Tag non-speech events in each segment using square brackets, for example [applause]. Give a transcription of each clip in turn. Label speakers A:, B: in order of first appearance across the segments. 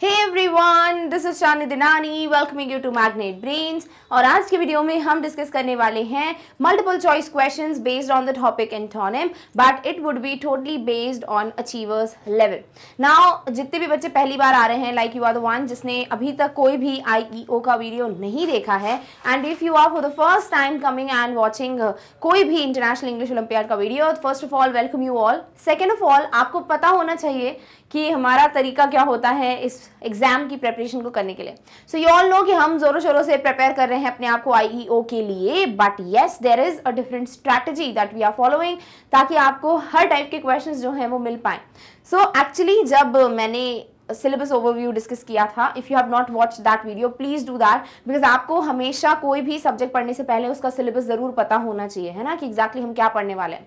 A: Hey everyone! This is Shani Dinani welcoming you to Magnet Brains और आज के वीडियो में हम डिस्कस करने वाले हैं multiple choice questions based on the topic antonym but it would be totally based on achievers level now जितने भी बच्चे पहली बार आ रहे हैं like you are the one जिसने अभी तक कोई भी आई e का वीडियो नहीं देखा है and if you are for the first time coming and watching कोई भी इंटरनेशनल इंग्लिश ओलंपियाड का video first of all welcome you all second of all आपको पता होना चाहिए कि हमारा तरीका क्या होता है इस एग्जाम की प्रेपरेशन प्रिपरेशन को करने के लिए सो यू ऑल नो कि हम जोरों शोरों से प्रिपेयर कर रहे हैं अपने आप को आईईओ e के लिए but yes there is a different strategy that we are following ताकि आपको हर टाइप के क्वेश्चन जो हैं वो मिल पाए सो एक्चुअली जब मैंने सिलेबस ओवरव्यू डिस्कस किया था if you have not watch that video please do that because आपको हमेशा कोई भी सब्जेक्ट पढ़ने से पहले उसका सिलेबस ज़रूर पता होना चाहिए है ना कि एग्जैक्टली exactly हम क्या पढ़ने वाले हैं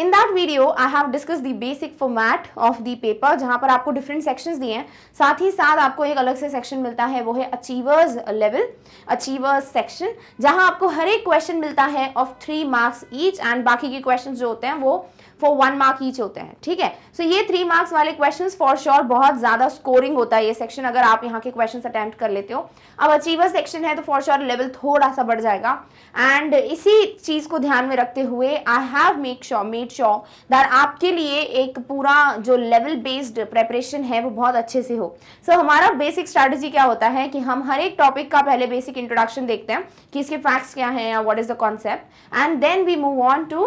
A: in that video I have discuss the basic format of the paper जहां पर आपको डिफरेंट सेक्शंस दिए हैं साथ ही साथ आपको एक अलग से सेक्शन मिलता है वो है अचीवर्स लेवल अचीवर्स सेक्शन जहां आपको हर एक क्वेश्चन मिलता है of three marks each and बाकी के क्वेश्चन जो होते हैं वो फॉर वन मार्क ईच होते हैं ठीक है सो so, ये थ्री मार्क्स वाले क्वेश्चन फॉर श्योर बहुत ज़्यादा स्कोरिंग होता है ये सेक्शन अगर आप यहाँ के क्वेश्चन अटैम्प्ट कर लेते हो अब अचीवर सेक्शन है तो फॉर श्योर लेवल थोड़ा सा बढ़ जाएगा एंड इसी चीज़ को ध्यान में रखते हुए I have make sure made sure that आपके लिए एक पूरा जो लेवल बेस्ड प्रेपरेशन है वो बहुत अच्छे से हो सो so, हमारा बेसिक स्ट्रेटेजी क्या होता है कि हम हर एक टॉपिक का पहले बेसिक इंट्रोडक्शन देखते हैं कि इसके फैक्ट्स क्या है या is the concept and then we move on to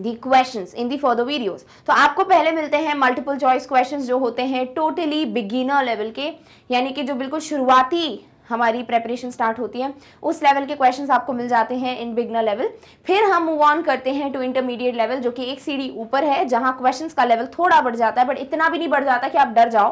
A: the question in the for the videos तो आपको पहले मिलते हैं मल्टीपल चॉइस क्वेश्चन जो होते हैं टोटली बिगिनर लेवल के यानी कि जो बिल्कुल शुरुआती हमारी प्रेपरेशन स्टार्ट होती है उस लेवल के क्वेश्चन आपको मिल जाते हैं इन बिगनर लेवल फिर हम मूव ऑन करते हैं टू इंटरमीडिएट लेवल जो कि एक सीढ़ी ऊपर है जहां क्वेश्चन का लेवल थोड़ा बढ़ जाता है बट इतना भी नहीं बढ़ जाता कि आप डर जाओ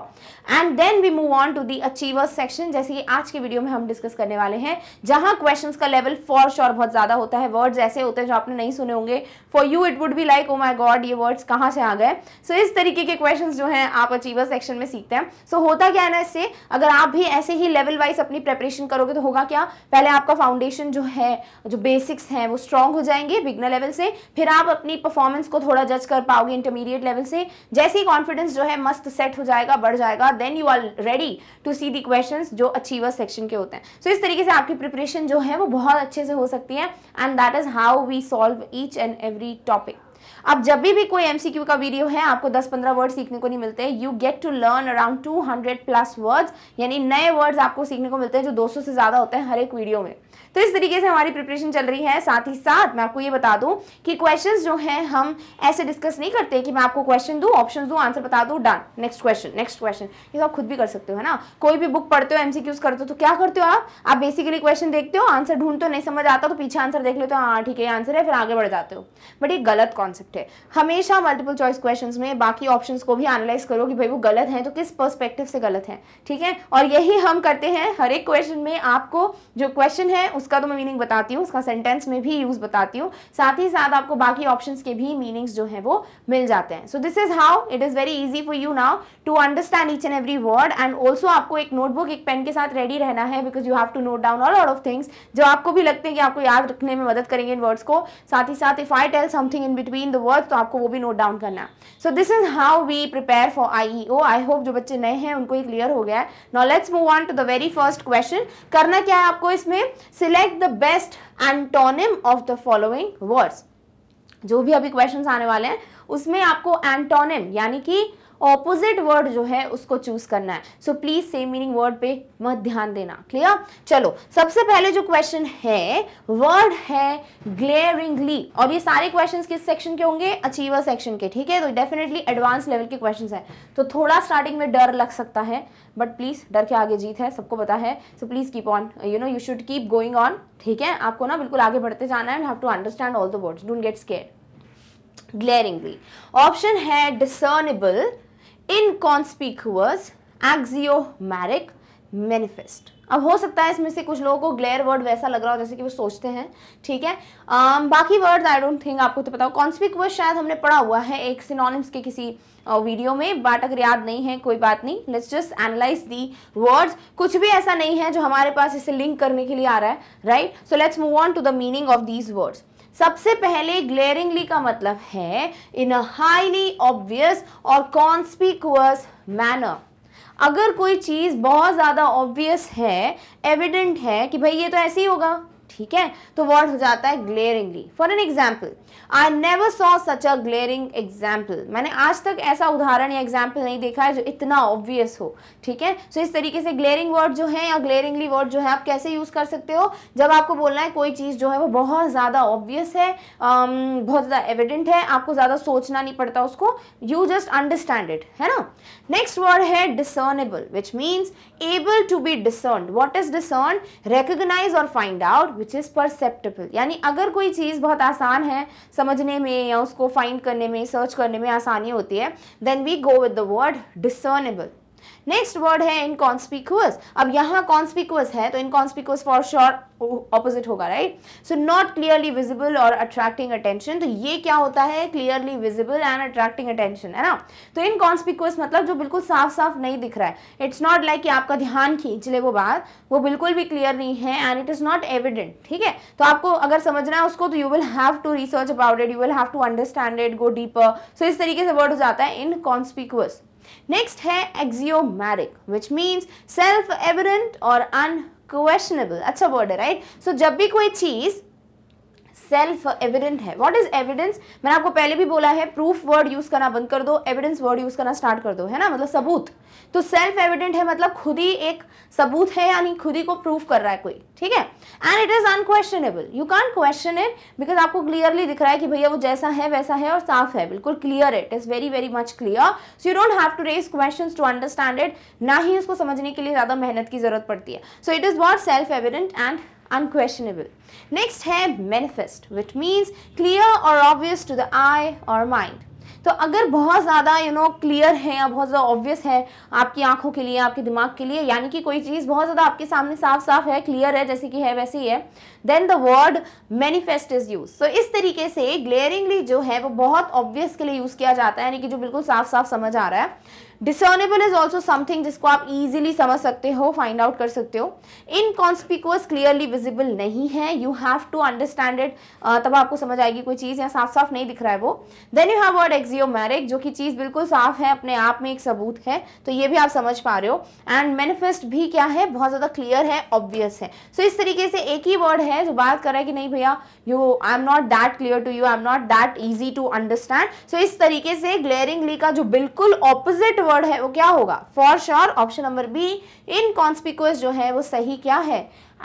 A: and then we move on to the achievers section जैसे कि आज के वीडियो में हम डिस्कस करने वाले हैं जहां क्वेश्चन का लेवल फॉर श्योर बहुत ज़्यादा होता है वर्ड्स ऐसे होते हैं जो आपने नहीं सुने होंगे for you it would be like oh my god ये वर्ड्स कहाँ से आ गए सो so, इस तरीके के क्वेश्चन जो है आप अचीवर सेक्शन में सीखते हैं सो so, होता क्या है ना इससे अगर आप भी ऐसे ही लेवल वाइज अपनी प्रेपरेशन करोगे तो होगा क्या पहले आपका फाउंडेशन जो है जो बेसिक्स हैं वो स्ट्रांग हो जाएंगे बिगनर लेवल से फिर आप अपनी परफॉर्मेंस को थोड़ा जज कर पाओगे इंटरमीडिएट लेवल से जैसे ही कॉन्फिडेंस जो है मस्त सेट हो जाएगा बढ़ जाएगा then you are ready to see the question जो अचीवर सेक्शन के होते हैं सो so, इस तरीके से आपकी प्रिपरेशन जो है वो बहुत अच्छे से हो सकती है and that is how we solve each and every topic अब जब भी, कोई एमसीक्यू का वीडियो है आपको 10-15 वर्ड सीखने को नहीं मिलते you get to learn around 200 plus words यानी नए वर्ड्स आपको सीखने को मिलते हैं जो 200 से ज़्यादा होते हैं हर एक वीडियो में तो इस तरीके से हमारी प्रिपरेशन चल रही है साथ ही साथ मैं आपको ये बता दूं कि क्वेश्चन जो हैं हम ऐसे डिस्कस नहीं करते कि मैं आपको क्वेश्चन दू ऑप्शन दूँ आंसर बता दूँ done next question next question ये तो आप खुद भी कर सकते हो है ना कोई भी बुक पढ़ते हो एमसीक्यूज करते हो तो क्या करते हो आप आप बेसिकली क्वेश्चन देखते हो आंसर ढूंढते हो नहीं समझ आता तो पीछे आंसर देख लेते हो हाँ ठीक है आंसर है फिर आगे बढ़ जाते हो बट ये गलत कॉन्सेप्ट है हमेशा मल्टीपल चॉइस क्वेश्चन में बाकी ऑप्शन को भी एनालाइज करो कि भाई वो गलत है तो किस परस्पेक्टिव से गलत है ठीक है और यही हम करते हैं हर एक क्वेश्चन में आपको जो क्वेश्चन है उसका तो मैं मीनिंग बताती हूँ उसका सेंटेंस में भी यूज़ बताती हूँ साथ ही साथ आपको बाकी ऑप्शन के भी मीनिंग्स जो है वो मिल जाते हैं so this is how it is very easy for you now to understand each and every word and also आपको एक नोटबुक एक पेन के साथ रेडी रहना है because you have to note down all all of things जो आपको भी लगते हैं कि आपको याद रखने में मदद करेंगे इन वर्ड्स को साथ ही साथ if I tell something in between the word तो आपको वो भी नोट डाउन करना so this is how we prepare for I O I hope जो बच्चे नए हैं उनको ये क्लियर हो गया है now let's move on to the very first question करना क्या है आपको इसमें select the best antonym of the following words जो भी अभी क्वेश्चंस आने वाले हैं उसमें आपको एंटोनिम यानी कि ऑपोजिट वर्ड जो है उसको चूज करना है so please same meaning word पे मत ध्यान देना क्लियर चलो सबसे पहले जो क्वेश्चन है वर्ड है ग्लेयरिंगली और ये सारे क्वेश्चंस किस सेक्शन के होंगे अचीवर सेक्शन के ठीक है तो डेफिनेटली एडवांस लेवल के क्वेश्चन है तो थोड़ा स्टार्टिंग में डर लग सकता है बट प्लीज डर के आगे जीत है सबको पता है so please keep on you know you should keep going on ठीक है आपको ना बिल्कुल आगे बढ़ते जाना है have to understand all the words don't get scare glaringly option है डिसर्नेबल इनकॉन्स्पिकुअस एक्जियोमैरिक मैनिफेस्ट अब हो सकता है इसमें से कुछ लोगों को ग्लेयर वर्ड वैसा लग रहा हो जैसे कि वो सोचते हैं ठीक है um, बाकी वर्ड्स आई डोंट थिंक आपको तो पता हो कॉन्स्पिकुअस शायद हमने पढ़ा हुआ है एक सिनोनिम्स के किसी वीडियो में बट अगर याद नहीं है कोई बात नहीं let's just analyse the words कुछ भी ऐसा नहीं है जो हमारे पास इसे लिंक करने के लिए आ रहा है right so let's move on to the meaning of these words सबसे पहले ग्लेयरिंगली का मतलब है इन अ हाईली ऑब्वियस और कॉन्स्पिकुअस मैनर अगर कोई चीज़ बहुत ज़्यादा ऑब्वियस है एविडेंट है कि भाई ये तो ऐसे ही होगा ठीक है तो वर्ड हो जाता है glaringly for an example I never saw such a glaring example मैंने आज तक ऐसा उदाहरण या एग्जाम्पल नहीं देखा है जो इतना ऑब्वियस हो ठीक है सो so, इस तरीके से ग्लेयरिंग वर्ड जो है या ग्लेयरिंगली वर्ड जो है आप कैसे यूज कर सकते हो जब आपको बोलना है कोई चीज़ जो है वो बहुत ज़्यादा ऑब्वियस है um, बहुत ज़्यादा एविडेंट है आपको ज़्यादा सोचना नहीं पड़ता उसको यू जस्ट अंडरस्टैंड इट है ना नेक्स्ट वर्ड है discernible which means able to be discern what is discern recognise और find out which is perceptible यानी अगर कोई चीज़ बहुत आसान है समझने में या उसको फाइंड करने में सर्च करने में आसानी होती है then we go with the word discernible next word है इनकॉन्स्पिकुअस अब यहाँ कॉन्स्पिकुअस है तो इनकॉन्स्पिकुअस फॉर श्योर ऑपोजिट होगा right so not clearly visible और अट्रैक्टिंग अटेंशन तो ये क्या होता है clearly visible and attracting attention है ना तो इनकॉन्स्पिकुअस मतलब जो बिल्कुल साफ साफ नहीं दिख रहा है इट्स नॉट लाइक कि आपका ध्यान खींच ले वो बात वो बिल्कुल भी क्लियर नहीं है and it is not evident ठीक है तो आपको अगर समझना है उसको तो you will have to research about it you will have to understand it go deeper so इस तरीके से वर्ड हो जाता है इनकॉन्स्पिकुअस नेक्स्ट है axiomatic which means self evident और अनक्वेश्चनेबल अच्छा वर्ड है राइट सो जब भी कोई चीज़ सेल्फ एविडेंट है व्हाट इज एविडेंस मैंने आपको पहले भी बोला है प्रूफ वर्ड यूज करना बंद कर दो एविडेंस वर्ड यूज करना स्टार्ट कर दो है ना मतलब सबूत तो सेल्फ एविडेंट है मतलब खुद ही एक सबूत है यानी खुद ही को प्रूफ कर रहा है कोई ठीक है and it is unquestionable you can't question it because आपको क्लियरली दिख रहा है कि भैया वो जैसा है वैसा है और साफ है बिल्कुल clear it is very very much clear so you don't have to raise question to understand it ना ही उसको समझने के लिए ज़्यादा मेहनत की जरूरत पड़ती है so it is what self evident and unquestionable. Next है manifest, which means clear or obvious to the eye or mind. तो अगर बहुत ज़्यादा यू नो क्लियर है या बहुत ज़्यादा ऑब्वियस है आपकी आंखों के लिए आपके दिमाग के लिए यानी कि कोई चीज़ बहुत ज़्यादा आपके सामने साफ साफ है क्लियर है जैसे कि है वैसे ही है then the word manifest is use so इस तरीके से ग्लेयरिंगली जो है वो बहुत ऑब्वियस के लिए यूज़ किया जाता है यानी कि जो बिल्कुल साफ साफ समझ आ रहा है डिसर्नेबल इज ऑल्सो समथिंग जिसको आप इजिली समझ सकते हो फाइंड आउट कर सकते हो इनकॉन्स्पिकुअस क्लियरली विजिबल नहीं है you have to understand it तब आपको समझ आएगी कोई चीज़ या साफ साफ नहीं दिख रहा है वो then you have word axiomatic जो कि चीज़ बिल्कुल साफ है अपने आप में एक सबूत है तो ये भी आप समझ पा रहे हो एंड मैनिफेस्ट भी क्या है बहुत ज़्यादा क्लियर है ऑब्वियस है सो so, इस तरीके से एक ही वर्ड है जो बात कर रहा है कि नहीं भैया you I am not that clear to you I am not that easy to understand so इस तरीके से ग्लेयरिंगली का जो बिल्कुल ऑपोजिट वर्ड है वो क्या होगा for sure option number B in inconspicuous जो है वो सही क्या है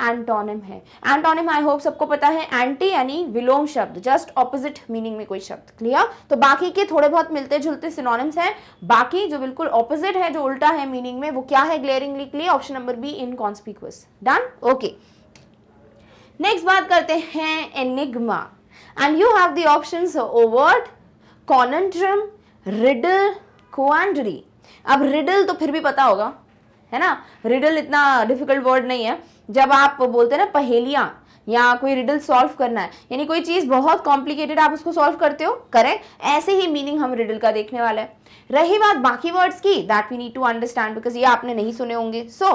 A: एंटोनिम है एंटोनिम आई होप सबको पता है एंटी यानी विलोम शब्द जस्ट ऑपोजिट मीनिंग में कोई शब्द क्लियर तो बाकी के थोड़े बहुत मिलते जुलते सिनोनिम्स हैं बाकी जो बिल्कुल ऑपोजिट है जो उल्टा है मीनिंग में वो क्या है glaringly clear option number B in inconspicuous done okay next बात करते हैं enigma and you have the options overt conundrum riddle quandary अब रिडल तो फिर भी पता होगा है ना रिडल इतना डिफिकल्ट वर्ड नहीं है जब आप बोलते हैं ना पहेलियाँ या कोई रिडल सॉल्व करना है यानी कोई चीज़ बहुत कॉम्प्लिकेटेड आप उसको सॉल्व करते हो करें ऐसे ही मीनिंग हम रिडल का देखने वाले हैं रही बात बाकी वर्ड्स की that we need to understand because ये आपने नहीं सुने होंगे सो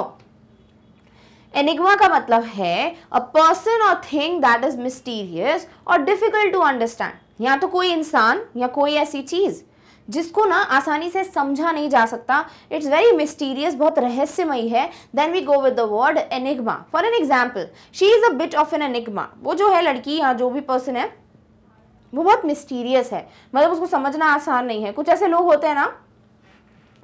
A: एनिग्मा का मतलब है अ पर्सन और थिंग दैट इज मिस्टीरियस और डिफिकल्ट टू अंडरस्टैंड या तो कोई इंसान या कोई ऐसी चीज़ जिसको ना आसानी से समझा नहीं जा सकता इट्स वेरी मिस्टीरियस बहुत रहस्यमयी है then we go with the word enigma for an example she is a bit of an enigma वो जो है लड़की या जो भी पर्सन है वो बहुत मिस्टीरियस है मतलब उसको समझना आसान नहीं है कुछ ऐसे लोग होते हैं ना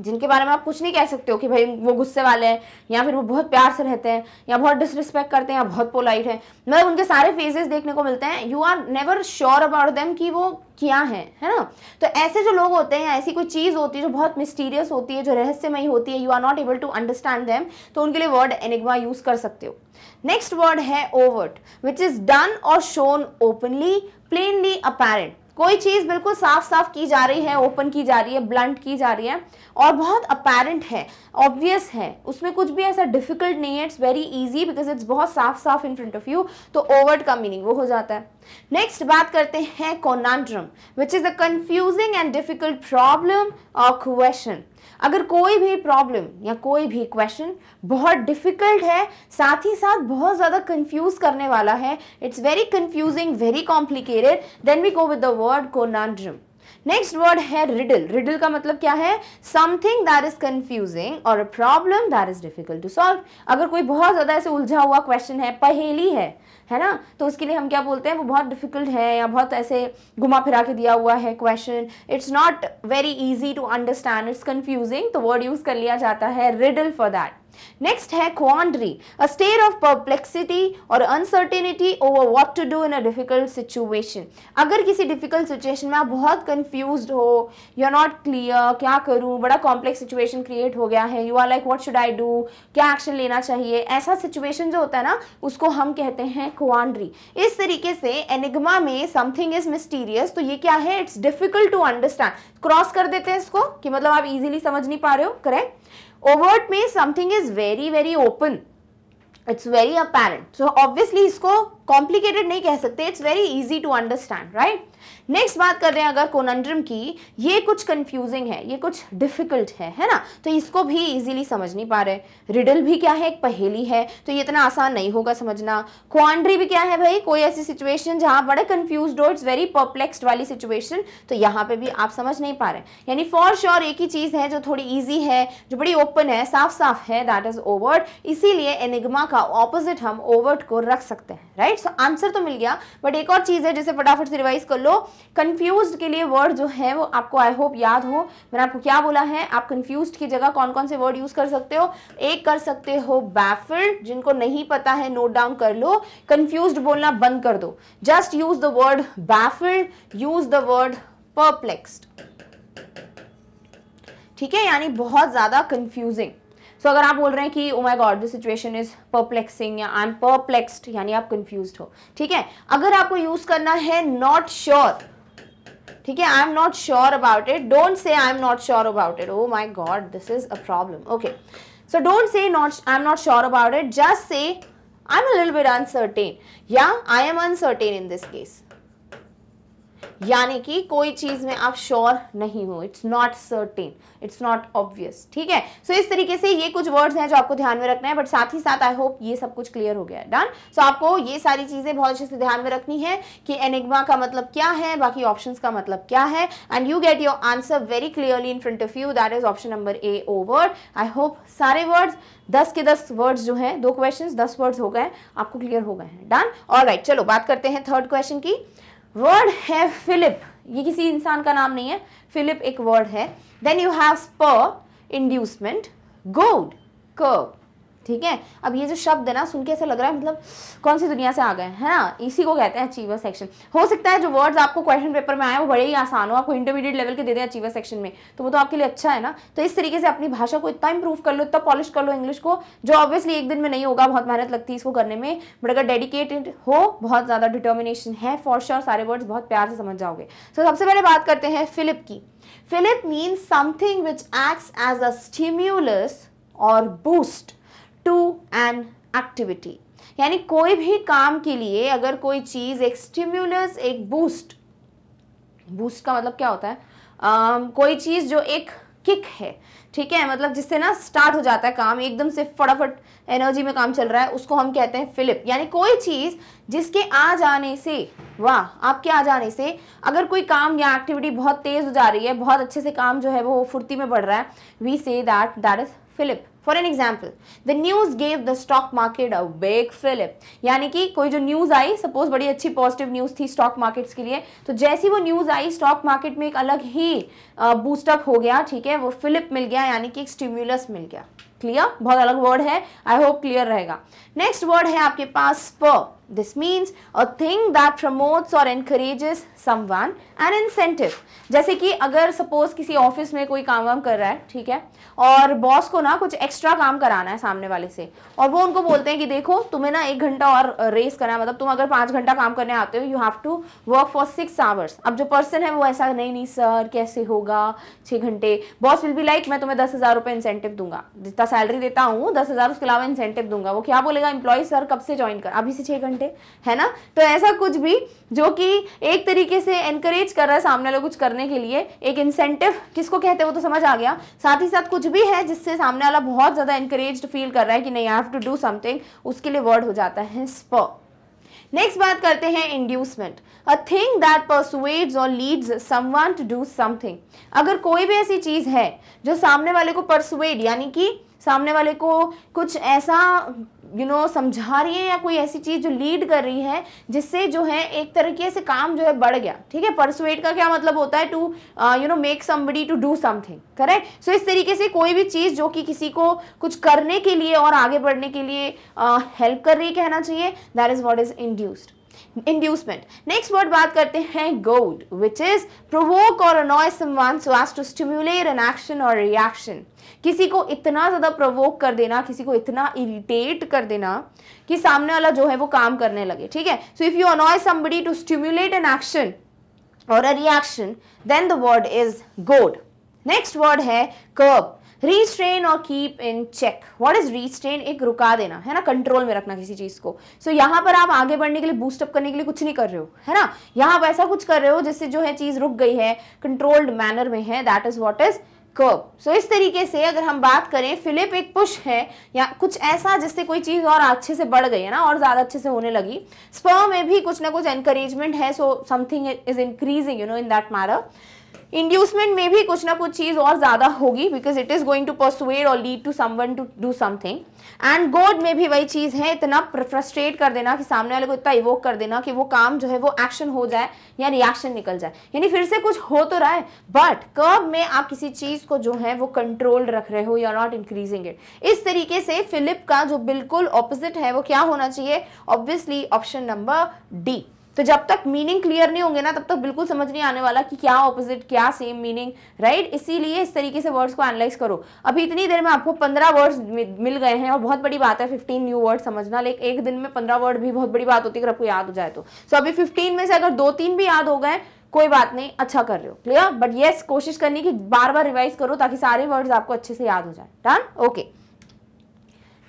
A: जिनके बारे में आप कुछ नहीं कह सकते हो कि भाई वो गुस्से वाले हैं या फिर वो बहुत प्यार से रहते हैं या बहुत डिसरिस्पेक्ट करते हैं या बहुत पोलाइट है मतलब उनके सारे फेजेस देखने को मिलते हैं you are never sure about them कि वो क्या है है ना तो ऐसे जो लोग होते हैं या ऐसी कोई चीज़ होती है जो बहुत मिस्टीरियस होती है जो रहस्यमयी होती है you are not able to understand them तो उनके लिए वर्ड एनिग्मा यूज़ कर सकते हो नेक्स्ट वर्ड है ओवर्ट विच इज़ डन और शोन ओपनली प्लेनली अपेरेंट कोई चीज़ बिल्कुल साफ साफ की जा रही है ओपन की जा रही है ब्लंट की जा रही है और बहुत अपेरेंट है ऑब्वियस है उसमें कुछ भी ऐसा डिफिकल्ट नहीं है it's very easy because it's बहुत साफ साफ इन फ्रंट ऑफ यू तो ओवर्ड का मीनिंग वो हो जाता है नेक्स्ट बात करते हैं conundrum which is a confusing and difficult problem और क्वेश्चन अगर कोई भी प्रॉब्लम या कोई भी क्वेश्चन बहुत डिफिकल्ट है साथ ही साथ बहुत ज़्यादा कंफ्यूज करने वाला है it's very confusing very complicated then we go with the word conundrum next word है रिडल रिडल का मतलब क्या है समथिंग दैट इज कंफ्यूजिंग और a problem that is difficult to solve अगर कोई बहुत ज़्यादा ऐसे उलझा हुआ क्वेश्चन है पहेली है है ना तो उसके लिए हम क्या बोलते हैं वो बहुत डिफिकल्ट है या बहुत ऐसे घुमा फिरा के दिया हुआ है question it's not very easy to understand it's confusing तो वर्ड यूज़ कर लिया जाता है रिडल फॉर दैट नेक्स्ट है quandary a state of perplexity और uncertainty over what to do in a difficult situation अगर किसी डिफिकल्ट सिचुएशन में आप बहुत कंफ्यूज हो यू आर नॉट क्लियर क्या करूं बड़ा कॉम्प्लेक्स सिचुएशन क्रिएट हो गया है you are like what should I do क्या एक्शन लेना चाहिए ऐसा सिचुएशन जो होता है ना उसको हम कहते हैं क्वांड्री इस तरीके से एनिग्मा में समथिंग इज मिस्टीरियस तो ये क्या है it's difficult to understand cross कर देते हैं इसको कि मतलब आप इजिली समझ नहीं पा रहे हो correct overt means something is very very open it's very apparent so obviously isko complicated नहीं कह सकते it's very easy to understand right next बात कर रहे हैं अगर कोनंड्रम की ये कुछ कंफ्यूजिंग है ये कुछ डिफिकल्ट है है ना तो इसको भी इजीली समझ नहीं पा रहे रिडल भी क्या है एक पहेली है तो ये इतना आसान नहीं होगा समझना क्वान्ड्री भी क्या है भाई कोई ऐसी सिचुएशन जहाँ बड़े कन्फ्यूज हो इट्स वेरी परप्लेक्सड वाली सिचुएशन तो यहाँ पे भी आप समझ नहीं पा रहे यानी फॉर श्योर एक ही चीज़ है जो थोड़ी ईजी है जो बड़ी ओपन है साफ साफ है दैट इज ओवर्ड इसीलिए एनिग्मा का ऑपोजिट हम ओवर्ड को रख सकते हैं राइट सो आंसर तो मिल गया बट एक और चीज़ है जिसे फटाफट से रिवाइज कर लो कन्फ्यूज के लिए वर्ड जो है वो आपको आई होप याद हो मैंने आपको क्या बोला है आप कन्फ्यूज की जगह कौन कौन से वर्ड यूज कर सकते हो एक कर सकते हो बैफल्ड जिनको नहीं पता है नोट डाउन कर लो कन्फ्यूज बोलना बंद कर दो just use the word baffled use the word perplexed ठीक है यानी बहुत ज्यादा कंफ्यूजिंग सो तो so, अगर आप बोल रहे हैं कि oh my god the situation is perplexing या आई एम परप्लेक्सड यानी आप कंफ्यूज हो ठीक है अगर आपको यूज करना है नॉट श्योर ठीक है I am not sure about it don't say I am not sure about it oh my god this is a problem okay so don't say not I am not sure about it just say I am a little bit uncertain या I am uncertain in this case यानी कि कोई चीज में आप sure नहीं हो it's not certain it's not obvious ठीक है सो so, इस तरीके से ये कुछ वर्ड्स हैं जो आपको ध्यान में रखना है बट साथ ही साथ आई होप ये सब कुछ क्लियर हो गया है डन सो आपको ये सारी चीजें बहुत अच्छे से ध्यान में रखनी है कि एनिग्मा का मतलब क्या है बाकी ऑप्शन का मतलब क्या है and you get your answer very clearly in front of you that is option number A oh word I hope सारे वर्ड्स दस के दस वर्ड्स जो हैं दो क्वेश्चन दस वर्ड्स हो गए आपको क्लियर हो गए हैं डन ऑल राइट चलो बात करते हैं थर्ड क्वेश्चन की वर्ड है फिलिप ये किसी इंसान का नाम नहीं है फिलिप एक वर्ड है then you have spur inducement goad curb ठीक है अब ये जो शब्द है ना सुन के ऐसा लग रहा है मतलब कौन सी दुनिया से आ गए है ना इसी को कहते हैं अचीवर सेक्शन हो सकता है जो वर्ड्स आपको क्वेश्चन पेपर में आए वो बड़े ही आसान हो आपको इंटरमीडिएट लेवल के दे दें अचीवर सेक्शन में तो वो तो आपके लिए अच्छा है ना तो इस तरीके से अपनी भाषा को इतना इंप्रूव कर लो इतना पॉलिश कर लो इंग्लिश को जो ऑब्वियसली एक दिन में नहीं होगा बहुत मेहनत लगती है इसको करने में बट अगर डेडिकेटेड हो बहुत ज़्यादा डिटर्मिनेशन है फॉर श्योर सारे वर्ड्स बहुत प्यार से समझ जाओगे सो सबसे पहले बात करते हैं फिलिप की fillip means something which acts as a stimulus और बूस्ट टू एन एक्टिविटी यानी कोई भी काम के लिए अगर कोई चीज़ एक स्टिम्यूलस एक बूस्ट बूस्ट का मतलब क्या होता है um, कोई चीज़ जो एक किक है ठीक है मतलब जिससे ना स्टार्ट हो जाता है काम एकदम से फटाफट एनर्जी में काम चल रहा है उसको हम कहते हैं फिलिप यानी कोई चीज़ जिसके आ जाने से वाह आपके आ जाने से अगर कोई काम या एक्टिविटी बहुत तेज़ हो जा रही है बहुत अच्छे से काम जो है वो फुर्ती में बढ़ रहा है we say that that is fillip for an example the news gave the stock market a big fillip यानी कि कोई जो न्यूज आई सपोज बड़ी अच्छी पॉजिटिव न्यूज थी स्टॉक मार्केट्स के लिए तो जैसी वो न्यूज आई स्टॉक मार्केट में एक अलग ही बूस्टअप हो गया ठीक है वो फिलिप मिल गया यानी कि एक स्टिम्यूलस मिल गया क्लियर बहुत अलग वर्ड है आई होप क्लियर रहेगा नेक्स्ट वर्ड है आपके पास spur This means a thing that promotes or encourages someone, an incentive. जैसे कि अगर suppose किसी ऑफिस में कोई काम वाम कर रहा है ठीक है और बॉस को ना कुछ एक्स्ट्रा काम कराना है सामने वाले से और वो उनको बोलते हैं कि देखो तुम्हें ना एक घंटा और रेस करना है मतलब तुम अगर पाँच घंटा काम करने आते हो you have to work for six hours अब जो पर्सन है वो ऐसा नहीं नहीं सर कैसे होगा छः घंटे बॉस विल भी लाइक मैं तुम्हें दस हज़ार रुपये इंसेंटिव दूंगा जितना सैलरी देता हूँ दस हज़ार उसके अलावा इंसेंटिव दूंगा वो क्या बोलेगा एम्प्लॉय सर कब से ज्वाइन कर अभी से छः घंटे घंटे है ना तो ऐसा कुछ भी जो कि एक तरीके से एनकरेज कर रहा है सामने वाला कुछ करने के लिए एक इंसेंटिव किसको कहते हैं वो तो समझ आ गया साथ ही साथ कुछ भी है जिससे सामने वाला बहुत ज़्यादा एनकरेज फील कर रहा है कि नहीं I have to do something उसके लिए वर्ड हो जाता है स्प नेक्स्ट बात करते हैं inducement a thing that persuades और leads someone to do something अगर कोई भी ऐसी चीज़ है जो सामने वाले को परसुएड यानी कि सामने वाले को कुछ ऐसा यू नो समझा रही है या कोई ऐसी चीज़ जो लीड कर रही है जिससे जो है एक तरीके से काम जो है बढ़ गया ठीक है परसुएट का क्या मतलब होता है to you know make somebody to do something correct so इस तरीके से कोई भी चीज़ जो कि किसी को कुछ करने के लिए और आगे बढ़ने के लिए हेल्प uh, कर रही कहना चाहिए that is what is induced inducement next word बात करते हैं गोड विच इज प्रोवोक और स्टिम्युलेट एन एक्शन और रिएक्शन किसी को इतना ज्यादा प्रोवोक कर देना किसी को इतना इरिटेट कर देना कि सामने वाला जो है वो काम करने लगे ठीक है so if you annoy somebody to stimulate an action और a reaction then the word is goad next word है कर्ब रीस्ट्रेन और keep in check what is restrain एक रुका देना है ना कंट्रोल में रखना किसी चीज़ को सो so, यहां पर आप आगे बढ़ने के लिए बूस्टअप करने के लिए कुछ नहीं कर रहे हो है ना यहां आप ऐसा कुछ कर रहे हो जिससे जो है चीज़ रुक गई है कंट्रोल्ड मैनर में है that is what is curb so इस तरीके से अगर हम बात करें फिलिप एक पुश है या कुछ ऐसा जिससे कोई चीज़ और अच्छे से बढ़ गई है ना और ज़्यादा अच्छे से होने लगी स्पर्म में भी कुछ ना कुछ एनकरेजमेंट है so something is increasing you know in that matter inducement में भी कुछ ना कुछ चीज़ और ज़्यादा होगी because it is going to persuade और lead to someone to do something and goad में भी वही चीज़ है इतना फ्रस्ट्रेट कर देना कि सामने वाले को इतना इवोक कर देना कि वो काम जो है वो एक्शन हो जाए या रिएक्शन निकल जाए यानी फिर से कुछ हो तो रहा है बट कब में आप किसी चीज़ को जो है वो कंट्रोल रख रहे हो या नॉट इंक्रीजिंग इट इस तरीके से फिलिप का जो बिल्कुल ऑपोजिट है वो क्या होना चाहिए ऑब्वियसली ऑप्शन नंबर डी तो जब तक मीनिंग क्लियर नहीं होंगे ना तब तक बिल्कुल समझ नहीं आने वाला कि क्या ऑपोजिट क्या सेम मीनिंग राइट इसीलिए इस तरीके से वर्ड्स को एनालाइज करो अभी इतनी देर में आपको पंद्रह वर्ड्स मिल गए हैं और बहुत बड़ी बात है फिफ्टीन न्यू वर्ड समझना लेकिन एक दिन में पंद्रह वर्ड भी बहुत बड़ी बात होती है अगर आपको याद हो जाए तो सो अभी फिफ्टीन में से अगर दो तीन भी याद हो गए कोई बात नहीं अच्छा कर रहे हो क्लियर बट यस कोशिश करनी कि बार बार रिवाइज करो ताकि सारे वर्ड्स आपको अच्छे से याद हो जाए डन ओके okay.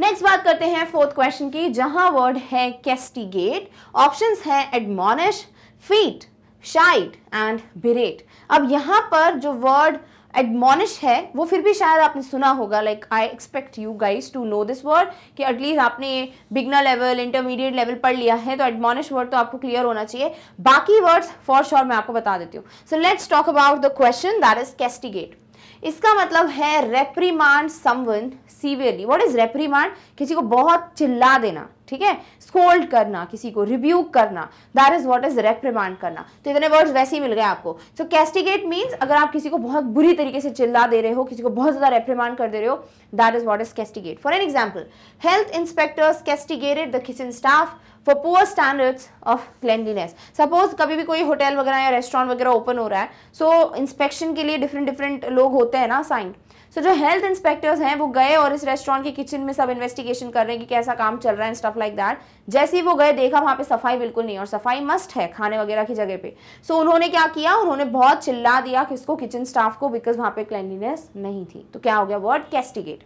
A: नेक्स्ट बात करते हैं फोर्थ क्वेश्चन की जहां वर्ड है कैस्टिगेट ऑप्शन है admonish fete chide and berate अब यहां पर जो वर्ड एडमोनिश है वो फिर भी शायद आपने सुना होगा like I expect you guys to know this word कि एटलीस्ट आपने बिगनर लेवल इंटरमीडिएट लेवल पढ़ लिया है तो एडमोनिश वर्ड तो आपको क्लियर होना चाहिए बाकी वर्ड्स फॉर श्योर मैं आपको बता देती हूँ so let's talk about the question that is castigate इसका मतलब है reprimand someone severely what is reprimand किसी को बहुत चिल्ला देना ठीक है स्कोल्ड करना किसी को रिव्यूक करना that is what is reprimand करना तो इतने वर्ड्स वैसे ही मिल गए आपको सो कैस्टिगेट मीन्स अगर आप किसी को बहुत बुरी तरीके से चिल्ला दे रहे हो किसी को बहुत ज्यादा रेप्रीमांड कर दे रहे हो that is what is castigate for an example health inspectors castigated the kitchen staff for poor standards of cleanliness suppose कभी भी कोई होटल वगैरह या रेस्टोरेंट वगैरह ओपन हो रहा है सो so, इंस्पेक्शन के लिए डिफरेंट डिफरेंट लोग होते हैं ना साइंड सो so, जो हेल्थ इंस्पेक्टर्स हैं वो गए और इस रेस्टोरेंट के किचन में सब इन्वेस्टिगेशन कर रहे हैं कि कैसा काम चल रहा है स्टफ लाइक दैट जैसे ही वो गए देखा वहाँ पे सफाई बिल्कुल नहीं और सफाई मस्ट है खाने वगैरह की जगह पे सो so, उन्होंने क्या किया उन्होंने बहुत चिल्ला दिया किसको किचन स्टाफ को बिकॉज वहाँ पे क्लैंडलीनेस नहीं थी तो क्या हो गया वर्ड कैस्टिगेट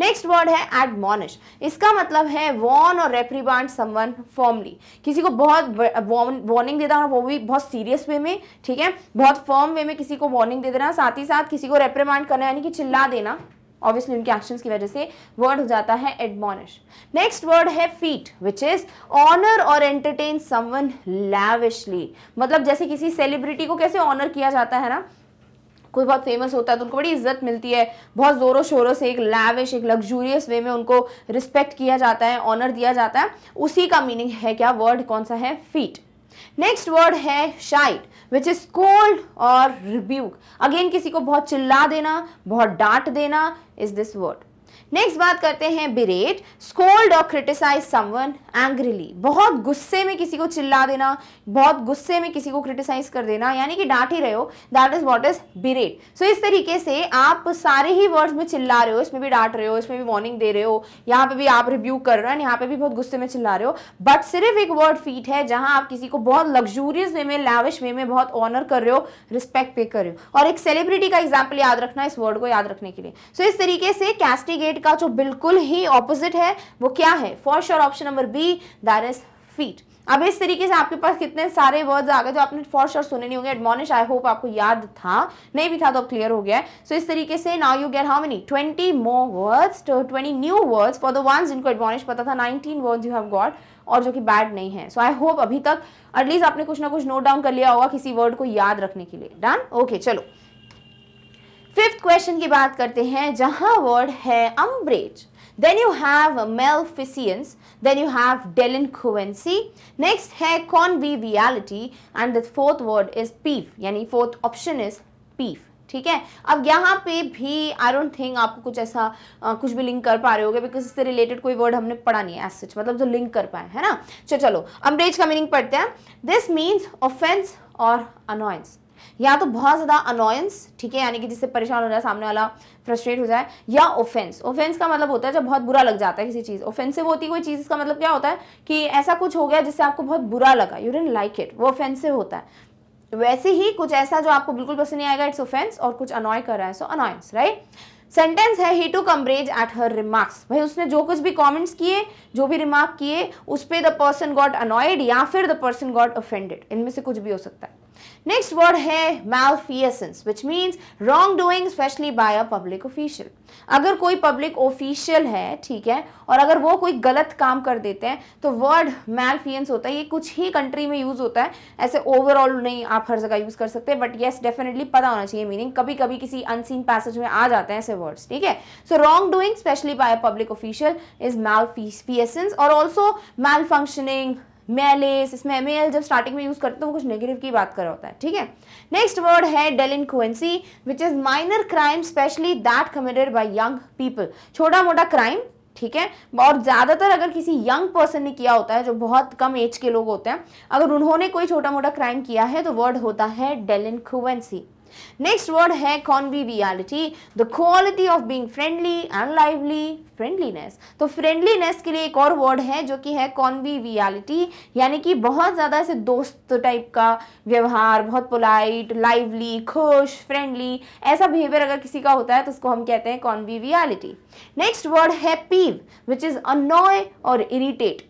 A: नेक्स्ट वर्ड है एडमोनिश इसका मतलब है वॉर्न और रेप्रीबांड समवन फॉर्मली किसी को बहुत वार्निंग दे देना वो भी बहुत सीरियस वे में ठीक है बहुत फॉर्म वे में किसी को वार्निंग दे देना साथ ही साथ किसी को रेप्रीबांड करना यानी कि चिल्ला देना ऑब्वियसली उनके एक्शंस की वजह से वर्ड हो जाता है एडमोनिश नेक्स्ट वर्ड है फीट विच इज ऑनर और एंटरटेन समवन लैविशली मतलब जैसे किसी सेलिब्रिटी को कैसे ऑनर किया जाता है ना कोई बहुत फेमस होता है तो उनको बड़ी इज्जत मिलती है बहुत ज़ोरों शोरों से एक लैविश एक लग्जूरियस वे में उनको रिस्पेक्ट किया जाता है ऑनर दिया जाता है उसी का मीनिंग है क्या वर्ड कौन सा है फीट नेक्स्ट वर्ड है शाइट विच इज कोल्ड और रिब्यूक अगेन किसी को बहुत चिल्ला देना बहुत डांट देना इज दिस वर्ड नेक्स्ट बात करते हैं बिरेट स्कोल्ड और क्रिटिसाइज समवन एंग्रीली बहुत गुस्से में किसी को चिल्ला देना बहुत गुस्से में किसी को क्रिटिसाइज कर देना यानी कि डांट ही रहे हो that is what is berate so इस तरीके से आप सारे ही वर्ड्स में चिल्ला रहे हो इसमें भी डांट रहे हो इसमें भी वार्निंग दे रहे हो यहाँ पे भी आप रिव्यू कर रहे हो यहाँ पे भी बहुत गुस्से में चिल्ला रहे हो बट सिर्फ एक वर्ड फीट है जहां आप किसी को बहुत लग्जूरियस वे में लैविश वे में बहुत ऑनर कर रहे हो रिस्पेक्ट पे कर रहे हो और एक सेलिब्रिटी का एग्जाम्पल याद रखना इस वर्ड को याद रखने के लिए सो इस तरीके से कैस्टिगेट का जो बिल्कुल ही ऑपोजिट है वो क्या है for sure option number B that is fete अब इस तरीके से आपके पास कितने सारे वर्ड्स आ गए जो आपने फॉर श्योर सुने नहीं होंगे एडमोनिश आई होप आपको याद था नहीं भी था तो क्लियर हो गया सो so, इस तरीके से now you get how many twenty more words twenty new words for the ones जिनको एडमोनिश पता था nineteen words you have got और जो कि बैड नहीं है सो आई होप अभी तक एटलीस्ट आपने कुछ ना कुछ नोट डाउन कर लिया होगा किसी वर्ड को याद रखने के लिए डन ओके okay, चलो फिफ्थ क्वेश्चन की बात करते हैं जहां वर्ड है umbrage then you have malfeasance then you have delinquency next है conviviality and the fourth word is pique यानी फोर्थ ऑप्शन इज पीफ ठीक है अब यहाँ पे भी आई डोंट थिंक आपको कुछ ऐसा आ, कुछ भी लिंक कर पा रहे होगे बिकॉज इससे रिलेटेड कोई वर्ड हमने पढ़ा नहीं है एज सच मतलब जो लिंक कर पाए है ना चलो चलो अम्ब्रेज का मीनिंग पढ़ते हैं दिस मीन्स ऑफेंस और अनॉयस या तो बहुत ज़्यादा अनोयंस ठीक है यानी कि जिससे परेशान हो जाए सामने वाला फ्रस्ट्रेट हो जाए या ऑफेंस ऑफेंस का मतलब होता है जब बहुत बुरा लग जाता है किसी चीज़ ऑफेंसिव होती कोई चीज़ का मतलब क्या होता है कि ऐसा कुछ हो गया जिससे आपको बहुत बुरा लगा यू डेंट लाइक इट वो ऑफेंसिव होता है वैसे ही कुछ ऐसा जो आपको बिल्कुल पसंद नहीं आएगा इट्स ऑफेंस और कुछ अनॉय कर रहा है सो अनॉयंस राइट सेंटेंस है he took umbrage at her remarks भाई उसने जो कुछ भी कमेंट्स किए जो भी रिमार्क किए उस पर द पर्सन गॉट अनॉयड या फिर द पर्सन गॉट ऑफेंडेड इनमें से कुछ भी हो सकता है नेक्स्ट वर्ड है which means wrongdoing especially by a public official अगर कोई पब्लिक ऑफिशियल है ठीक है और अगर वो कोई गलत काम कर देते हैं तो वर्ड मैलफियंस होता है ये कुछ ही कंट्री में यूज़ होता है ऐसे ओवरऑल नहीं आप हर जगह यूज़ कर सकते बट येस डेफिनेटली पता होना चाहिए मीनिंग कभी कभी किसी अनसीन पैसेज में आ जाते हैं ऐसे वर्ड्स ठीक है so wrongdoing especially by a public official is malfeasance और ऑल्सो फंक्शनिंग मेलेस इसमें एम जब स्टार्टिंग में यूज़ करते हैं तो वो कुछ नेगेटिव की बात कर रहा होता है ठीक है नेक्स्ट वर्ड है delinquency which is minor crime especially that committed by young people छोटा मोटा क्राइम ठीक है और ज़्यादातर अगर किसी यंग पर्सन ने किया होता है जो बहुत कम एज के लोग होते हैं अगर उन्होंने कोई छोटा मोटा क्राइम किया है तो वर्ड होता है डेलिनक्वेंसी नेक्स्ट वर्ड है conviviality the quality of being friendly and lively friendliness तो फ्रेंडलीनेस के लिए एक और वर्ड है जो कि है कॉन्विवियलिटी यानी कि बहुत ज़्यादा ऐसे दोस्त टाइप का व्यवहार बहुत पोलाइट लाइवली खुश फ्रेंडली ऐसा बिहेवियर अगर किसी का होता है तो उसको हम कहते हैं कॉन्विवियलिटी नेक्स्ट वर्ड है पीव विच इज़ अनॉय और इरिटेट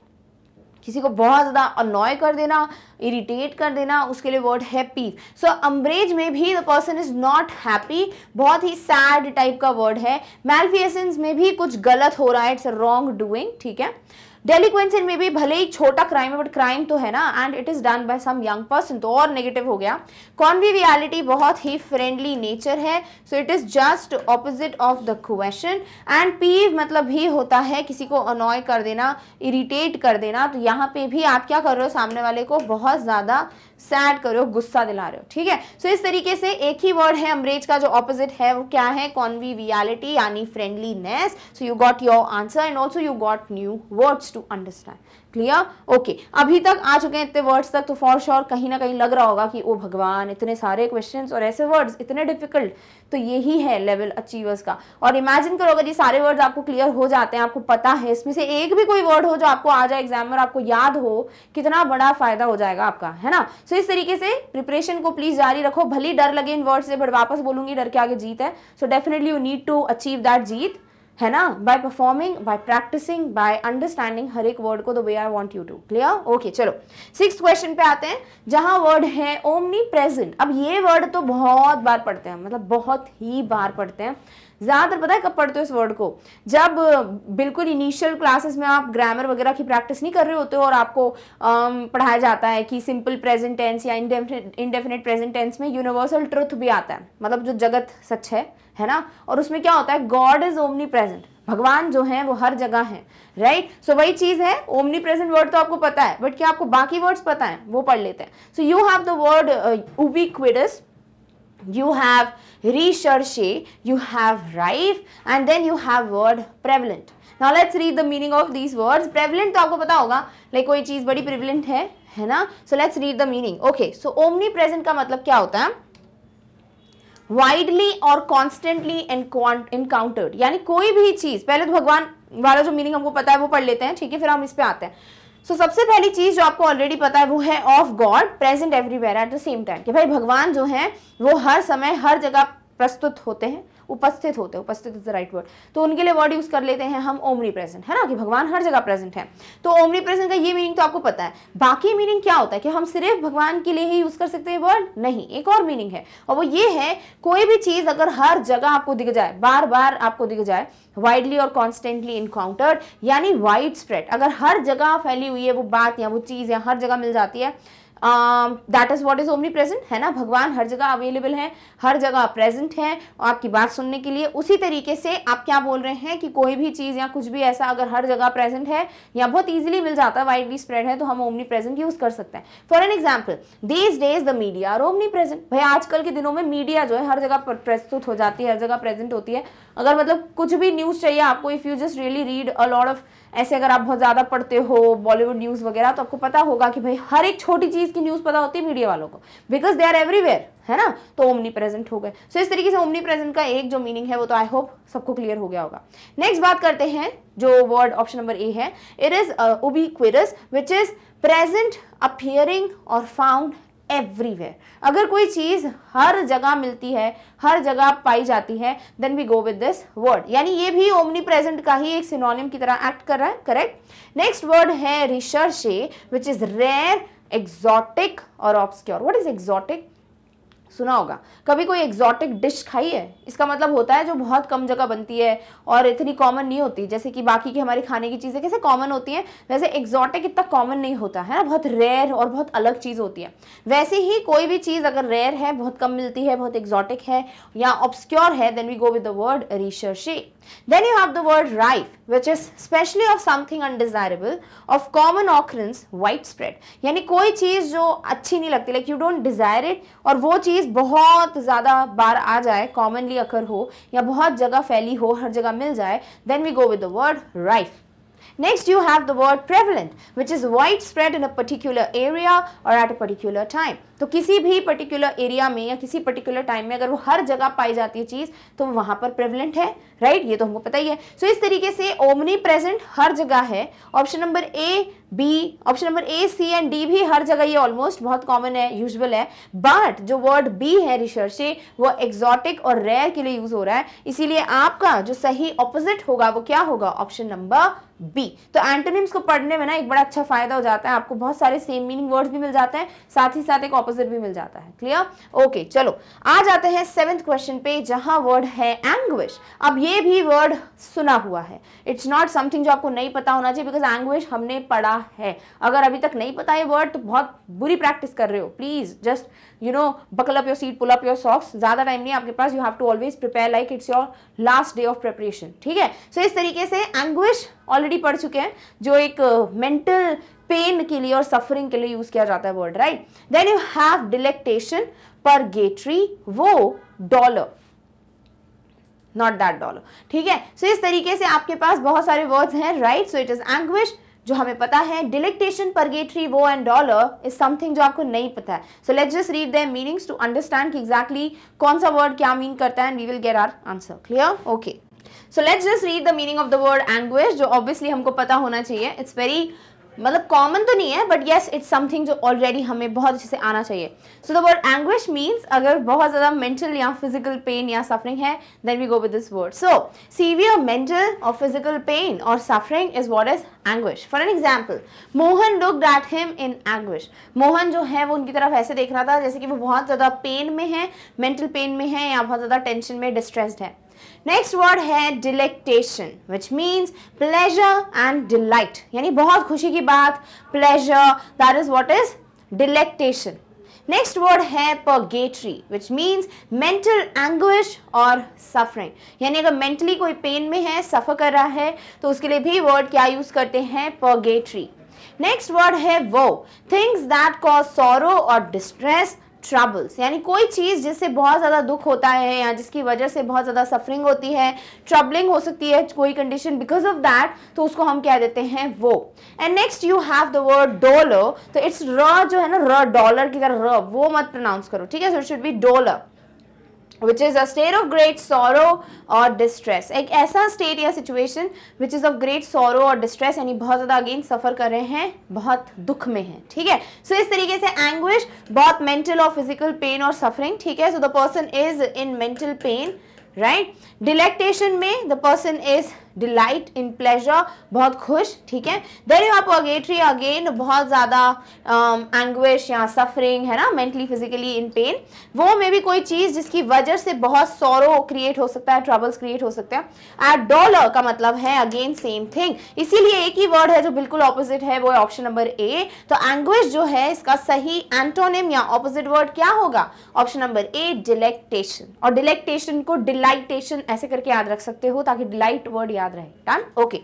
A: किसी को बहुत ज़्यादा अनॉय कर देना इरिटेट कर देना उसके लिए वर्ड है सो अम्ब्रेज में भी the person is not happy बहुत ही सैड टाइप का वर्ड है मेलफियसेंस में भी कुछ गलत हो रहा है इट्स अ रॉन्ग डूइंग ठीक है डेलीक्वेंसी में भी भले ही छोटा क्राइम है बट क्राइम तो है ना and it is done by some young person तो और नेगेटिव हो गया कॉन्वीवियलिटी बहुत ही फ्रेंडली नेचर है so it is just opposite of the question and peeve मतलब भी होता है किसी को अनॉय कर देना इरिटेट कर देना तो यहाँ पे भी आप क्या कर रहे हो सामने वाले को बहुत ज़्यादा सैड कर रहे हो गुस्सा दिला रहे हो ठीक है सो इस तरीके से एक ही वर्ड है अमरेज का जो ऑपोजिट है वो क्या है कॉन्वीवियलिटी यानी friendliness so you got your answer and also you got new words to understand clear okay अभी तक आ चुके हैं इतने वर्ड्स तक तो फॉर श्योर कहीं ना कहीं लग रहा होगा कि ओ भगवान इतने सारे क्वेश्चंस और ऐसे वर्ड्स इतने डिफिकल्ट तो यही है लेवल अचीवर्स का और इमेजिन करो अगर ये सारे वर्ड्स आपको क्लियर हो जाते हैं आपको पता है इसमें से एक भी कोई वर्ड हो जो आपको आ जाए एग्जाम में और आपको याद हो कितना बड़ा फायदा हो जाएगा आपका है ना सो so, इस तरीके से प्रिपरेशन को प्लीज जारी रखो भली डर लगे इन वर्ड से बट वापस बोलूंगी डर के आगे जीत है so definitely you need to achieve that जीत है ना by performing by practising by understanding हर एक वर्ड को the way I want you to clear okay चलो सिक्स क्वेश्चन पे आते हैं जहां वर्ड है ओमनी प्रेजेंट अब ये वर्ड तो बहुत बार पढ़ते हैं मतलब बहुत ही बार पढ़ते हैं ज़्यादातर पता है कब पढ़ते हो इस वर्ड को जब बिल्कुल इनिशियल क्लासेस में आप ग्रामर वगैरह की प्रैक्टिस नहीं कर रहे होते हो और आपको पढ़ाया जाता है कि सिंपल प्रेजेंट टेंस या इनडेफिनेट प्रेजेंट टेंस में यूनिवर्सल ट्रुथ भी आता है मतलब जो जगत सच है है ना और उसमें क्या होता है गॉड इज ओमनी प्रेजेंट भगवान जो है वो हर जगह है राइट सो so, वही चीज है ओमनी प्रेजेंट वर्ड तो आपको पता है बट क्या आपको बाकी वर्ड्स पता है वो पढ़ लेते हैं so you have the word ubiquitous you have recherche, you have rife and then you have word prevalent. Now let's read the meaning of these words. Prevalent to aapko pata hoga like koi cheez badi prevalent hai hai na So let's read the meaning. Okay, so omnipresent ka matlab kya hota hai widely or constantly encountered yani koi bhi cheez pehle to bhagwan wala jo meaning humko pata hai wo pad lete hain theek hai fir hum is pe aate hain so so, सबसे पहली चीज जो आपको already पता है वो है of God present everywhere at the same time कि भाई भगवान जो है वो हर समय हर जगह प्रस्तुत होते हैं उपस्थित होते हैं उपस्थित इज द राइट वर्ड तो उनके लिए वर्ड यूज़ कर लेते हैं हम ओमनी प्रेजेंट है ना कि भगवान हर जगह प्रेजेंट है तो ओमनी प्रेजेंट का ये मीनिंग तो आपको पता है बाकी मीनिंग क्या होता है कि हम सिर्फ भगवान के लिए ही यूज़ कर सकते हैं वर्ड नहीं एक और मीनिंग है और वो ये है कोई भी चीज़ अगर हर जगह आपको दिख जाए बार बार आपको दिख जाए वाइडली और कॉन्स्टेंटली इनकाउंटर्ड यानी वाइड स्प्रेड अगर हर जगह फैली हुई है वो बात या वो चीज़ या हर जगह मिल जाती है that is what is omnipresent है ना भगवान हर जगह अवेलेबल है हर जगह प्रेजेंट है आपकी बात सुनने के लिए उसी तरीके से आप क्या बोल रहे हैं कि कोई भी चीज़ या कुछ भी ऐसा अगर हर जगह प्रेजेंट है या बहुत ईजिली मिल जाता है वाइडली स्प्रेड है तो हम ओमनी प्रेजेंट यूज़ कर सकते हैं for an example these days the media और ओमनी प्रेजेंट भाई आजकल के दिनों में मीडिया जो है हर जगह प्रस्तुत हो जाती है हर जगह प्रेजेंट होती है अगर मतलब कुछ भी न्यूज़ चाहिए आपको if you just really read a lot of ऐसे अगर आप बहुत ज़्यादा पढ़ते हो बॉलीवुड न्यूज़ वगैरह तो आपको पता होगा कि भाई हर एक छोटी चीज़ की न्यूज़ पता होती है मीडिया वालों को बिकॉज दे आर एवरीवेयर है ना तो ओमनी प्रेजेंट हो गए सो so, इस तरीके से ओमनी प्रेजेंट का एक जो मीनिंग है वो तो आई होप सबको क्लियर हो गया होगा नेक्स्ट बात करते हैं जो वर्ड ऑप्शन नंबर ए है it is ubiquitous which is present appearing और फाउंड एवरीवेयर अगर कोई चीज़ हर जगह मिलती है हर जगह पाई जाती है then we go with this word यानी ये भी ओमनी प्रेजेंट का ही एक सिनोनिम की तरह एक्ट कर रहा है करेक्ट नेक्स्ट वर्ड है recherche which is rare exotic और ऑब्सक्योर वट इज exotic? सुना होगा कभी कोई एक्जॉटिक डिश खाई है इसका मतलब होता है जो बहुत कम जगह बनती है और इतनी कॉमन नहीं होती जैसे कि बाकी की हमारी खाने की चीज़ें कैसे कॉमन होती हैं वैसे एक्जॉटिक इतना कॉमन नहीं होता है ना बहुत रेयर और बहुत अलग चीज़ होती है वैसे ही कोई भी चीज़ अगर रेयर है बहुत कम मिलती है बहुत एक्जॉटिक है या ऑब्सक्योर है then we go with the word then you have the word rife which is specially of something undesirable of common occurrence occurrence, spread यानी कोई चीज़ जो अच्छी नहीं लगती, like you don't desire it और वो चीज़ केस बहुत ज़्यादा बार आ जाए कॉमनली अकर हो या बहुत जगह फैली हो हर जगह मिल जाए then we go with the word rife Next, you have the word prevalent, which is widespread in a particular area or at a particular time. तो किसी भी पर्टिकुलर एरिया में या किसी पर्टिकुलर टाइम में अगर वो हर जगह पाई जाती है चीज़ तो वहां पर प्रेवलेंट है राइट ये तो हमको पता ही है सो so, इस तरीके से ओमनी प्रेजेंट हर जगह है option number A B option number A C and D भी हर जगह ये ऑलमोस्ट बहुत कॉमन है यूजल है बट जो वर्ड बी है से वो एक्सॉटिक और रेयर के लिए यूज हो रहा है इसीलिए आपका जो सही ऑपोजिट होगा वो क्या होगा ऑप्शन नंबर बी तो एंटोनिम्स को पढ़ने में ना एक बड़ा अच्छा फायदा हो जाता है आपको बहुत सारे सेम मीनिंग वर्ड्स भी मिल जाते हैं साथ ही साथ एक ऑपोजिट भी मिल जाता है क्लियर ओके okay, चलो आ जाते हैं सेवेंथ क्वेश्चन पे जहां वर्ड है एंग्विश अब ये भी वर्ड सुना हुआ है इट्स नॉट समथिंग जो आपको नहीं पता होना चाहिए बिकॉज एंग्विश हमने पढ़ा है अगर अभी तक नहीं पता ये वर्ड तो बहुत बुरी प्रैक्टिस कर रहे हो please just you know buckle up your seat pull up your socks ज्यादा टाइम नहीं आपके पास you have to always prepare like it's your last day of preparation ठीक है सो so, इस तरीके से एंग्विश ऑलरेडी पढ़ चुके हैं जो एक मेंटल uh, पेन के लिए और सफरिंग के लिए यूज किया जाता है word right then you have delectation purgatory वो डॉलर नॉट दैट डॉलर ठीक है सो so, इस तरीके से आपके पास बहुत सारे वर्ड्स हैं right so it is anguish जो हमें पता है डिलेक्टेशन परगेटरी वो एंड डॉलर इज समथिंग जो आपको नहीं पता है so let just read their meanings to understand कि एग्जैक्टली exactly कौन सा वर्ड क्या मीन करता है and we will get our answer clear okay so let just read the meaning of the word anguish जो ऑब्वियसली हमको पता होना चाहिए इट्स वेरी मतलब कॉमन तो नहीं है बट येस इट्स समथिंग जो ऑलरेडी हमें बहुत अच्छे से आना चाहिए so the word anguish means अगर बहुत ज़्यादा मेंटल या फिजिकल पेन या सफरिंग है then we go with this word so severe mental और फिजिकल पेन और suffering is what is anguish for an example Mohan look that him in anguish Mohan जो है वो उनकी तरफ ऐसे देख रहा था जैसे कि वो बहुत ज़्यादा पेन में है मेंटल पेन में है या बहुत ज़्यादा टेंशन में डिस्ट्रेस्ड है नेक्स्ट वर्ड है delectation which means pleasure and delight यानी बहुत खुशी की बात pleasure that is what is delectation next word है purgatory which means mental anguish और सफरिंग यानी अगर मेंटली कोई पेन में है सफ़र कर रहा है तो उसके लिए भी वर्ड क्या यूज़ करते हैं पर्गेट्री नेक्स्ट वर्ड है वो थिंग्स दैट कॉज सोरो और डिस्ट्रेस ट्रबल्स यानी कोई चीज़ जिससे बहुत ज़्यादा दुख होता है या जिसकी वजह से बहुत ज़्यादा सफरिंग होती है ट्रबलिंग हो सकती है कोई कंडीशन बिकॉज ऑफ दैट तो उसको हम क्या देते हैं वो and next you have the word dolour तो इट्स र जो है ना र डॉलर की तरह र वो मत प्रोनाउंस करो ठीक है so it should be dolour which is a state of great sorrow और डिस्ट्रेस एक ऐसा स्टेट या situation which is of great sorrow और डिस्ट्रेस यानी बहुत ज़्यादा अगेन सफ़र कर रहे हैं बहुत दुख में है ठीक है सो इस तरीके से एंग्विश बहुत मेंटल और फिजिकल पेन और सफरिंग ठीक है so the person is in mental pain right delectation में the person is delight in pleasure बहुत खुश ठीक है देर यू आप अगेट्री अगेन बहुत ज़्यादा एंग्विश um, या सफरिंग है ना मेंटली फिजिकली इन पेन वो मे भी कोई चीज़ जिसकी वजह से बहुत सौरो क्रिएट हो सकता है ट्रबल्स क्रिएट हो सकते हैं एट डॉलर का मतलब है अगेन सेम थिंग इसीलिए एक ही वर्ड है जो बिल्कुल ऑपोजिट है वो है ऑप्शन नंबर ए तो एंग्विश जो है इसका सही एंटोनिम या ऑपोजिट वर्ड क्या होगा ऑप्शन नंबर ए डिलेक्टेशन और डिलेक्टेशन को डिलाइटेशन ऐसे करके याद रख सकते हो ताकि डिलाइट वर्ड याद रहे डन ओके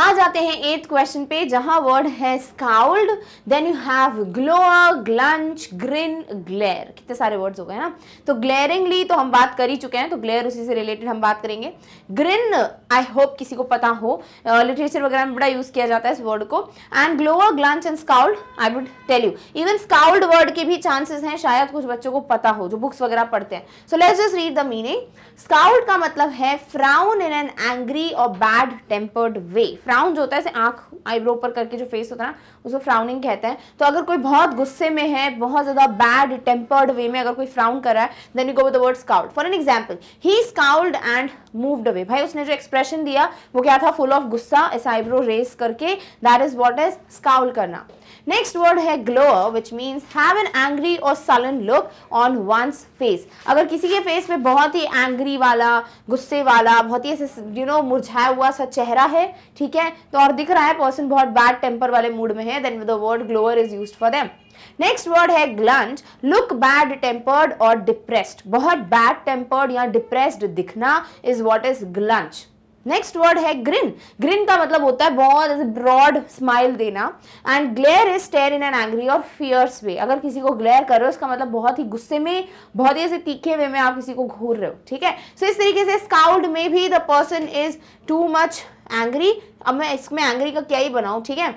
A: आ जाते हैं एट क्वेश्चन पे जहां वर्ड है scowled then you have glower glunch grin glare कितने सारे वर्ड्स हो गए ना तो ग्लेयरिंगली तो हम बात कर ही चुके हैं तो ग्लेयर उसी से रिलेटेड हम बात करेंगे ग्रिन आई होप किसी को पता हो लिटरेचर uh, वगैरह में बड़ा यूज किया जाता है इस वर्ड को and glower glunch and scowled I would tell you even scowled word के भी चांसेस हैं शायद कुछ बच्चों को पता हो जो बुक्स वगैरह पढ़ते हैं so let's just read the meaning scowled का मतलब है फ्राउन इन एन एंग्री और बैड टेम्पर्ड वे फ्राउन जो होता है ऐसे आंख आईब्रो पर करके जो फेस होता है ना उसको फ्राउनिंग कहते हैं तो अगर कोई बहुत गुस्से में है बहुत ज़्यादा बैड टेम्पर्ड वे में अगर कोई फ्राउन कर रहा है then you go with the word scowled for an example he scowled and moved away भाई उसने जो एक्सप्रेशन दिया वो क्या था फुल ऑफ गुस्सा ऐसा आईब्रो रेस करके that is what is scowl करना नेक्स्ट वर्ड है glower which means have an angry और sullen look on one's face अगर किसी के फेस पे बहुत ही एंग्री वाला गुस्से वाला बहुत ही ऐसे यू नो मुरझाया हुआ सा चेहरा है ठीक है तो और दिख रहा है पर्सन बहुत बैड टेम्पर वाले मूड में है then the word glower is use for them next word है ग्लंज लुक बैड टेम्पर्ड और डिप्रेस्ड बहुत बैड टेम्पर्ड या डिप्रेस्ड दिखना is what is glunch next word है ग्रिन ग्रिन का मतलब होता है बहुत ब्रॉड स्माइल देना and glare is stare in an angry और फियर्स वे अगर किसी को ग्लेयर करो इसका मतलब बहुत ही गुस्से में बहुत ही ऐसे तीखे वे में आप किसी को घूर रहे हो ठीक है सो so, इस तरीके से स्काउड में भी the person is too much angry अब मैं इसमें एंग्री का क्या ही बनाऊँ ठीक है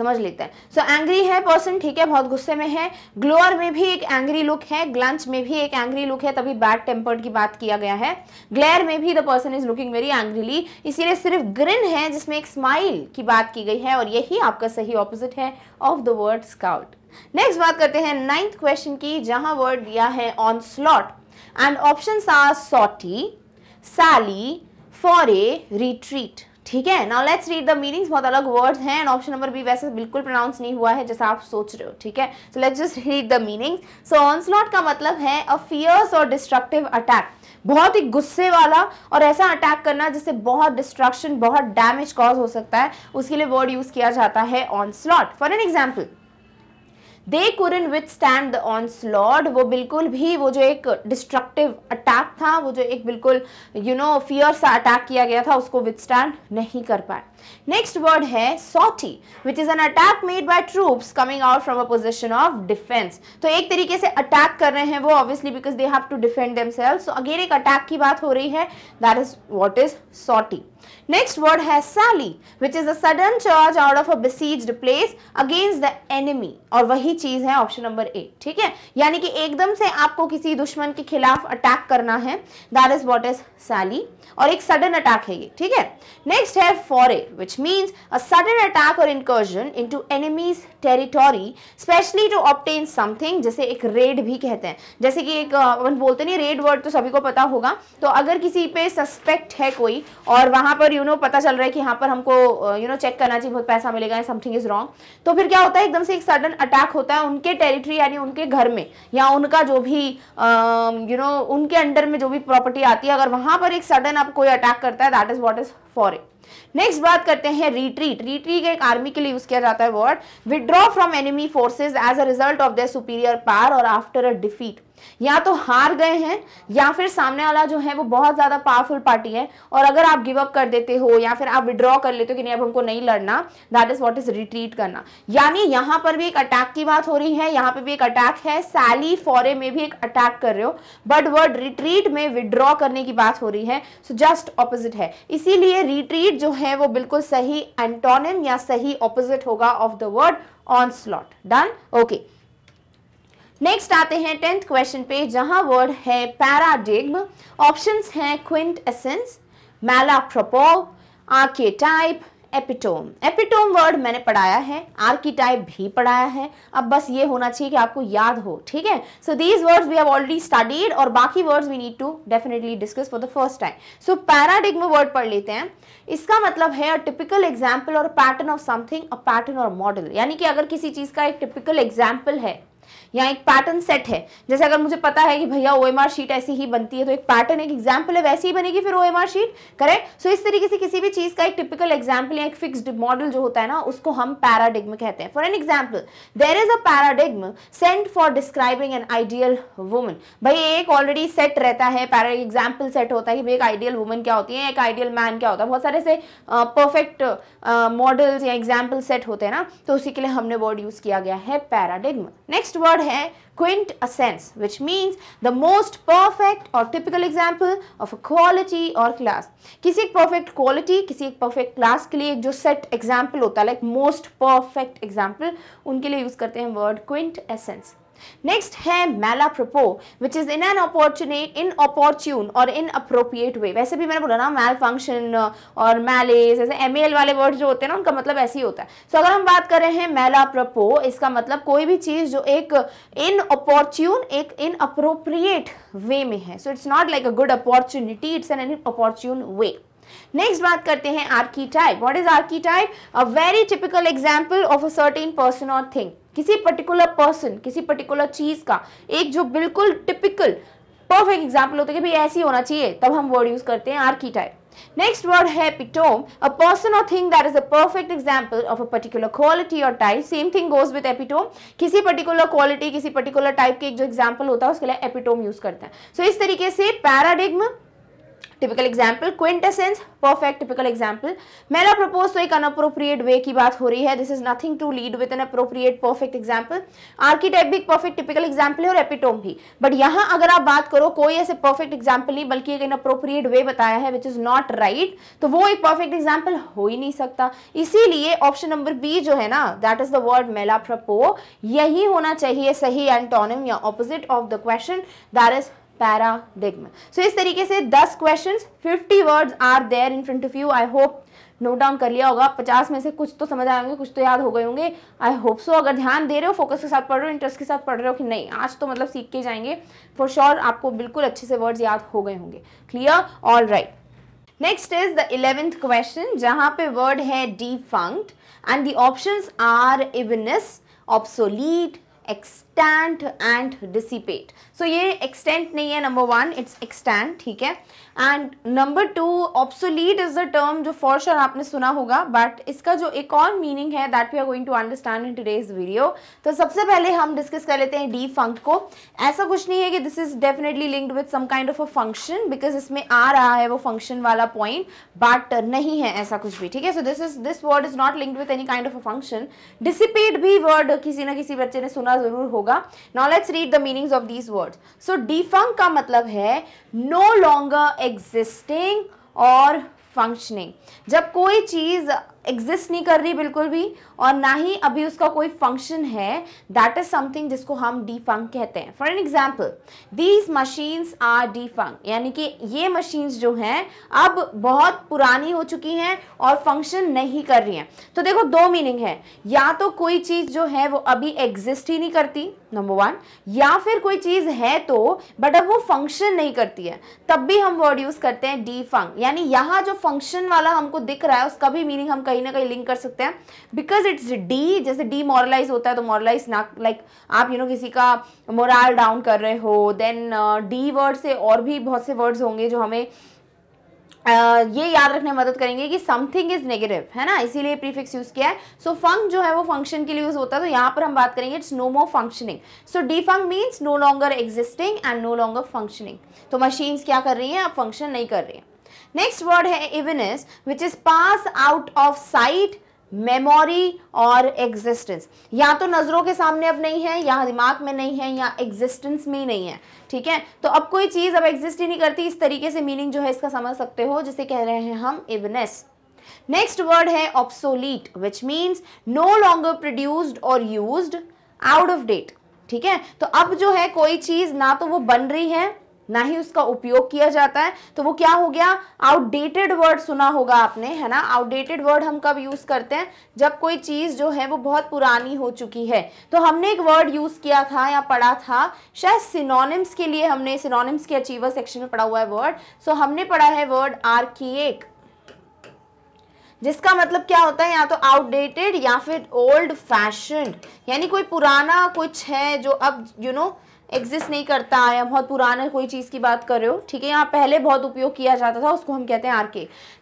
A: समझ लेते हैं सो एंग्री है पर्सन ठीक है बहुत गुस्से में है ग्लोअर में भी एक एंग्री लुक है ग्लंच में भी एक एंग्री लुक है तभी बैड टेम्पर्ड की बात किया गया है ग्लेयर में भी the person is looking very angrily इसीलिए सिर्फ ग्रिन है जिसमें एक स्माइल की बात की गई है और यही आपका सही ऑपोजिट है of the word scowled next बात करते हैं नाइन्थ क्वेश्चन की जहां वर्ड दिया है onslaught and option are sortie sally foray retreat ठीक है now let's read the meanings बहुत अलग वर्ड्स हैं एंड ऑप्शन नंबर बी वैसे बिल्कुल प्रोनाउंस नहीं हुआ है जैसा आप सोच रहे हो ठीक है so let's just read the meanings so onslaught का मतलब है अ फियर्स और डिस्ट्रक्टिव अटैक बहुत ही गुस्से वाला और ऐसा अटैक करना जिससे बहुत डिस्ट्रक्शन बहुत डैमेज कॉज हो सकता है उसके लिए वर्ड यूज किया जाता है onslaught for an example they couldn't withstand the onslaught वो बिल्कुल भी वो जो एक डिस्ट्रक्टिव अटैक था वो जो एक बिल्कुल यू नो फियर सा अटैक किया गया था उसको विथ स्टैंड नहीं कर पाए नेक्स्ट वर्ड है sortie which is an attack made by troops coming out from a position of defence तो एक तरीके से अटैक कर रहे हैं वो obviously because they have to defend themselves again एक अटैक की बात हो रही है that is what is sortie Next word has sally, which is a sudden charge out of a besieged place against the enemy. और वही चीज है ऑप्शन नंबर ए ठीक है यानी कि एकदम से आपको किसी दुश्मन के खिलाफ अटैक करना है that is what is sally और एक सडन अटैक है ये ठीक है नेक्स्ट है foray which means a sudden attack और incursion into enemy's territory specially to obtain something जैसे एक रेड भी कहते हैं जैसे कि एक अपन बोलते नहीं रेड वर्ड तो सभी को पता होगा तो अगर किसी पे सस्पेक्ट है कोई और वहां पर यू you नो know, पता चल रहा है कि यहाँ पर हमको यू नो know, चेक करना चाहिए बहुत पैसा मिलेगा समथिंग इज रॉन्ग तो फिर क्या होता है एकदम से एक सडन अटैक होता है उनके टेरिटरी यानी उनके घर में या उनका जो भी यू नो you know, उनके अंडर में जो भी प्रॉपर्टी आती है अगर वहां पर एक सडन आप कोई अटैक करता है that is what is foray next बात करते हैं रिट्रीट रिट्रीट एक आर्मी के लिए यूज किया जाता है word withdraw from enemy forces as a result of the superior power और आफ्टर अ डिफीट या तो हार गए हैं या फिर सामने वाला जो है वो बहुत ज़्यादा पावरफुल पार्टी है और अगर आप गिव अप कर देते हो या फिर आप विड्रॉ कर लेते हो कि नहीं अब हमको नहीं लड़ना that is what is retreat करना यानी यहां पर भी एक अटैक की बात हो रही है यहां पर भी एक अटैक है सैली फॉरे में भी एक अटैक कर रहे हो बट वर्ड रिट्रीट में विड्रॉ करने की बात हो रही है सो जस्ट ऑपोजिट है इसीलिए रिट्रीट जो है वो बिल्कुल सही एंटोनिम या सही ऑपोजिट होगा of the word onslaught done okay next आते हैं टेंथ क्वेश्चन पे जहां वर्ड है पैराडिग्म ऑप्शंस हैं क्विंट एसेंस मैला malapropos type epitome epitome word मैंने पढ़ाया है आर्किटाइप भी पढ़ाया है अब बस ये होना चाहिए कि आपको याद हो ठीक है so these words we have already studied और बाकी words we need to definitely discuss for the first time so paradigm word पढ़ लेते हैं इसका मतलब है अ टिपिकल एग्जाम्पल और pattern of something a pattern और मॉडल यानी कि अगर किसी चीज़ का एक टिपिकल एग्जाम्पल है या एक पैटर्न सेट है जैसे अगर मुझे पता है कि भैया ओ शीट ऐसी ही बनती है तो एक पैटर्न एक एग्जाम्पल है वैसी ही बनेगी फिर O sheet correct so so, इस तरीके से किसी भी चीज़ का एक टिपिकल एग्जाम्पल या एक फिक्स मॉडल जो होता है ना उसको हम पैराडिग्म कहते हैं for an example there is a paradigm sent for describing an ideal woman भाई एक ऑलरेडी सेट रहता है पैरा एग्जाम्पल सेट होता है कि एक आइडियल वुमन क्या होती है एक आइडियल मैन क्या होता है बहुत सारे से परफेक्ट मॉडल्स या एग्जाम्पल सेट होते हैं ना तो उसी के लिए हमने वर्ड यूज़ किया गया है पैराडिग्म नेक्स्ट वर्ड word है quintessence which means the most perfect or typical example of a quality or class किसी एक perfect quality किसी एक perfect class के लिए एक जो set example होता है like most perfect example उनके लिए use करते हैं word quintessence नेक्स्ट है मेला प्रपो विच इज इन एन अपॉर्चुनेट इन अपॉर्च्यून और इन अप्रोप्रिएट वे वैसे भी मैंने बोला ना मैल फंक्शन uh, और मैलेज ऐसे एम एल वाले वर्ड जो होते हैं ना उनका मतलब ऐसे ही होता है सो so, अगर हम बात कर रहे हैं मेला प्रपो इसका मतलब कोई भी चीज जो एक इन अपॉर्च्यून एक इन अप्रोप्रिएट वे में है so it's not like a good opportunity it's an an opportune way next बात करते हैं archetype what is archetype a very typical example of a certain person और thing किसी particular person किसी particular चीज का एक जो बिल्कुल टिपिकल परफेक्ट एग्जाम्पल होता है कि भाई ऐसी होना चाहिए तब हम वर्ड यूज करते हैं आर्किटाइप नेक्स्ट वर्ड है एपिटोम अ पर्सन और thing that is a perfect example of a particular quality और type same thing goes with epitome किसी पर्टिकुलर क्वालिटी किसी पर्टिकुलर टाइप के एक जो एग्जाम्पल होता है उसके लिए एपिटोम यूज करते हैं सो so, इस तरीके से paradigm typical example quintessence perfect typical example malapropos तो एक अनअप्रोप्रिएट वे की बात हो रही है this is nothing to lead with an appropriate perfect example architect भी परफेक्ट टिपिकल एग्जाम्पल है और एपिटोम भी बट यहाँ अगर आप बात करो कोई ऐसे परफेक्ट एग्जाम्पल नहीं बल्कि एक अनअप्रोप्रिएट वे बताया है विच इज नॉट राइट तो वो एक परफेक्ट एग्जाम्पल हो ही नहीं सकता इसीलिए ऑप्शन नंबर बी जो है ना that is the word malapropos यही होना चाहिए सही एंटोनिम या opposite of the question that is paradigm so इस तरीके से 10 questions 50 words are there in front of you I hope note down कर लिया होगा पचास में से कुछ तो समझ आएंगे कुछ तो याद हो गए होंगे आई होप सो अगर ध्यान दे रहे हो फोकस के साथ पढ़ रहे हो इंटरेस्ट के साथ पढ़ रहे हो कि नहीं आज तो मतलब सीख के जाएंगे फॉर श्योर sure, आपको बिल्कुल अच्छे से वर्ड्स याद हो गए होंगे clear all right next is the eleventh question जहाँ पे वर्ड है defunct and the option are obsolete ex extant and dissipate so ये एक्सटेंट नहीं है नंबर वन इट्स एक्सटेंट ठीक है and number two obsolete is the term जो for sure आपने सुना होगा बट इसका जो एक और मीनिंग है that we are going to understand in today's video तो सबसे पहले हम डिस्कस कर लेते हैं डी फंक्ट को ऐसा कुछ नहीं है कि this is definitely linked with some kind of a function because इसमें आ रहा है वो फंक्शन वाला पॉइंट बट नहीं है ऐसा कुछ भी ठीक है so this is this word is not linked with any kind of a function dissipate भी वर्ड किसी ना किसी बच्चे ने सुना जरूर होगा होगा now let's read the meanings of these words so defunct का मतलब है नो लॉन्गर एग्जिस्टिंग और फंक्शनिंग जब कोई चीज़ एग्जिस्ट नहीं कर रही बिल्कुल भी और ना ही अभी उसका कोई फंक्शन है दैट इज समथिंग जिसको हम डी कहते हैं for an example these machines are de यानी कि ये मशीन्स जो हैं अब बहुत पुरानी हो चुकी हैं और फंक्शन नहीं कर रही हैं तो देखो दो मीनिंग है या तो कोई चीज़ जो है वो अभी एग्जिस्ट ही नहीं करती नंबर वन या फिर कोई चीज़ है तो बट अब वो फंक्शन नहीं करती है तब भी हम वर्ड यूज़ करते हैं डी यानी यहाँ जो फंक्शन वाला हमको दिख रहा है उसका भी मीनिंग हम कहीं ना कहीं लिंक कर सकते हैं बिकॉज इट्स डी जैसे डी मॉरलाइज होता है तो मॉरलाइज ना लाइक like, आप यू नो किसी का मोराल डाउन कर रहे हो देन डी वर्ड से और भी बहुत से वर्ड्स होंगे जो हमें Uh, ये याद रखने में मदद करेंगे कि समथिंग इज नेगेटिव है ना इसीलिए प्रीफिक्स यूज़ किया है सो so, फंक जो है वो फंक्शन के लिए यूज़ होता है तो यहाँ पर हम बात करेंगे it's no more functioning so defunct means no longer existing and no longer functioning तो मशीन्स क्या कर रही हैं अब फंक्शन नहीं कर रही हैं नेक्स्ट वर्ड है evanesce which is pass out of sight memory और एग्जिस्टेंस या तो नज़रों के सामने अब नहीं है या दिमाग में नहीं है या एग्जिस्टेंस में ही नहीं है ठीक है तो अब कोई चीज़ अब एग्जिस्ट ही नहीं करती इस तरीके से मीनिंग जो है इसका समझ सकते हो जिसे कह रहे हैं हम इवनेस नेक्स्ट वर्ड है obsolete which means no longer produced और यूज आउट ऑफ डेट ठीक है तो अब जो है कोई चीज़ ना तो वो बन रही है ना ही उसका उपयोग किया जाता है तो वो क्या हो गया आउटडेटेड वर्ड सुना होगा आपने है ना आउटडेटेड वर्ड हम कब यूज़ करते हैं जब कोई चीज़ जो है वो बहुत पुरानी हो चुकी है तो हमने एक वर्ड यूज़ किया था या पढ़ा था शायद सिनोनिम्स के लिए हमने सिनोनिम्स के अचीवर सेक्शन में पढ़ा हुआ है वर्ड सो हमने पढ़ा है वर्ड एक जिसका मतलब क्या होता है या तो आउटडेटेड या फिर ओल्ड फैशन यानी कोई पुराना कुछ है जो अब you you know know, exist नहीं करता या बहुत पुराने कोई चीज़ की बात कर रहे हो ठीक है यहाँ पहले बहुत उपयोग किया जाता था उसको हम कहते हैं आर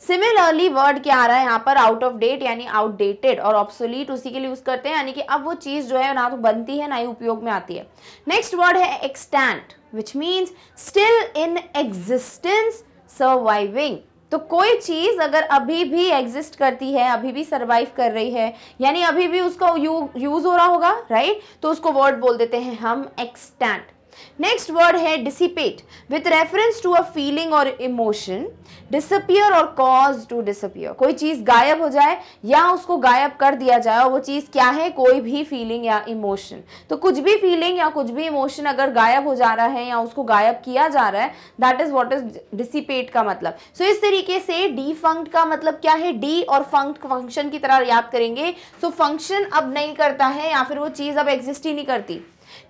A: सिमिलरली वर्ड क्या आ रहा है यहाँ पर आउट ऑफ डेट यानी आउटडेटेड और ऑप्सोलीट उसी के लिए यूज़ करते हैं यानी कि अब वो चीज़ जो है ना तो बनती है ना ही उपयोग में आती है नेक्स्ट वर्ड है extant which means still in existence surviving तो कोई चीज़ अगर अभी भी एग्जिस्ट करती है अभी भी सर्वाइव कर रही है यानी अभी भी उसका यू यूज़ हो रहा होगा राइट तो उसको वर्ड बोल देते हैं हम एक्सटेंट नेक्स्ट वर्ड है dissipate with reference to a feeling और इमोशन डिसअपियर और कॉज टू डिसअपियर कोई चीज़ गायब हो जाए या उसको गायब कर दिया जाए और वो चीज़ क्या है कोई भी फीलिंग या इमोशन तो कुछ भी फीलिंग या कुछ भी इमोशन अगर गायब हो जा रहा है या उसको गायब किया जा रहा है that is what is dissipate का मतलब सो so, इस तरीके से डी फंक्ट का मतलब क्या है डी और फंक्ट फंक्शन की तरह याद करेंगे सो so, फंक्शन अब नहीं करता है या फिर वो चीज़ अब एग्जिस्ट ही नहीं करती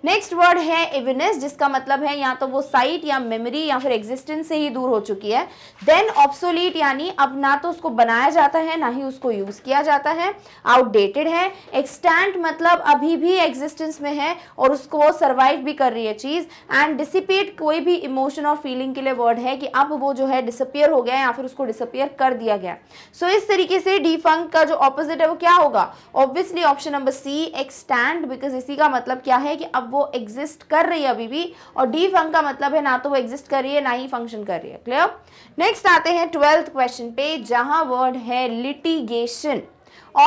A: नेक्स्ट वर्ड है एविनेस जिसका मतलब है या तो वो साइट या मेमोरी या फिर एग्जिस्टेंस से ही दूर हो चुकी है देन ऑप्सोलीट यानी अब ना तो उसको बनाया जाता है ना ही उसको यूज़ किया जाता है आउटडेटेड है एक्सटैंट मतलब अभी भी एग्जिस्टेंस में है और उसको सर्वाइव भी कर रही है चीज़ एंड डिसिपेट कोई भी इमोशन और फीलिंग के लिए वर्ड है कि अब वो जो है डिसअपियर हो गया या फिर उसको डिसअपियर कर दिया गया सो so, इस तरीके से डिफंक का जो ऑपोजिट है वो क्या होगा obviously option number C extant because इसी का मतलब क्या है कि अब वो एग्जिस्ट कर रही है अभी भी और डी फंक का मतलब है ना तो वो एग्जिस्ट कर रही है ना ही फंक्शन कर रही है क्लियर नेक्स्ट आते हैं ट्वेल्थ क्वेश्चन पे जहां वर्ड है लिटिगेशन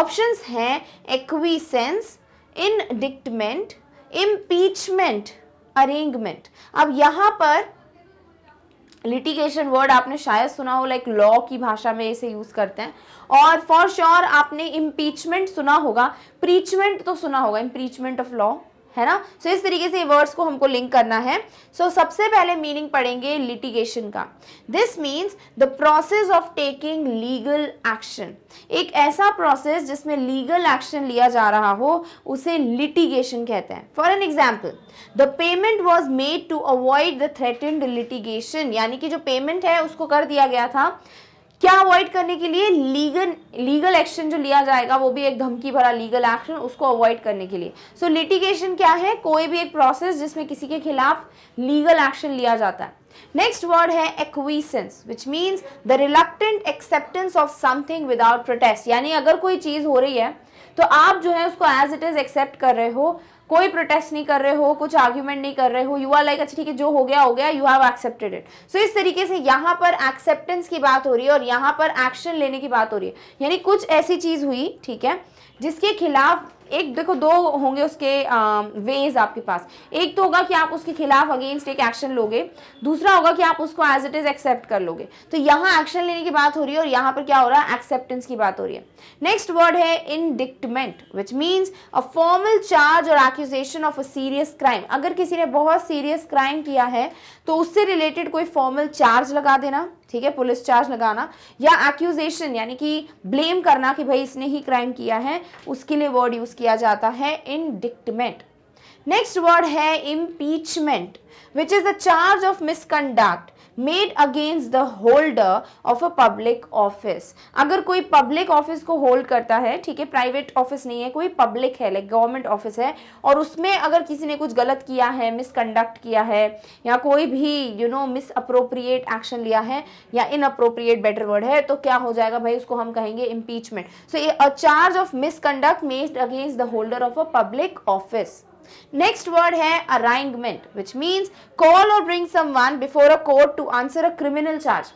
A: ऑप्शंस हैं एक्वीसेंस इनडिक्टमेंट इम्पीचमेंट अरेंजमेंट अब यहां पर लिटिगेशन वर्ड आपने शायद सुना हो लाइक लॉ की भाषा में इसे यूज़ करते हैं और फॉर श्योर sure आपने इम्पीचमेंट सुना होगा प्रीचमेंट तो सुना होगा इम्पीचमेंट ऑफ लॉ है ना सो so, इस तरीके से वर्ड्स को हमको लिंक करना है सो so, सबसे पहले मीनिंग पढ़ेंगे लिटिगेशन का this means the process of taking legal action एक ऐसा प्रोसेस जिसमें लीगल एक्शन लिया जा रहा हो उसे लिटिगेशन कहते हैं for an example the payment was made to avoid the threatened litigation यानी कि जो पेमेंट है उसको कर दिया गया था क्या अवॉइड करने के लिए लीगल लीगल एक्शन जो लिया जाएगा वो भी एक धमकी भरा लीगल एक्शन उसको अवॉइड करने के लिए सो so, लिटिगेशन क्या है कोई भी एक प्रोसेस जिसमें किसी के खिलाफ लीगल एक्शन लिया जाता है नेक्स्ट वर्ड है acquiescence which means the reluctant acceptance of something without protest यानी अगर कोई चीज़ हो रही है तो आप जो है उसको एज इट इज़ एक्सेप्ट कर रहे हो कोई प्रोटेस्ट नहीं कर रहे हो कुछ आर्ग्यूमेंट नहीं कर रहे हो यू आर लाइक अच्छा ठीक है जो हो गया हो गया you have accepted it so इस तरीके से यहाँ पर एक्सेप्टेंस की बात हो रही है और यहाँ पर एक्शन लेने की बात हो रही है यानी कुछ ऐसी चीज़ हुई ठीक है जिसके खिलाफ एक देखो दो होंगे उसके वेज आपके पास एक तो होगा कि आप उसके खिलाफ अगेंस्ट एक एक्शन लोगे दूसरा होगा कि आप उसको एज इट इज़ एक्सेप्ट कर लोगे तो यहाँ एक्शन लेने की बात हो रही है और यहाँ पर क्या हो रहा है एक्सेप्टेंस की बात हो रही है नेक्स्ट वर्ड है indictment which means a formal charge और accusation of a serious crime अगर किसी ने बहुत सीरियस क्राइम किया है तो उससे रिलेटेड कोई फॉर्मल चार्ज लगा देना ठीक है पुलिस चार्ज लगाना या एक्यूजेशन यानी कि ब्लेम करना कि भाई इसने ही क्राइम किया है उसके लिए वर्ड यूज़ किया जाता है इनडिक्टमेंट नेक्स्ट वर्ड है impeachment which is the charge of misconduct made against the holder of a public office अगर कोई पब्लिक ऑफिस को होल्ड करता है ठीक है प्राइवेट ऑफिस नहीं है कोई पब्लिक है लाइक गवर्नमेंट ऑफिस है और उसमें अगर किसी ने कुछ गलत किया है मिसकंडक्ट किया है या कोई भी you know misappropriate action लिया है या इन अप्रोप्रिएट बेटर वर्ड है तो क्या हो जाएगा भाई उसको हम कहेंगे impeachment so a charge of misconduct made against the holder of a public office next word है अराइंगमेंट विच मीन्स कॉल और bring someone before a court to answer a criminal charge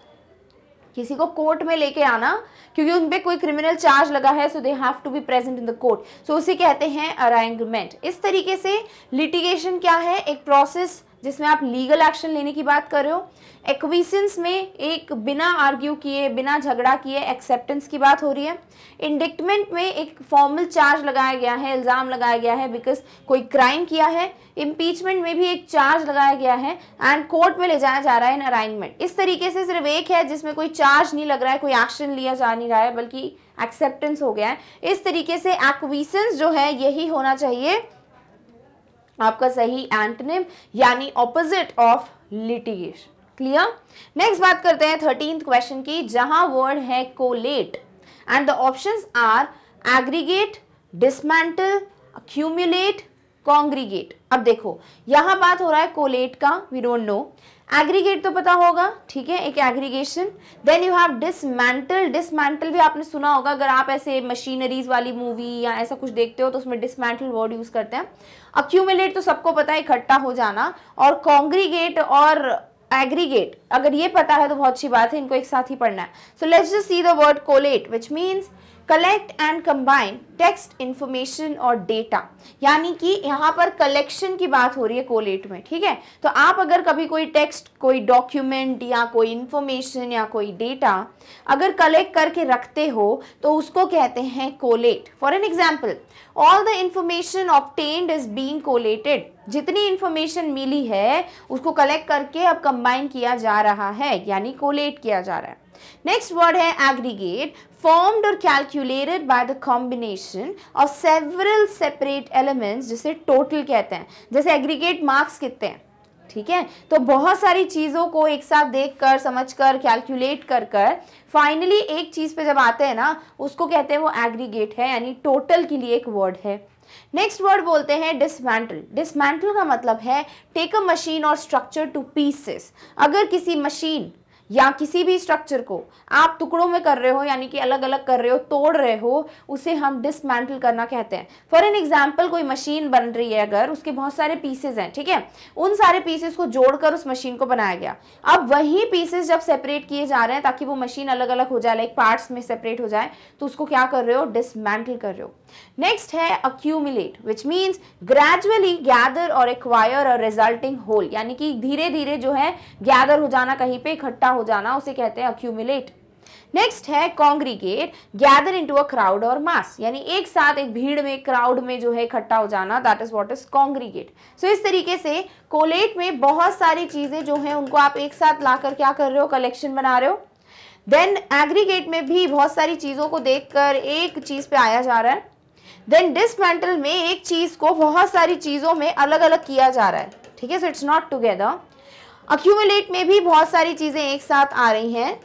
A: किसी को कोर्ट में लेके आना क्योंकि उन पर कोई क्रिमिनल चार्ज लगा है so they have to be present in the court so उसे कहते हैं अराइंगमेंट इस तरीके से लिटिगेशन क्या है एक प्रोसेस जिसमें आप लीगल एक्शन लेने की बात कर रहे हो एक्विशंस में एक बिना आर्ग्यू किए बिना झगड़ा किए एक्सेप्टेंस की बात हो रही है इंडिक्टमेंट में एक फॉर्मल चार्ज लगाया गया है इल्ज़ाम लगाया गया है बिकॉज कोई क्राइम किया है इम्पीचमेंट में भी एक चार्ज लगाया गया है एंड कोर्ट में ले जाया जा रहा है इन अराइनमेंट इस तरीके से सिर्फ एक है जिसमें कोई चार्ज नहीं लग रहा है कोई एक्शन लिया जा नहीं रहा है बल्कि एक्सेप्टेंस हो गया है इस तरीके से एक्विशंस जो है यही होना चाहिए आपका सही एंटनिम यानी opposite of litigation clear next बात करते हैं थर्टींथ क्वेश्चन की जहां वर्ड है collate and the options are aggregate dismantle accumulate congregate अब देखो यहां बात हो रहा है कोलेट का वी डोंट नो एग्रीगेट तो पता होगा ठीक है एक aggregation then you have dismantle dismantle भी आपने सुना होगा अगर आप ऐसे मशीनरीज वाली मूवी या ऐसा कुछ देखते हो तो उसमें डिसमेंटल वर्ड यूज़ करते हैं अक्यूमिलेट तो सबको पता है इकट्ठा हो जाना और कॉन्ग्रीगेट और एग्रीगेट अगर ये पता है तो बहुत अच्छी बात है इनको एक साथ ही पढ़ना है so let's just see the word collate which means collect and combine text information और डेटा यानी कि यहाँ पर कलेक्शन की बात हो रही है कोलेट में ठीक है तो आप अगर कभी कोई टेक्स्ट कोई डॉक्यूमेंट या कोई इंफॉर्मेशन या कोई डेटा अगर कलेक्ट करके रखते हो तो उसको कहते हैं collate for an example all the information obtained is being collated जितनी इंफॉर्मेशन मिली है उसको कलेक्ट करके अब कंबाइन किया जा रहा है यानी कोलेट किया जा रहा है नेक्स्ट वर्ड है एग्रीगेट फॉर्म्ड और calculated by the combination of several separate elements जिसे टोटल कहते हैं जैसे एग्रीगेट मार्क्स कितने हैं ठीक है तो बहुत सारी चीज़ों को एक साथ देख कर समझ कर कैलकुलेट कर कर फाइनली एक चीज़ पे जब आते हैं ना उसको कहते हैं वो एग्रीगेट है यानी टोटल के लिए एक वर्ड है नेक्स्ट वर्ड बोलते हैं डिसमेंटल डिसमेंटल का मतलब है टेक अ मशीन और स्ट्रक्चर टू पीसेस अगर किसी मशीन या किसी भी स्ट्रक्चर को आप टुकड़ों में कर रहे हो यानी कि अलग अलग कर रहे हो तोड़ रहे हो उसे हम डिसमेंटल करना कहते हैं फॉर एन एग्जाम्पल कोई मशीन बन रही है अगर उसके बहुत सारे पीसेज हैं ठीक है उन सारे पीसेस को जोड़कर उस मशीन को बनाया गया अब वही पीसेस जब सेपरेट किए जा रहे हैं ताकि वो मशीन अलग अलग हो जाए लाइक पार्ट्स में सेपरेट हो जाए तो उसको क्या कर रहे हो डिसमेंटल कर रहे हो नेक्स्ट है accumulate which means gradually gather और एक्वायर और रिजल्टिंग होल यानी कि धीरे धीरे जो है गैदर हो जाना कहीं पे इकट्ठा हो जाना उसे कहते हैं अक्यूमिलेट नेक्स्ट है congregate gather into a crowd और मास यानी एक साथ एक भीड़ में क्राउड में जो है इकट्ठा हो जाना that is what is congregate so इस तरीके से कोलेट में बहुत सारी चीजें जो है उनको आप एक साथ लाकर क्या कर रहे हो कलेक्शन बना रहे हो देन एग्रीगेट में भी बहुत सारी चीज़ों को देखकर एक चीज़ पे आया जा रहा है देन डिसमेंटल में एक चीज़ को बहुत सारी चीज़ों में अलग अलग किया जा रहा है ठीक है so it's not together accumulate में भी बहुत सारी चीज़ें एक साथ आ रही हैं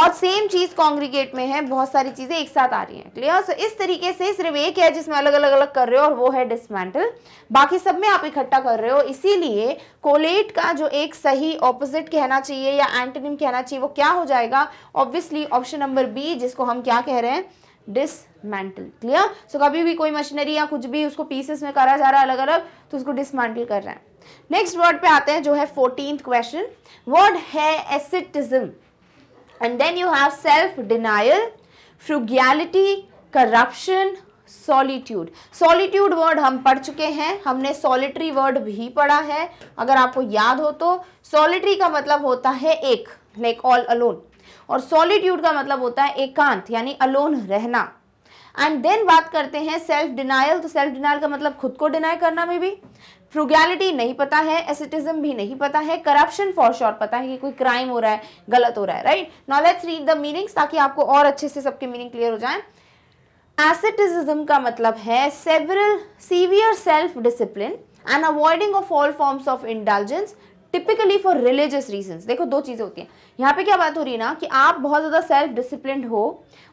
A: और सेम चीज़ कॉन्ग्रीगेट में है बहुत सारी चीज़ें एक साथ आ रही हैं क्लियर सो इस तरीके से सिर्फ एक है जिसमें अलग अलग अलग कर रहे हो और वो है डिसमेंटल बाकी सब में आप इकट्ठा कर रहे हो इसीलिए कोलेट का जो एक सही ऑपोजिट कहना चाहिए या एंटनिम कहना चाहिए वो क्या हो जाएगा ऑब्वियसली ऑप्शन नंबर बी जिसको हम क्या कह रहे हैं डिसमेंटल क्लियर सो कभी भी कोई मशीनरी या कुछ भी उसको पीसेस में करा जा रहा है अलग अलग तो उसको डिसमेंटल कर रहे हैं नेक्स्ट वर्ड पे आते हैं जो है फोर्टीन क्वेश्चन वर्ड है asceticism and then you have self denial frugality corruption solitude solitude word हम पढ़ चुके हैं हमने सॉलिटरी वर्ड भी पढ़ा है अगर आपको याद हो तो सॉलिटरी का मतलब होता है एक लाइक ऑल अलोन और सॉलिट्यूड का मतलब होता है एकांत यानी अलोन रहना एंड देन बात करते हैं सेल्फ डिनायल तो सेल्फ डिनायल का मतलब खुद को डिनाई करना में भी फ्रुगैलिटी नहीं पता है एसिटिज्म भी नहीं पता है करप्शन फॉर श्योर पता है कि कोई क्राइम हो रहा है गलत हो रहा है right now let's read the meanings ताकि आपको और अच्छे से सबके मीनिंग क्लियर हो जाए एसिटिज्म का मतलब है several severe self discipline and avoiding of all forms of intelligence typically for religious reason देखो दो चीज़ें होती हैं यहाँ पे क्या बात हो रही है ना कि आप बहुत ज़्यादा सेल्फ डिसिप्लिन हो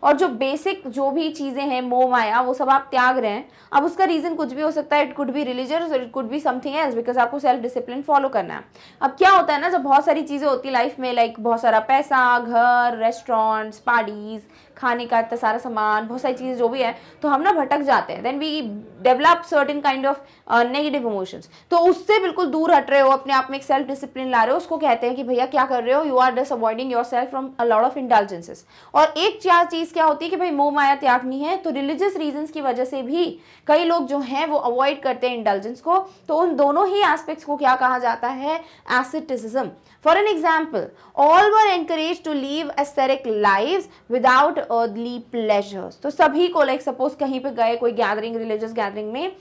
A: और जो बेसिक जो भी चीज़ें हैं मोह माया वो सब आप त्याग रहे हैं अब उसका रीज़न कुछ भी हो सकता है इट कुड भी रिलीजियस इट कुड भी समथिंग एल्स बिकॉज आपको सेल्फ डिसिप्लिन फॉलो करना है अब क्या होता है ना जब बहुत सारी चीज़ें होती है लाइफ में लाइक बहुत सारा पैसा घर रेस्टोरेंट्स पार्टीज खाने का इतना सारा सामान बहुत सारी चीज़ जो भी है तो हम ना भटक जाते हैं then we develop certain kind of negative emotions तो उससे बिल्कुल दूर हट रहे हो अपने आप में एक सेल्फ डिसिप्लिन ला रहे हो उसको कहते हैं कि भैया क्या कर रहे हो you are dis avoiding yourself from a lot of intelligences और एक चार चीज़ क्या होती है कि भाई मोह माया त्यागनी है तो रिलीजियस रीजन्स की वजह से भी कई लोग जो हैं वो अवॉइड करते हैं इंटेलिजेंस को तो उन दोनों ही एस्पेक्ट्स को क्या कहा जाता है asceticism for an example all were encouraged to leave ascetic life without earthly pleasures तो सभी को लाइक like, सपोज कहीं पे गए कोई गैदरिंग रिलीजियस गैदरिंग में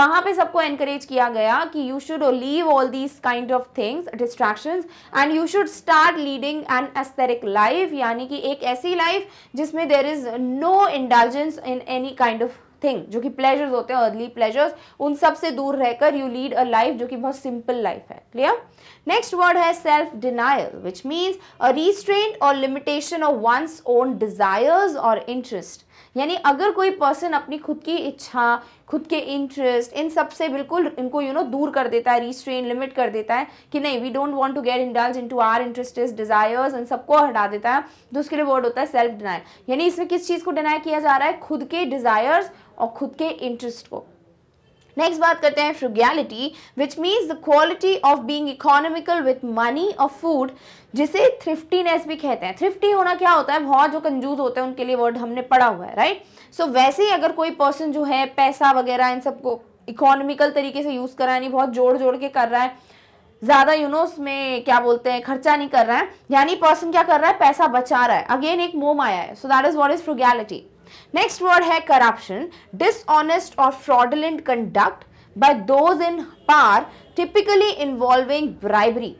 A: वहां पे सबको एनकरेज किया गया कि you should leave all these kind of things distraction and you should start leading an aesthetic life यानी कि एक ऐसी लाइफ जिसमें there is no indulgence in any kind of thing जो कि प्लेजर्स होते हैं अर्दली प्लेजर्स उन सबसे दूर रहकर यू लीड अ लाइफ जो कि बहुत सिंपल लाइफ है क्लियर Next word है self denial which means a restraint or limitation of one's own desires or interest यानी अगर कोई पर्सन अपनी खुद की इच्छा खुद के इंटरेस्ट इन सब से बिल्कुल इनको यू you नो know, दूर कर देता है रिस्ट्रेन लिमिट कर देता है कि नहीं we don't want to get indulge into or interest desires इन सबको हटा देता है तो उसके लिए वर्ड होता है सेल्फ डिनाइल यानी इसमें किस चीज़ को डिनाई किया जा रहा है खुद के डिज़ायर्स और खुद के इंटरेस्ट को नेक्स्ट बात करते हैं frugality which means the quality of being economical with money और फूड जिसे थ्रिफ्टीनेस भी कहते हैं थ्रिफ्टी होना क्या होता है बहुत जो कंजूज होते हैं उनके लिए वर्ड हमने पढ़ा हुआ है राइट सो so, वैसे ही अगर कोई पर्सन जो है पैसा वगैरह इन सबको इकोनॉमिकल तरीके से यूज़ करा नहीं बहुत जोड़ जोड़ के कर रहा है ज़्यादा यू नो उसमें क्या बोलते हैं खर्चा नहीं कर रहा है यानी पर्सन क्या कर रहा है पैसा बचा रहा है अगेन एक मोम आया है so that is what is frugality next word है करप्शन डिसऑनेस्ट और fraudulent conduct by those in power typically involving bribery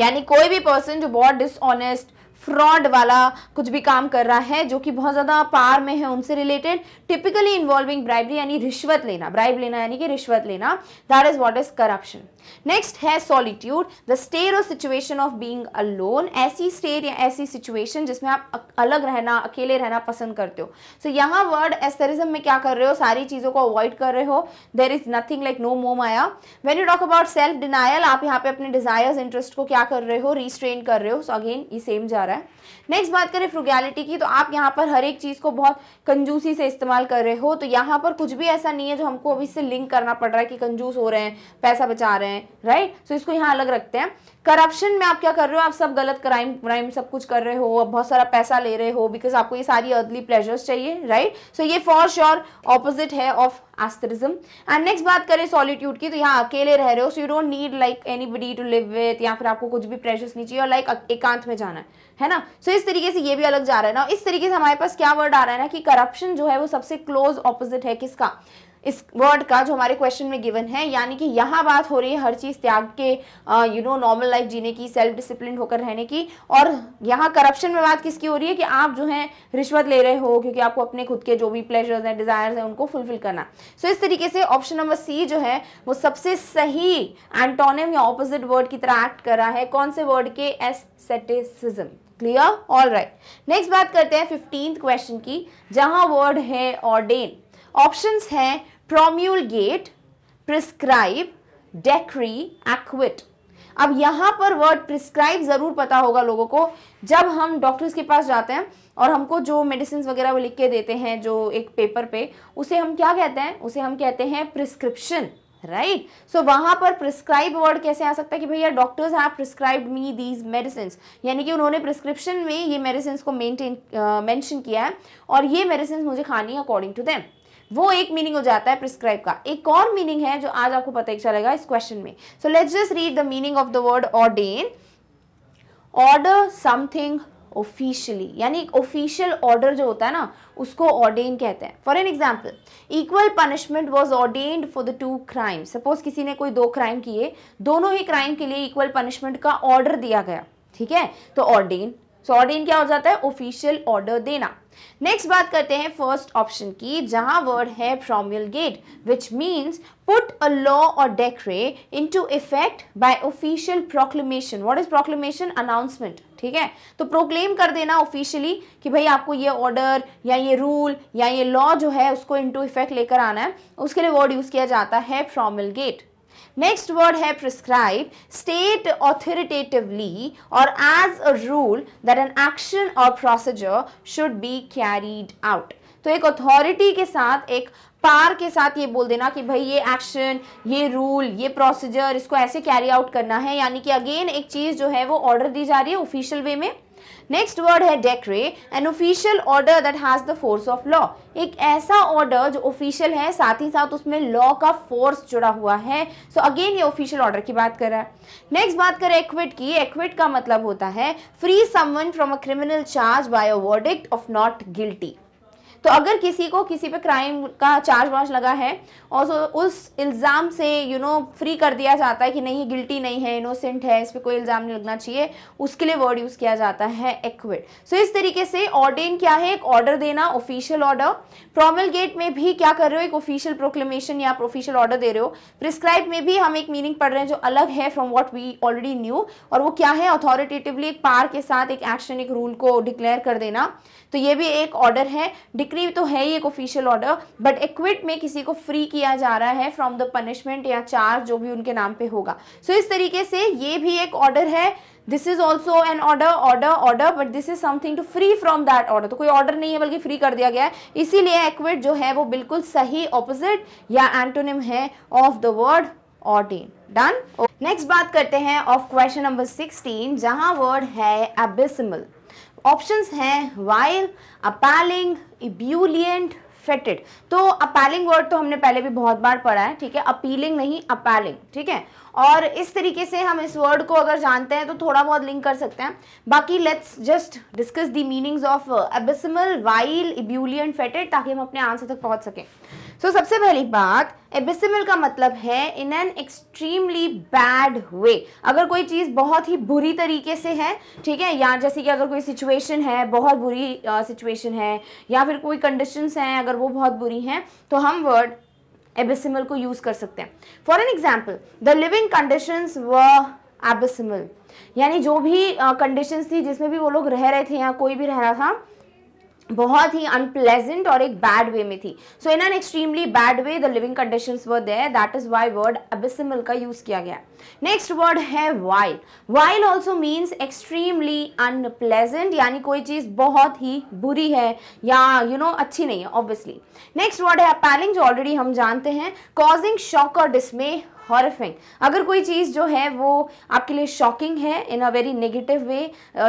A: यानी कोई भी पर्सन जो बहुत डिसऑनेस्ट फ्रॉड वाला कुछ भी काम कर रहा है जो कि बहुत ज़्यादा पार में है उनसे रिलेटेड टिपिकली इन्वॉल्विंग ब्राइबरी यानी रिश्वत लेना ब्राइब लेना यानी कि रिश्वत लेना that is what is corruption next है solitude the state or situation of being alone ऐसी स्टेर या ऐसी सिचुएशन जिसमें आप अलग रहना अकेले रहना पसंद करते हो सो so, यहाँ वर्ड एस्थेरिज्म में क्या कर रहे हो सारी चीज़ों को अवॉइड कर रहे हो there is nothing like no मो माया when you talk about self denial आप यहाँ पे अपने डिजायर्स इंटरेस्ट को क्या कर रहे हो रिस्ट्रेन कर रहे हो सो अगेन ये सेम जा रहा है नेक्स्ट बात करें फ्रुगैलिटी की तो आप यहाँ पर हर एक चीज़ को बहुत कंजूसी से इस्तेमाल कर रहे हो तो यहाँ पर कुछ भी ऐसा नहीं है जो हमको अभी से लिंक करना पड़ रहा है कि कंजूस हो रहे हैं पैसा बचा रहे हैं राइट सो so इसको यहाँ अलग रखते हैं करप्शन में आप क्या कर रहे हो आप सब गलत क्राइम क्राइम सब कुछ कर रहे हो आप बहुत सारा पैसा ले रहे हो बिकॉज आपको ये सारी अर्दली प्लेजर्स चाहिए राइट सो so ये फॉर श्योर ऑपोजिट है ऑफ एस्टरिज्म एंड नेक्स्ट बात करें सॉलिट्यूड की तो यहाँ अकेले रह रहे हो so you don't need like anybody to live with या फिर आपको कुछ भी प्रेशर्स नहीं चाहिए और लाइक like, एकांत में जाना है है ना सो so, इस तरीके से ये भी अलग जा रहा है ना इस तरीके से हमारे पास क्या वर्ड आ रहा है ना कि करप्शन जो है वो सबसे क्लोज ऑपोजिट है किसका इस वर्ड का जो हमारे क्वेश्चन में गिवन है यानी कि यहाँ बात हो रही है हर चीज़ त्याग के यू नो नॉर्मल लाइफ जीने की सेल्फ डिसिप्लिन होकर रहने की और यहाँ करप्शन में बात किसकी हो रही है कि आप जो है रिश्वत ले रहे हो क्योंकि आपको अपने खुद के जो भी प्लेजर्स हैं डिज़ायर्स हैं उनको फुलफिल करना सो so, इस तरीके से ऑप्शन नंबर सी जो है वो सबसे सही एंटोनियम या ऑपोजिट वर्ड की तरह एक्ट कर रहा है कौन से वर्ड के asceticism clear all right next बात करते हैं फिफ्टींथ क्वेश्चन की जहाँ वर्ड है ऑर्डेन ऑप्शंस हैं प्रोम्यूलगेट प्रिस्क्राइब डेक्री एक्विट अब यहां पर वर्ड प्रिस्क्राइब ज़रूर पता होगा लोगों को जब हम डॉक्टर्स के पास जाते हैं और हमको जो मेडिसिन वगैरह वो लिख के देते हैं जो एक पेपर पे उसे हम क्या कहते हैं उसे हम कहते हैं प्रिस्क्रिप्शन राइट सो वहां पर प्रिस्क्राइब वर्ड कैसे आ सकता है कि भैया doctors have prescribe me these medicine यानी कि उन्होंने प्रिस्क्रिप्शन में ये मेडिसिन को मेंटेन मेंशन किया है और ये मेडिसिन मुझे खानी है अकॉर्डिंग टू देम वो एक मीनिंग हो जाता है प्रिस्क्राइब का एक और मीनिंग है जो आज आपको पता ही चलेगा इस क्वेश्चन में so let's just read the meaning of the word ordain order something officially यानी एक ऑफिशियल ऑर्डर जो होता है ना उसको ऑर्डेन कहते हैं for an example equal punishment was ordained for the two crime suppose किसी ने कोई दो क्राइम किए दोनों ही क्राइम के लिए इक्वल पनिशमेंट का ऑर्डर दिया गया ठीक है तो ऑर्डेन सो क्या हो जाता है ऑफिशियल ऑर्डर देना नेक्स्ट बात करते हैं फर्स्ट ऑप्शन की जहां वर्ड है get which means a law or or into effect by official proclamation what is proclamation announcement ठीक है तो प्रोक्लेम कर देना ऑफिशियली कि भाई आपको ये ऑर्डर या ये रूल या ये लॉ जो है उसको इंटू इफेक्ट लेकर आना है उसके लिए वर्ड यूज़ किया जाता है गेट नेक्स्ट वर्ड है prescribe state authoritatively or as a rule that an action or procedure should be carried out तो एक अथॉरिटी के साथ एक पार के साथ ये बोल देना कि भाई ये एक्शन ये रूल ये प्रोसीजर इसको ऐसे कैरी आउट करना है यानी कि अगेन एक चीज़ जो है वो ऑर्डर दी जा रही है ऑफिशियल वे में नेक्स्ट वर्ड है decree an official order that has the force of law एक ऐसा ऑर्डर जो ऑफिशियल है साथ ही साथ उसमें लॉ का फोर्स जुड़ा हुआ है सो so अगेन ये ऑफिशियल ऑर्डर की बात कर रहा है नेक्स्ट बात करें एक्विट की एक्विट का मतलब होता है free someone from a criminal charge by a verdict of not guilty तो अगर किसी को किसी पे क्राइम का चार्ज वार्ज लगा है और उस इल्ज़ाम से यू नो फ्री कर दिया जाता है कि नहीं गिल्टी नहीं है इनोसेंट है इस पर कोई इल्ज़ाम नहीं लगना चाहिए उसके लिए वर्ड यूज़ किया जाता है एक्विड सो so, इस तरीके से ऑर्डेन क्या है एक ऑर्डर देना ऑफिशियल ऑर्डर गेट में भी क्या कर रहे हो एक ऑफिशियल प्रोक्लेमेशन या ऑफिशियल ऑर्डर दे रहे हो प्रिस्क्राइब में भी हम एक मीनिंग पढ़ रहे हैं जो अलग है from what we already knew और वो क्या है अथॉरिटेटिवली एक पार के साथ एक एक्शन एक रूल को डिक्लेयर कर देना तो ये भी एक ऑर्डर है डिक्री तो है ही एक ऑफिशियल ऑर्डर बट एक्विट में किसी को फ्री किया जा रहा है फ्रॉम द पनिशमेंट या चार्ज जो भी उनके नाम पे होगा सो so, इस तरीके से ये भी एक ऑर्डर है this is also an order order order but this is something to free from that order तो कोई ऑर्डर नहीं है बल्कि फ्री कर दिया गया है इसीलिए एक्विट जो है वो बिल्कुल सही ऑपोजिट या एंटोनिम है of the word ordain done next बात करते हैं ऑफ क्वेश्चन नंबर सिक्सटीन जहां वर्ड है एबिसमल ऑप्शंस हैं वाइल अपैलिंग इब्यूलियंट फेटेड तो अपैलिंग वर्ड तो हमने पहले भी बहुत बार पढ़ा है ठीक है अपीलिंग नहीं अपैलिंग ठीक है और इस तरीके से हम इस वर्ड को अगर जानते हैं तो थोड़ा बहुत लिंक कर सकते हैं बाकी let's just discuss the meanings of abysmal vile ebullient fetid ताकि हम अपने आंसर तक पहुंच सकें सो so, सबसे पहली बात एबिसिमल का मतलब है in an extremely bad way अगर कोई चीज़ बहुत ही बुरी तरीके से है ठीक है या जैसे कि अगर कोई सिचुएशन है बहुत बुरी सिचुएशन uh, है या फिर कोई कंडीशंस हैं अगर वो बहुत बुरी हैं तो हम वर्ड एबिसिमल को यूज़ कर सकते हैं for an example the living conditions were abysmal यानी जो भी कंडीशंस uh, थी जिसमें भी वो लोग रह रहे थे या कोई भी रह रहा था बहुत ही अनप्लेजेंट और एक बैड वे में थी so in an extremely bad way the living conditions were there that is why word abysmal का यूज किया गया नेक्स्ट वर्ड है vile vile also means extremely unpleasant यानी कोई चीज बहुत ही बुरी है या यू you नो know, अच्छी नहीं है ऑब्वियसली नेक्स्ट वर्ड है अपैलिंग जो ऑलरेडी हम जानते हैं कॉजिंग शॉक और डिस्मे हॉरफिंग अगर कोई चीज़ जो है वो आपके लिए शॉकिंग है in a very negative way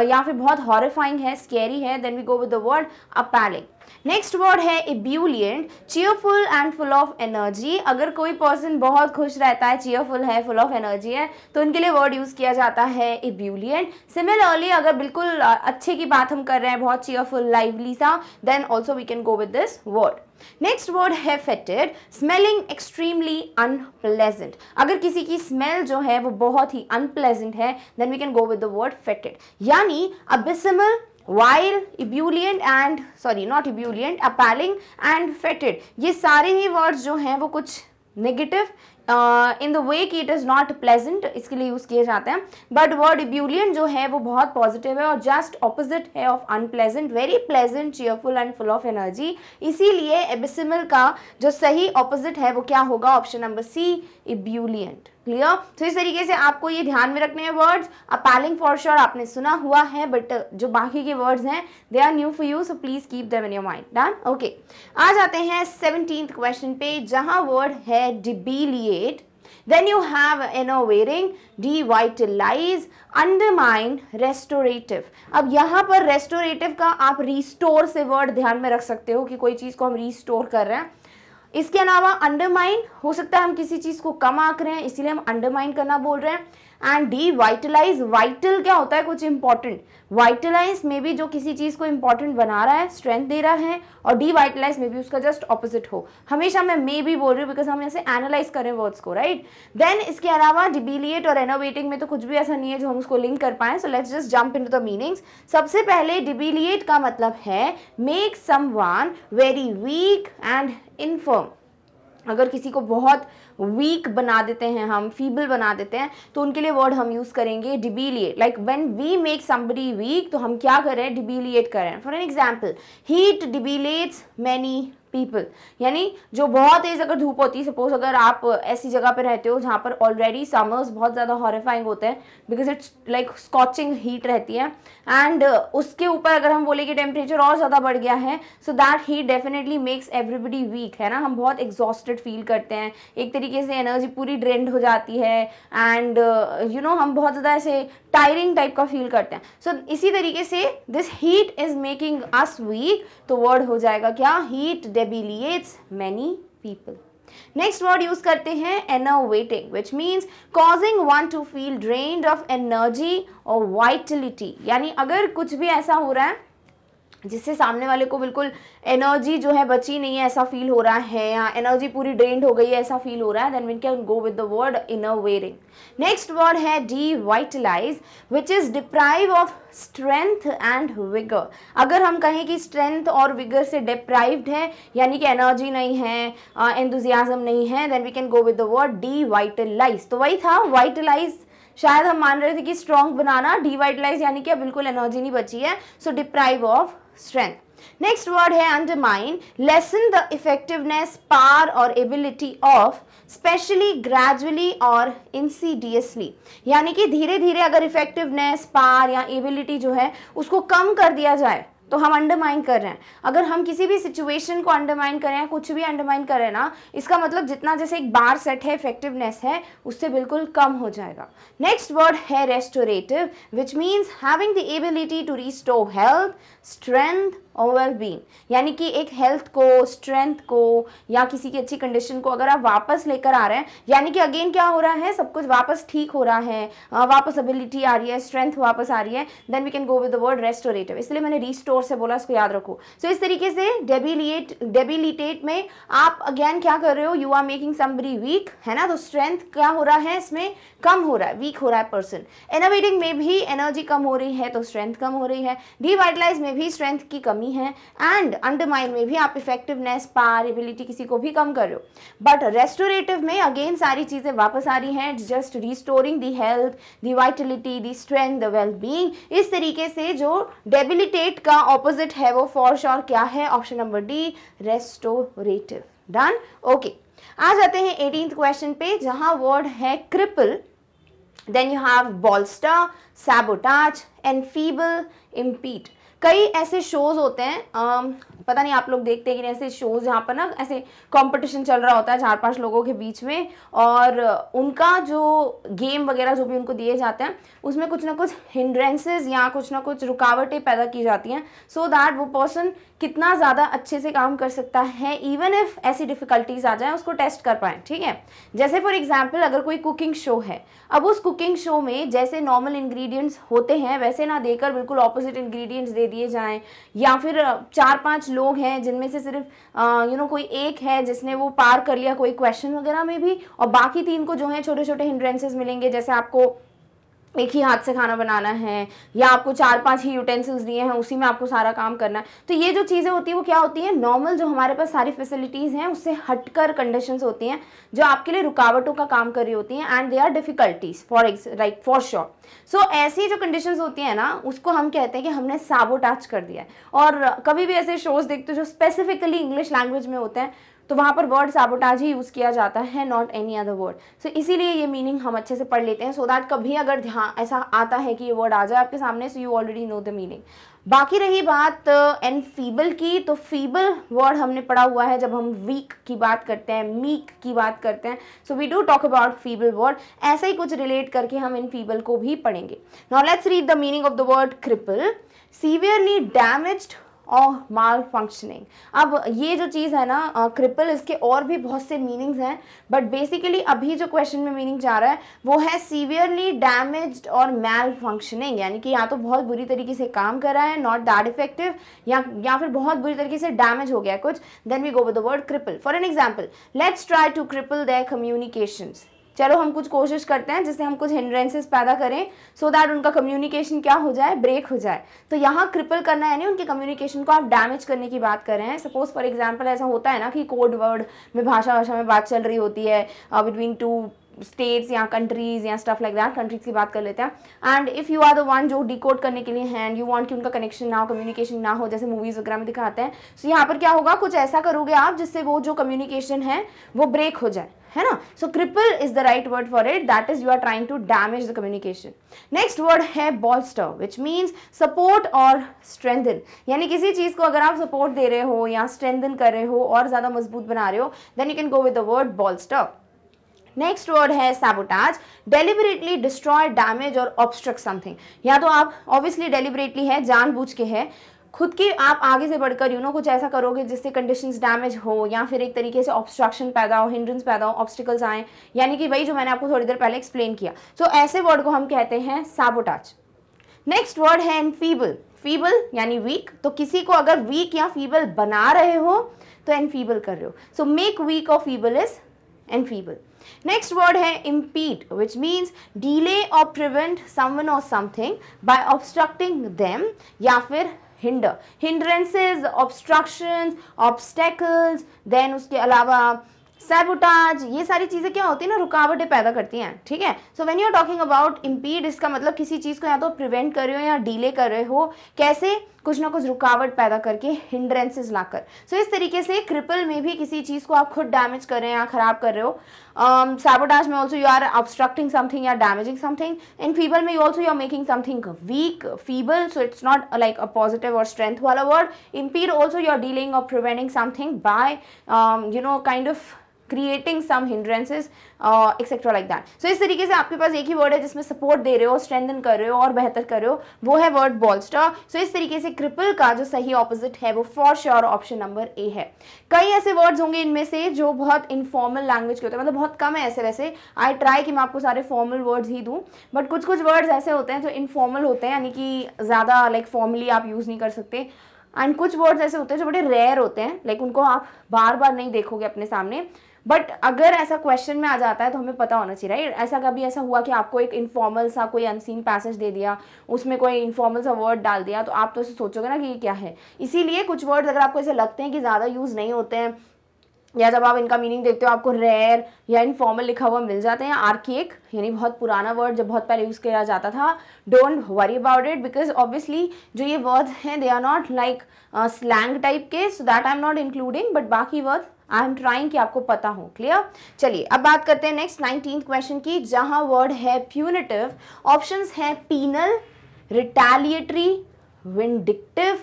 A: या फिर बहुत हॉरिफाइंग है स्केरी है then we go with the word appalling next word है ebullient cheerful and full of energy अगर कोई पर्सन बहुत खुश रहता है चेयरफुल है फुल ऑफ एनर्जी है तो उनके लिए वर्ड यूज़ किया जाता है इब्यूलियंट सिमिलरली अगर बिल्कुल अच्छे की बात हम कर रहे हैं बहुत चेयरफुल लाइवली सा then also we can go with this word next word है फेटेड स्मेलिंग एक्सट्रीमली अनप्लेजेंट अगर किसी की स्मेल जो है वो बहुत ही अनप्लेजेंट है then we can go with the word fetid यानी abysmal vile ebullient and sorry not ebullient appalling and fetid ये सारे ही वर्ड्स जो हैं वो कुछ नेगेटिव इन द वे की इट इज़ नॉट प्लेजेंट इसके लिए यूज़ किए जाते हैं बट वर्ड ब्यूलियन जो है वो बहुत पॉजिटिव है और जस्ट ऑपोजिट है of unpleasant very pleasant cheerful and full of energy इसीलिए एबिसिमल का जो सही ऑपोजिट है वो क्या होगा option number C ebullient clear तो इस तरीके से आपको ये ध्यान में रखने हैं वर्ड्स अब पैलिंग फॉर श्योर आपने सुना हुआ है बट जो बाकी के वर्ड्स हैं they are new for you so please keep them in your mind done okay आ जाते हैं सेवनटीन क्वेश्चन पे जहां वर्ड है debilitate then you have devitalize undermine restorative अब यहाँ पर रेस्टोरेटिव का आप रिस्टोर से वर्ड ध्यान में रख सकते हो कि कोई चीज़ को हम रिस्टोर कर रहे हैं इसके अलावा अंडरमाइन हो सकता है हम किसी चीज़ को कम आंक रहे हैं इसीलिए हम अंडरमाइन करना बोल रहे हैं एंड डी वाइटलाइज वाइटल क्या होता है कुछ इंपॉर्टेंट वाइटलाइज में भी जो किसी चीज़ को इंपॉर्टेंट बना रहा है स्ट्रेंथ दे रहा है और डी वाइटलाइज में भी उसका जस्ट ऑपोजिट हो हमेशा मैं मे भी बोल रही हूँ बिकॉज हम ऐसे एनालाइज कर रहे हैं वर्ड्स को राइट देन इसके अलावा डिबिलियट और एनोवेटिंग में तो कुछ भी ऐसा नहीं है जो हम उसको लिंक कर पाए so let's just jump in to the meanings सबसे पहले डिबिलिएट का मतलब है make someone very weak and infirm अगर किसी को बहुत वीक बना देते हैं हम फीबल बना देते हैं तो उनके लिए वर्ड हम यूज़ करेंगे debilitate like when we make somebody weak तो हम क्या करें डिबीलिएट करें for an example heat debilitates many people यानी जो बहुत तेज़ अगर धूप होती है सपोज अगर आप ऐसी जगह पर रहते हो जहाँ पर ऑलरेडी समर्स बहुत ज़्यादा हॉरीफाइंग होते हैं because it's like scorching heat रहती है एंड उसके ऊपर अगर हम बोले कि टेम्परेचर और ज़्यादा बढ़ गया है so that heat definitely makes everybody weak है ना हम बहुत एग्जॉस्टेड फील करते हैं एक तरीके से एनर्जी पूरी ड्रेंड हो जाती है एंड यू नो हम बहुत ज़्यादा ऐसे टायरिंग टाइप का फील करते हैं सो so, इसी तरीके से this heat is making us weak तो वर्ड हो जाएगा क्या heat debilitates many people next word use करते हैं enervating which means causing one to feel drain of energy or vitality यानी अगर कुछ भी ऐसा हो रहा है जिससे सामने वाले को बिल्कुल एनर्जी जो है बची नहीं है ऐसा फील हो रहा है या एनर्जी पूरी ड्रेंड हो गई है ऐसा फील हो रहा है then we can go with the word enervating next word है devitalize which is deprive of strength and vigour अगर हम कहें कि स्ट्रेंथ और विगर से डिप्राइव्ड है यानी कि एनर्जी नहीं है एंथुजियाजम uh, नहीं है then we can go with the word devitalize तो वही था वाइटलाइज शायद हम मान रहे थे कि स्ट्रॉन्ग बनाना डिवाइटलाइज यानी कि बिल्कुल एनर्जी नहीं बची है so deprive of strength next word है undermine lessen the effectiveness power or ability of specially gradually और इंसीडियसली यानी कि धीरे धीरे अगर इफेक्टिवनेस पार या एबिलिटी जो है उसको कम कर दिया जाए तो हम अंडरमाइन कर रहे हैं अगर हम किसी भी सिचुएशन को अंडरमाइन कर रहे हैं कुछ भी अंडरमाइन कर रहे हैं ना इसका मतलब जितना जैसे एक बार सेट है इफेक्टिवनेस है उससे बिल्कुल कम हो जाएगा नेक्स्ट वर्ड है restorative which means having the ability to restore health strength or wellbeing यानी कि एक हेल्थ को स्ट्रेंथ को या किसी की अच्छी कंडीशन को अगर आप वापस लेकर आ रहे हैं यानी कि अगेन क्या हो रहा है सब कुछ वापस ठीक हो रहा है वापस एबिलिटी आ रही है स्ट्रेंथ वापस आ रही है then we can go with the word restorative इसलिए मैंने रिस्टोर से बोला इसको याद रखो सो so, इस तरीके से डेबिलिएट डेबिलिटेट में आप अगेन क्या कर रहे हो you are making somebody weak है ना तो स्ट्रेंथ क्या हो रहा है इसमें कम हो रहा है वीक हो रहा है पर्सन एनोवेटिंग में भी एनर्जी कम हो रही है तो स्ट्रेंथ कम हो रही है डिवाइटलाइज में भी स्ट्रेंथ की कमी कमी है एंड अंडरमाइन में भी आप इफेक्टिवनेस पार एबिलिटी किसी को भी कम कर रहे हो बट रेस्टोरेटिव में अगेन सारी चीज़ें वापस आ रही हैं just restoring the health the vitality the strength the well being इस तरीके से जो डेबिलिटेट का ऑपोजिट है वो फॉर श्योर क्या है option number D restorative done okay आ जाते हैं एटीन क्वेश्चन पे जहां वर्ड है cripple then you have have bolster and feeble impede कई ऐसे शोज़ होते हैं पता नहीं आप लोग देखते हैं कि ऐसे शोज़ यहाँ पर ना ऐसे कंपटीशन चल रहा होता है चार पांच लोगों के बीच में और उनका जो गेम वगैरह जो भी उनको दिए जाते हैं उसमें कुछ ना कुछ हिंड्रेंसेज या कुछ ना कुछ रुकावटें पैदा की जाती हैं सो दैट वो पर्सन कितना ज़्यादा अच्छे से काम कर सकता है इवन इफ ऐसी डिफ़िकल्टीज आ जाएं उसको टेस्ट कर पाएँ ठीक है जैसे फॉर एग्जाम्पल अगर कोई कुकिंग शो है अब उस कुकिंग शो में जैसे नॉर्मल इंग्रेडिएंट्स होते हैं वैसे ना देकर बिल्कुल ऑपोजिट इंग्रेडिएंट्स दे दिए जाएं या फिर चार पांच लोग हैं जिनमें से सिर्फ यू नो कोई एक है जिसने वो पार कर लिया कोई क्वेश्चन वगैरह में भी और बाकी तीन को जो है छोटे छोटे हिंड्रेंसेज मिलेंगे जैसे आपको एक ही हाथ से खाना बनाना है या आपको चार पांच ही यूटेंसिल्स दिए हैं उसी में आपको सारा काम करना है तो ये जो चीज़ें होती है वो क्या होती है नॉर्मल जो हमारे पास सारी फैसिलिटीज़ हैं उससे हटकर कंडीशंस होती हैं जो आपके लिए रुकावटों का काम कर रही होती हैं and they are difficulties for like for sure so ऐसी जो कंडीशन होती हैं ना उसको हम कहते हैं कि हमने साबोटाच कर दिया है और कभी भी ऐसे शोज़ देखते हो जो स्पेसिफिकली इंग्लिश लैंग्वेज में होते हैं तो वहाँ पर वर्ड साबोटाज ही यूज़ किया जाता है नॉट एनी अदर वर्ड सो इसीलिए ये मीनिंग हम अच्छे से पढ़ लेते हैं सो so दैट कभी अगर ध्यान ऐसा आता है कि ये वर्ड आ जाए आपके सामने so you already know the meaning बाकी रही बात एन uh, फीबल की तो फीबल वर्ड हमने पढ़ा हुआ है जब हम वीक की बात करते हैं मीक की बात करते हैं so we do talk about feeble word ऐसे ही कुछ रिलेट करके हम इन फीबल को भी पढ़ेंगे not let's read the meaning of the word cripple severely damaged or mall functioning अब ये जो चीज़ है ना क्रिपल इसके और भी बहुत से मीनिंग्स हैं बट बेसिकली अभी जो क्वेश्चन में मीनिंग जा रहा है वो है सीवियरली डैमेज और मैल फंक्शनिंग यानी कि या तो बहुत बुरी तरीके से काम कर रहा है नॉट दैट इफेक्टिव या या फिर बहुत बुरी तरीके से डैमेज हो गया कुछ then we go with the word cripple for an example let's try to cripple the communications चलो हम कुछ कोशिश करते हैं जिससे हम कुछ हिंड्रेंसेस पैदा करें सो so दैट उनका कम्युनिकेशन क्या हो जाए ब्रेक हो जाए तो यहाँ क्रिपल करना यानी उनके कम्युनिकेशन को आप डैमेज करने की बात कर रहे हैं सपोज फॉर एग्जाम्पल ऐसा होता है ना कि कोड वर्ड में भाषा भाषा में बात चल रही होती है बिटवीन uh, टू स्टेट्स या कंट्रीज़ या स्टफ लाइक दैट कंट्रीज़ की बात कर लेते हैं and if you are the one जो डिकोड करने के लिए हैं एंड यू वांट कि उनका कनेक्शन ना हो कम्युनिकेशन ना हो जैसे मूवीज़ वगैरह में दिखाते हैं सो so, यहाँ पर क्या होगा कुछ ऐसा करोगे आप जिससे वो जो कम्युनिकेशन है वो ब्रेक हो जाए है ना so cripple is the right word for it that is you are trying to damage the communication next word है bolster which means support or strengthen यानी किसी चीज़ को अगर आप सपोर्ट दे रहे हो या स्ट्रेंथन कर रहे हो और ज़्यादा मजबूत बना रहे हो then you can go with the word bolster next word है sabotage deliberately destroy damage or obstruct something या तो आप ऑब्वियसली डेलिबरेटली है जानबूझ के है खुद की आप आगे से बढ़कर यू नो कुछ ऐसा करोगे जिससे कंडीशंस डैमेज हो या फिर एक तरीके से ऑब्स्ट्रक्शन पैदा हो हिंड्रेंस पैदा हो ऑब्स्टिकल्स आए यानी कि वही जो मैंने आपको थोड़ी देर पहले एक्सप्लेन किया सो so, ऐसे वर्ड को हम कहते हैं साबोटाज नेक्स्ट वर्ड है एनफीबल फीबल यानी वीक तो किसी को अगर वीक या फीबल बना रहे हो तो एनफीबल कर रहे हो so make weak or feeble is enfeeble Next word है impede which means delay or prevent someone or something by obstructing them या फिर hinder hindrances obstructions obstacles then उसके अलावा सेबोटाज ये सारी चीज़ें क्या होती है ना रुकावटें पैदा करती हैं ठीक है so when you are talking about impede इसका मतलब किसी चीज़ को या तो प्रिवेंट कर रहे हो या डीले कर रहे हो कैसे कुछ ना कुछ रुकावट पैदा करके हिंड्रेंसेज लाकर सो so, इस तरीके से क्रिपल में भी किसी चीज़ को आप खुद डैमेज कर रहे हैं या ख़राब कर रहे हो सैबोटाज um, में also you are obstructing something या डैमेजिंग समथिंग इन फीबल में you also you are making something weak feeble so it's not like a positive और स्ट्रेंथ वाला word impede also you are delaying or preventing something by you know kind of creating some hindrances etcetera like that so इस तरीके से आपके पास एक ही word है जिसमें सपोर्ट दे रहे हो स्ट्रेंथन कर रहे हो और बेहतर कर रहे हो वो है वर्ड बॉल्स्टर सो so इस तरीके से क्रिपल का जो सही ऑपोजिट है वो for sure option number A है कई ऐसे वर्ड्स होंगे इनमें से जो बहुत इनफॉर्मल लैंग्वेज के होते हैं मतलब बहुत कम है ऐसे वैसे आई ट्राई कि मैं आपको सारे फॉर्मल वर्ड्स ही दूँ बट कुछ कुछ वर्ड्स ऐसे होते हैं जो इनफॉर्मल होते हैं यानी कि ज़्यादा लाइक फॉर्मली आप यूज़ नहीं कर सकते एंड कुछ वर्ड्स ऐसे होते हैं जो बड़े रेयर होते हैं लाइक उनको आप बार बार नहीं देखोगे अपने सामने बट अगर ऐसा क्वेश्चन में आ जाता है तो हमें पता होना चाहिए राइट ऐसा कभी ऐसा हुआ कि आपको एक इनफॉर्मल सा कोई अनसीन पैसेज दे दिया उसमें कोई इनफॉर्मल सा वर्ड डाल दिया तो आप तो सोचोगे ना कि ये क्या है इसीलिए कुछ वर्ड अगर आपको ऐसे लगते हैं कि ज़्यादा यूज़ नहीं होते हैं या जब आप इनका मीनिंग देखते हो आपको रेयर या इनफॉर्मल लिखा हुआ मिल जाते हैं आर्किक यानी बहुत पुराना वर्ड जब बहुत पहले यूज़ किया जाता था don't worry about it because obviously जो ये वर्ड्स हैं they are not like slang type के so that I am not including but बाकी वर्ड्स आई एम ट्राइंग कि आपको पता हो क्लियर चलिए अब बात करते हैं नेक्स्ट नाइनटीन क्वेश्चन की जहां वर्ड है प्यूनिटिव ऑप्शंस हैं पीनल रिटेलिएटरी विंडिक्टिव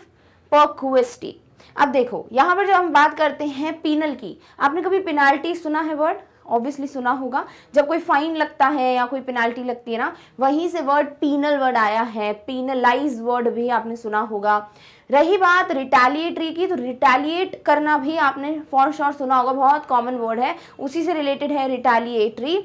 A: परक्वेस्टी अब देखो यहां पर जब हम बात करते हैं पीनल की आपने कभी पेनाल्टी सुना है वर्ड Obviously सुना होगा जब कोई फाइन लगता है या कोई पेनाल्टी लगती है ना वहीं से वर्ड पीनल वर्ड आया है पीनलाइज वर्ड भी आपने सुना होगा रही बात रिटेलिएटरी की तो रिटेलिएट करना भी आपने फॉर शॉर्ट सुना होगा बहुत कॉमन वर्ड है उसी से रिलेटेड है रिटेलिएटरी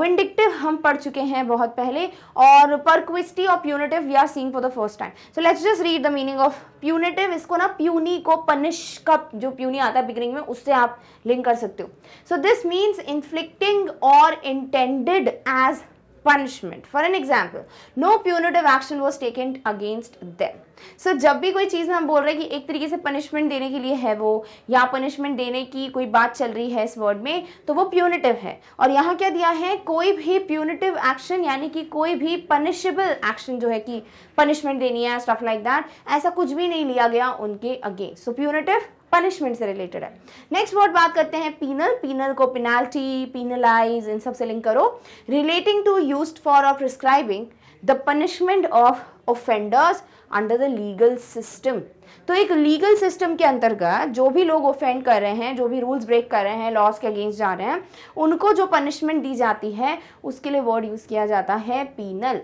A: विंडिक्टिव हम पढ़ चुके हैं बहुत पहले और perquisite or punitive we are seen for the first time so let's just read the meaning of punitive इसको ना प्यूनी को पनिश कप जो प्यूनी आता है बिगनिंग में उससे आप लिंक कर सकते हो so this means inflicting or intended as punishment for an example no punitive action was taken against them so so, जब भी कोई चीज़ में हम बोल रहे हैं कि एक तरीके से पनिशमेंट देने के लिए है वो या पनिशमेंट देने की कोई बात चल रही है इस वर्ड में तो वो प्यूनिटिव है और यहाँ क्या दिया है कोई भी प्यूनिटिव एक्शन यानी कि कोई भी पनिशेबल एक्शन जो है कि पनिशमेंट देनी है स्टफ लाइक दैट ऐसा कुछ भी नहीं लिया गया उनके अगेंस्ट सो प्यूनिटिव पनिशमेंट से रिलेटेड है नेक्स्ट वर्ड बात करते हैं पीनल पीनल को पिनाल्टी पीनलाइज इन सबसे लिंक करो relating to use for or prescribing the punishment of offenders under the legal system तो एक लीगल सिस्टम के अंतर्गत जो भी लोग ऑफेंड कर रहे हैं जो भी रूल्स ब्रेक कर रहे हैं लॉस के अगेंस्ट जा रहे हैं उनको जो पनिशमेंट दी जाती है उसके लिए वर्ड यूज़ किया जाता है पीनल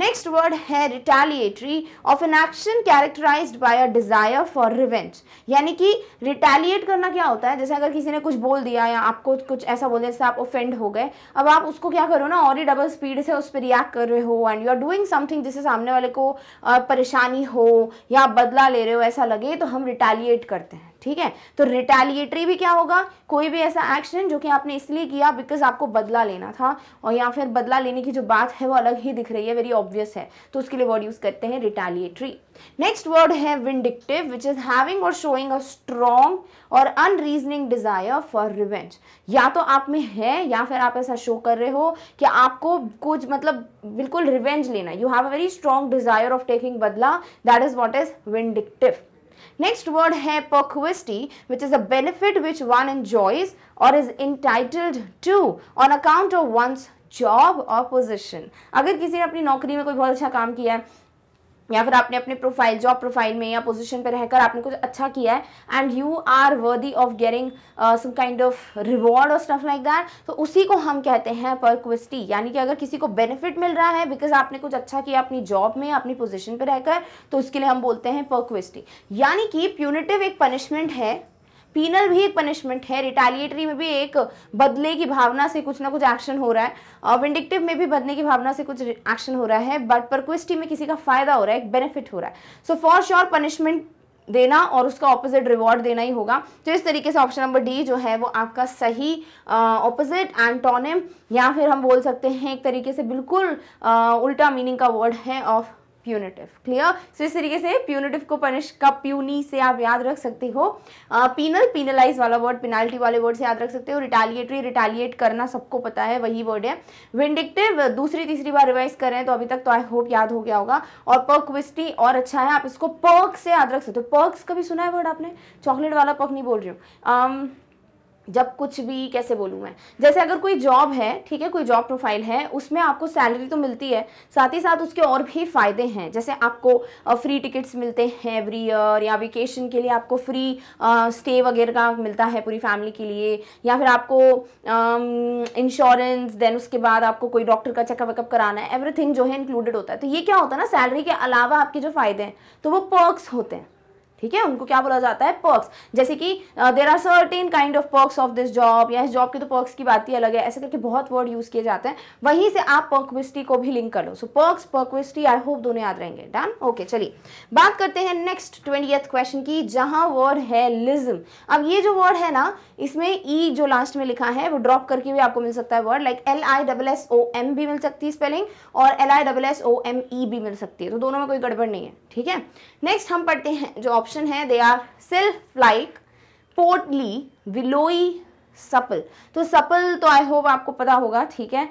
A: Next word है retaliatory of an action characterized by a desire for revenge. यानी कि retaliate करना क्या होता है जैसे अगर किसी ने कुछ बोल दिया या आपको कुछ ऐसा बोल दिया जैसे आप offend हो गए अब आप उसको क्या करो ना और ही डबल स्पीड से उस पर रिएक्ट कर रहे हो and you are doing something जिससे सामने वाले को परेशानी हो या बदला ले रहे हो ऐसा लगे तो हम रिटेलिएट करते हैं ठीक है तो रिटेलिएटरी भी क्या होगा कोई भी ऐसा एक्शन जो कि आपने इसलिए किया बिकॉज आपको बदला लेना था और या फिर बदला लेने की जो बात है वो अलग ही दिख रही है वेरी ऑब्वियस है तो उसके लिए वर्ड यूज़ करते हैं रिटेलिएटरी नेक्स्ट वर्ड है vindictive which is having or showing a strong or unreasoning desire for revenge या तो आप में है या फिर आप ऐसा शो कर रहे हो कि आपको कुछ मतलब बिल्कुल रिवेंज लेना you have a very strong desire of taking बदला that is what is vindictive Next word है perquisity which is a benefit which one enjoys or is entitled to on account of one's job or position अगर किसी ने अपनी नौकरी में कोई बहुत अच्छा काम किया है या फिर आपने अपने प्रोफाइल जॉब प्रोफाइल में या पोजीशन पर रहकर आपने कुछ अच्छा किया है and you are worthy of getting some kind of reward or stuff like that तो उसी को हम कहते हैं परक्विस्टी यानी कि अगर किसी को बेनिफिट मिल रहा है बिकॉज आपने कुछ अच्छा किया अपनी जॉब में अपनी पोजिशन पर रहकर तो उसके लिए हम बोलते हैं परक्विस्टी यानी कि प्यूनिटिव एक पनिशमेंट है पीनल भी एक पनिशमेंट है रिटालिएटरी में भी एक बदले की भावना से कुछ ना कुछ एक्शन हो रहा है और विंडिक्टिव में भी बदले की भावना से कुछ एक्शन हो रहा है बट परक्विस्टी में किसी का फायदा हो रहा है एक बेनिफिट हो रहा है सो फॉर श्योर पनिशमेंट देना और उसका ऑपोजिट रिवॉर्ड देना ही होगा तो इस तरीके से ऑप्शन नंबर डी जो है वो आपका सही ऑपोजिट एंटोनिम या फिर हम बोल सकते हैं एक तरीके से बिल्कुल आ, उल्टा मीनिंग का वर्ड है ऑफ प्यूनेटिव क्लियर सो इस तरीके से प्यूनेटिव को पनिश का प्यूनी से आप याद रख सकते हो पीनल पीनलाइज वाला वर्ड पेनाल्टी वाले वर्ड से याद रख सकते हो रिटालिएटरी रिटालिएट करना सबको पता है वही वर्ड है विंडिक्टिव दूसरी तीसरी बार रिवाइज कर रहे हैं तो अभी तक तो आई होप याद हो गया होगा और पर्कविस्टी और अच्छा है आप इसको पर्क से याद रख सकते हो का कभी सुना है वर्ड आपने चॉकलेट वाला पर्क नहीं बोल रही हूँ जब कुछ भी कैसे बोलूँ मैं जैसे अगर कोई जॉब है ठीक है कोई जॉब प्रोफाइल है उसमें आपको सैलरी तो मिलती है साथ ही साथ उसके और भी फ़ायदे हैं जैसे आपको फ्री टिकट्स मिलते हैं एवरी ईयर या वेकेशन के लिए आपको फ्री स्टे वगैरह का मिलता है पूरी फैमिली के लिए या फिर आपको इंश्योरेंस देन उसके बाद आपको कोई डॉक्टर का चेकअप वेकअप कराना है एवरीथिंग जो है इंक्लूडेड होता है तो ये क्या होता है ना सैलरी के अलावा आपके जो फ़ायदे हैं तो वो पर्क्स होते हैं ठीक है उनको क्या बोला जाता है पर्क्स जैसे कि there are certain kind of perks of this job या इस जॉब की तो पर्क्स की बात ही अलग है ऐसे करके बहुत वर्ड यूज किए जाते हैं वहीं से आप पर्कविस्टी को भी लिंक कर लो सो पर्क्स पर्कविस्टी आई होप दोनों याद रहेंगे डन ओके चलिए बात करते हैं नेक्स्ट ट्वेंटी क्वेश्चन की जहां वर्ड है लिज्म अब ये जो वर्ड है ना इसमें ई e जो लास्ट में लिखा है वो ड्रॉप करके भी आपको मिल सकता है word like L I double S O M भी मिल सकती है स्पेलिंग और L I double S O M E भी मिल सकती है तो दोनों में कोई गड़बड़ नहीं है ठीक है नेक्स्ट हम पढ़ते हैं जो ऑप्शन ऑप्शन है they are sylph like portly willowy supple तो सपल तो आई होप आपको पता होगा ठीक है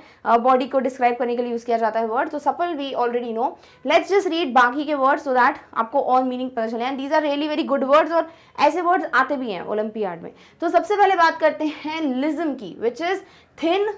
A: बॉडी uh, को डिस्क्राइब करने के लिए यूज़ किया जाता है वर्ड तो supple we already know let's just read बाकी के वर्ड्स सो दैट आपको और मीनिंग पता चले these are really very good words और ऐसे वर्ड्स आते भी हैं ओलंपियाड में तो सबसे पहले बात करते हैं लिज्म की which is thin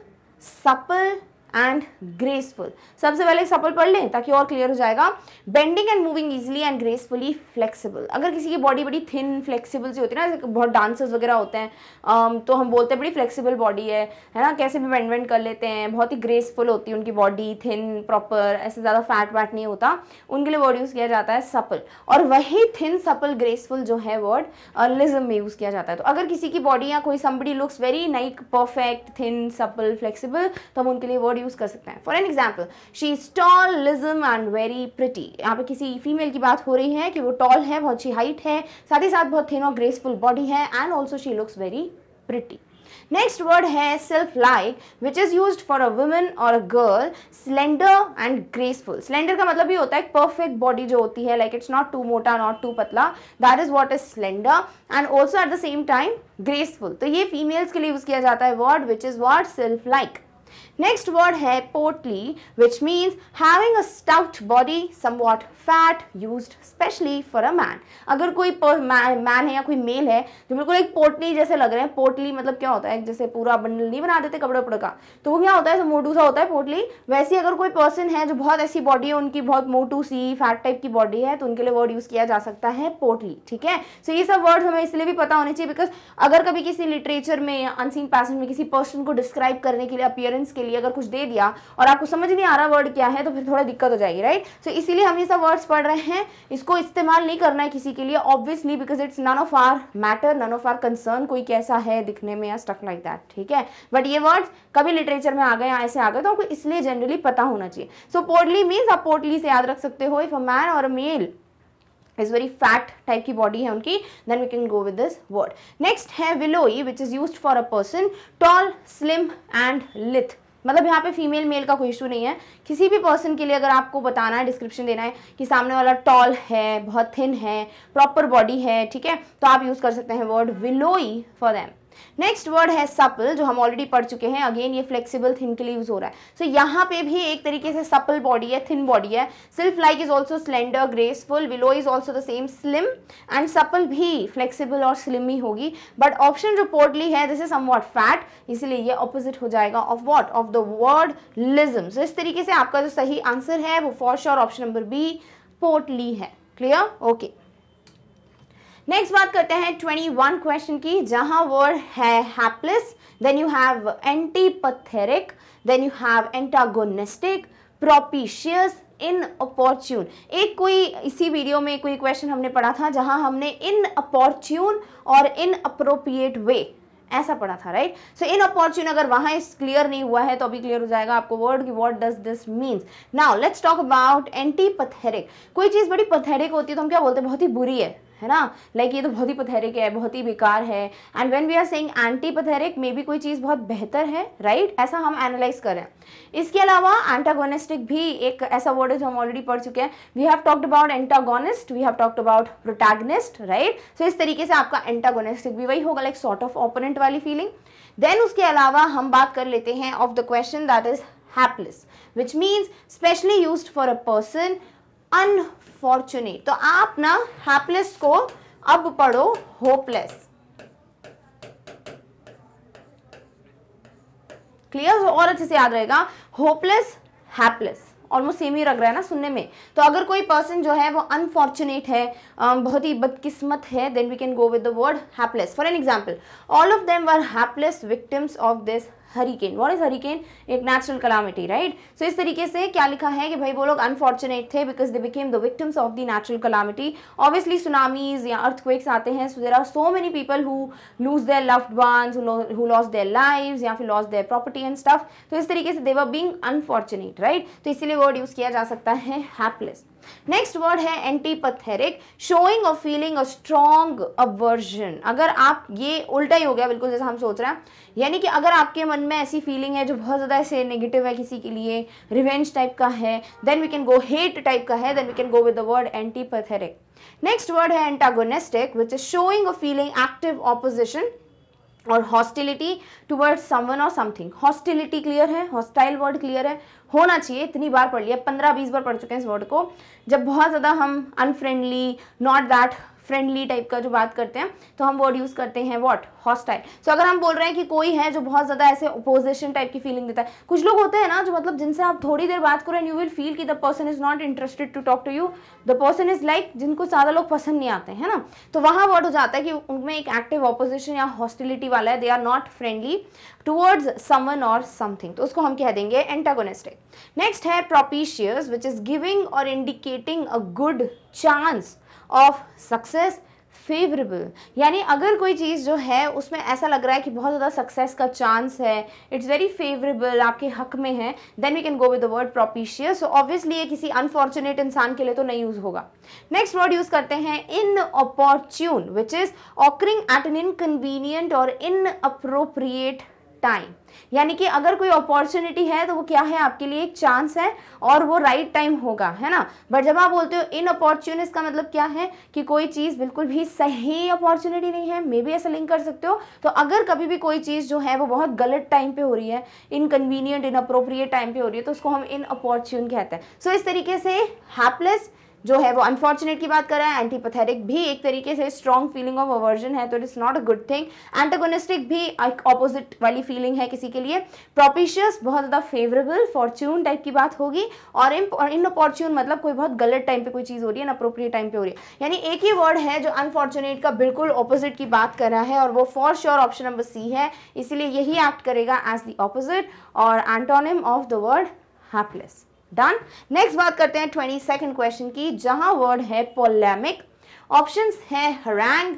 A: supple and graceful सबसे पहले सफल पढ़ लें ताकि और क्लियर हो जाएगा bending and moving easily and gracefully flexible अगर किसी की बॉडी बड़ी थिन फ्लेक्सीबल सी होती है ना बहुत डांसर्स वगैरह होते हैं um, तो हम बोलते हैं बड़ी फ्लेक्सीबल बॉडी है है ना कैसे भी बेंड वेंड कर लेते हैं बहुत ही ग्रेसफुल होती है उनकी बॉडी थिन प्रॉपर ऐसे ज़्यादा फैट वैट नहीं होता उनके लिए वर्ड यूज़ किया जाता है सपल और वही थिन सपल ग्रेसफुल जो है वर्ड अर्लिज्म uh, में यूज़ किया जाता है तो अगर किसी की बॉडी या कोई somebody looks very nice perfect thin supple flexible तो हम उनके लिए वर्ड यूज़ कर सकते हैं for an example she is tall lissom and very pretty यहाँ पे किसी फीमेल की बात हो रही है कि वो टॉल है बहुत अच्छी हाइट है साथ ही साथ बहुत थिन और ग्रेसफुल बॉडी है and also she looks very pretty next word है sylph like which is use for a women or a girl slender and graceful slender का मतलब ये होता है परफेक्ट बॉडी जो होती है लाइक इट्स नॉट टू मोटा नॉट टू पतला that is what is slender and also at the same time graceful तो ये फीमेल्स के लिए यूज़ किया जाता है word which is what sylph like Next word है portly which means having a stout body somewhat fat used specially for a man. अगर कोई मैन है या कोई मेल है जो बिल्कुल एक पोटली जैसे लग रहे हैं पोटली मतलब क्या होता है जैसे पूरा बंडल नहीं बना देते कपड़े उपड़े का तो वो क्या होता है मोटू सा होता है पोटली वैसे अगर कोई पर्सन है जो बहुत ऐसी बॉडी है उनकी बहुत मोटू सी फैट टाइप की बॉडी है तो उनके लिए वर्ड यूज़ किया जा सकता है पोटली ठीक है सो so, ये सब वर्ड हमें इसलिए भी पता होने चाहिए बिकॉज अगर कभी किसी लिटरेचर में अनसीन पैसेज में किसी पर्सन को डिस्क्राइब करने के लिए अपियरेंस के लिए अगर कुछ दे दिया और आपको समझ नहीं आ रहा वर्ड क्या है तो फिर थोड़ा दिक्कत हो जाएगी राइट सो so, इसीलिए हम ये सब वर्ड्स पढ़ रहे हैं इसको इस्तेमाल नहीं करना है किसी के लिए obviously because it's none of our matter none of our concern कोई कैसा है दिखने में या स्टक लाइक दैट ठीक है बट ये वर्ड्स कभी लिटरेचर में आ गए या ऐसे आ गए तो आपको इसलिए जनरली पता होना चाहिए सो पोर्टली मीन्स आप पोर्टली से याद रख सकते हो if a man or a male is very fat type की बॉडी है उनकी then we can go with this word next है willowy which is use for a person tall slim and lithe मतलब यहाँ पे फीमेल मेल का कोई issue नहीं है किसी भी पर्सन के लिए अगर आपको बताना है डिस्क्रिप्शन देना है कि सामने वाला टॉल है बहुत थिन है प्रॉपर बॉडी है ठीक है तो आप यूज़ कर सकते हैं word willowy for them next word है सपल जो हम ऑलरेडी पढ़ चुके हैं अगेन ये फ्लेक्सिबल थिन के लिए यूज हो रहा है सो so, यहाँ पे भी एक तरीके से सपल बॉडी है थिन बॉडी है sylph like is also slender graceful willow is also the same slim and supple भी फ्लेक्सिबल और स्लिम ही होगी बट ऑप्शन जो पोर्टली है this is somewhat fat इसीलिए ये अपोजिट हो जाएगा of what of the word lissom so इस तरीके से आपका जो सही आंसर है वो for sure option number B portly है क्लियर ओके okay. नेक्स्ट बात करते हैं 21 क्वेश्चन की जहां वर्ड है hapless then you have antipathetic then you have antagonistic propitious inopportune एक कोई इसी वीडियो में कोई क्वेश्चन हमने पढ़ा था जहां हमने इन अपॉर्च्यून और इन अप्रोप्रिएट वे ऐसा पढ़ा था राइट सो इन अपॉर्च्यून अगर वहां इस क्लियर नहीं हुआ है तो अभी क्लियर हो जाएगा आपको वर्ड की what does this means now let's talk about antipathetic कोई चीज़ बड़ी पथेरिक होती है तो हम क्या बोलते हैं बहुत ही बुरी है है ना लाइक like ये तो बहुत ही पथेरिक है बहुत ही बेकार है and when we are saying antipathetic may be कोई चीज़ बहुत बेहतर है राइट right? ऐसा हम एनालाइज करें इसके अलावा एंटागोनिस्टिक भी एक ऐसा वर्ड है जो हम ऑलरेडी पढ़ चुके हैं we have talked about antagonist we have talked about protagonist right so इस तरीके से आपका एंटागोनिस्टिक भी वही होगा लाइक सॉर्ट ऑफ ओपोनेंट वाली फीलिंग देन उसके अलावा हम बात कर लेते हैं of the question that is hapless which means specially use for a person un unfortunate तो आप ना हैपलेस को अब पढ़ो होपलेस क्लियर और अच्छे से याद रहेगा होपलेस हैपलेस ऑलमोस्ट सेम ही रख रहा है ना सुनने में तो अगर कोई पर्सन जो है वो अनफॉर्चुनेट है बहुत ही बदकिस्मत है then we can go with the word hapless for an example all of them were hapless victims of this hurricane what is hurricane एक नेचुरल कलामिटी राइट सो इस तरीके से क्या लिखा है कि भाई वो लोग अनफॉर्चुनेट थे because they became the victims of the natural calamity obviously tsunamis या अर्थक्वेक्स आते हैं so there are so many people who lose their loved ones who lost their live या फिर lost their property and stuff तो इस तरीके से देवर being unfortunate right तो इसीलिए वर्ड यूज किया जा सकता है हैपलेस नेक्स्ट वर्ड है एंटीपथेरिक शोइंग और फीलिंग अ स्ट्रॉन्ग अवर्जन अगर आप ये उल्टा ही हो गया बिल्कुल जैसा हम सोच रहे हैं यानी कि अगर आपके मन में ऐसी फीलिंग है जो बहुत ज़्यादा ऐसे नेगेटिव है किसी के लिए रिवेंज टाइप का है then we can go hate type का है then we can go with the word antipathetic next word है antagonistic which is showing a feeling active opposition or hostility towards someone और समथिंग हॉस्टिलिटी क्लियर है hostile word clear है होना चाहिए इतनी बार पढ़ लिया पंद्रह बीस बार पढ़ चुके हैं इस वर्ड को जब बहुत ज़्यादा हम unfriendly not that friendly type का जो बात करते हैं तो हम वर्ड यूज़ करते हैं वॉट हॉस्टाइल सो अगर हम बोल रहे हैं कि कोई है जो बहुत ज़्यादा ऐसे अपोजिशन टाइप की फीलिंग देता है कुछ लोग होते हैं ना जो मतलब जिनसे आप थोड़ी देर बात करो एंड यू विल फील कि the person is not interested to talk to you the person is like जिनको ज़्यादा लोग पसंद नहीं आते हैं ना तो वहाँ वर्ड हो जाता है कि उनमें एक एक्टिव अपोजिशन या हॉस्टिलिटी वाला है they are not friendly towards someone और समथिंग तो उसको हम कह देंगे एंटागोनिस्टिक नेक्स्ट है propitious which is giving or indicating a good chance of success favourable यानी अगर कोई चीज़ जो है उसमें ऐसा लग रहा है कि बहुत ज़्यादा सक्सेस का चांस है इट्स वेरी फेवरेबल आपके हक में है then we can go with the word propitious obviously ये किसी अनफॉर्चुनेट इंसान के लिए तो नहीं यूज़ होगा नेक्स्ट वर्ड यूज़ करते हैं inopportune which is occurring at an inconvenient or in appropriate time यानी कि अगर कोई अपॉर्चुनिटी है तो वो क्या है आपके लिए एक चांस है और वो राइट right टाइम होगा है ना बट जब आप बोलते हो इन अपॉर्चुनिस्ट का मतलब क्या है कि कोई चीज़ बिल्कुल भी सही अपॉर्चुनिटी नहीं है मे भी ऐसा लिंक कर सकते हो तो अगर कभी भी कोई चीज़ जो है वो बहुत गलत टाइम पे हो रही है इनकन्वीनियंट अप्रोप्रिएट टाइम पे हो रही है तो उसको हम इन अपॉर्चुन कहते हैं सो so, इस तरीके से हैपलेस जो है वो अनफॉर्चुनेट की बात कर रहा है एंटीपथेटिक भी एक तरीके से स्ट्रॉन्ग फीलिंग ऑफ अवर्जन है तो it is not a good thing antagonistic भी एक ऑपोजिट वाली फीलिंग है किसी के लिए प्रोपिशियस बहुत ज़्यादा फेवरेबल फॉर्च्यून टाइप की बात होगी और इन अपॉर्च्यून मतलब कोई बहुत गलत टाइम पर कोई चीज़ हो रही है ना अप्रोप्रिएट टाइम पे हो रही है यानी एक ही वर्ड है जो अनफॉर्चुनेट का बिल्कुल ऑपोजिट की बात कर रहा है और वो for sure option number C है इसीलिए यही एक्ट करेगा as the opposite or antonym of the word hapless done next बात करते हैं ट्वेंटी सेकेंड क्वेश्चन की जहां वर्ड है पोलेमिक ऑप्शन है हरैंग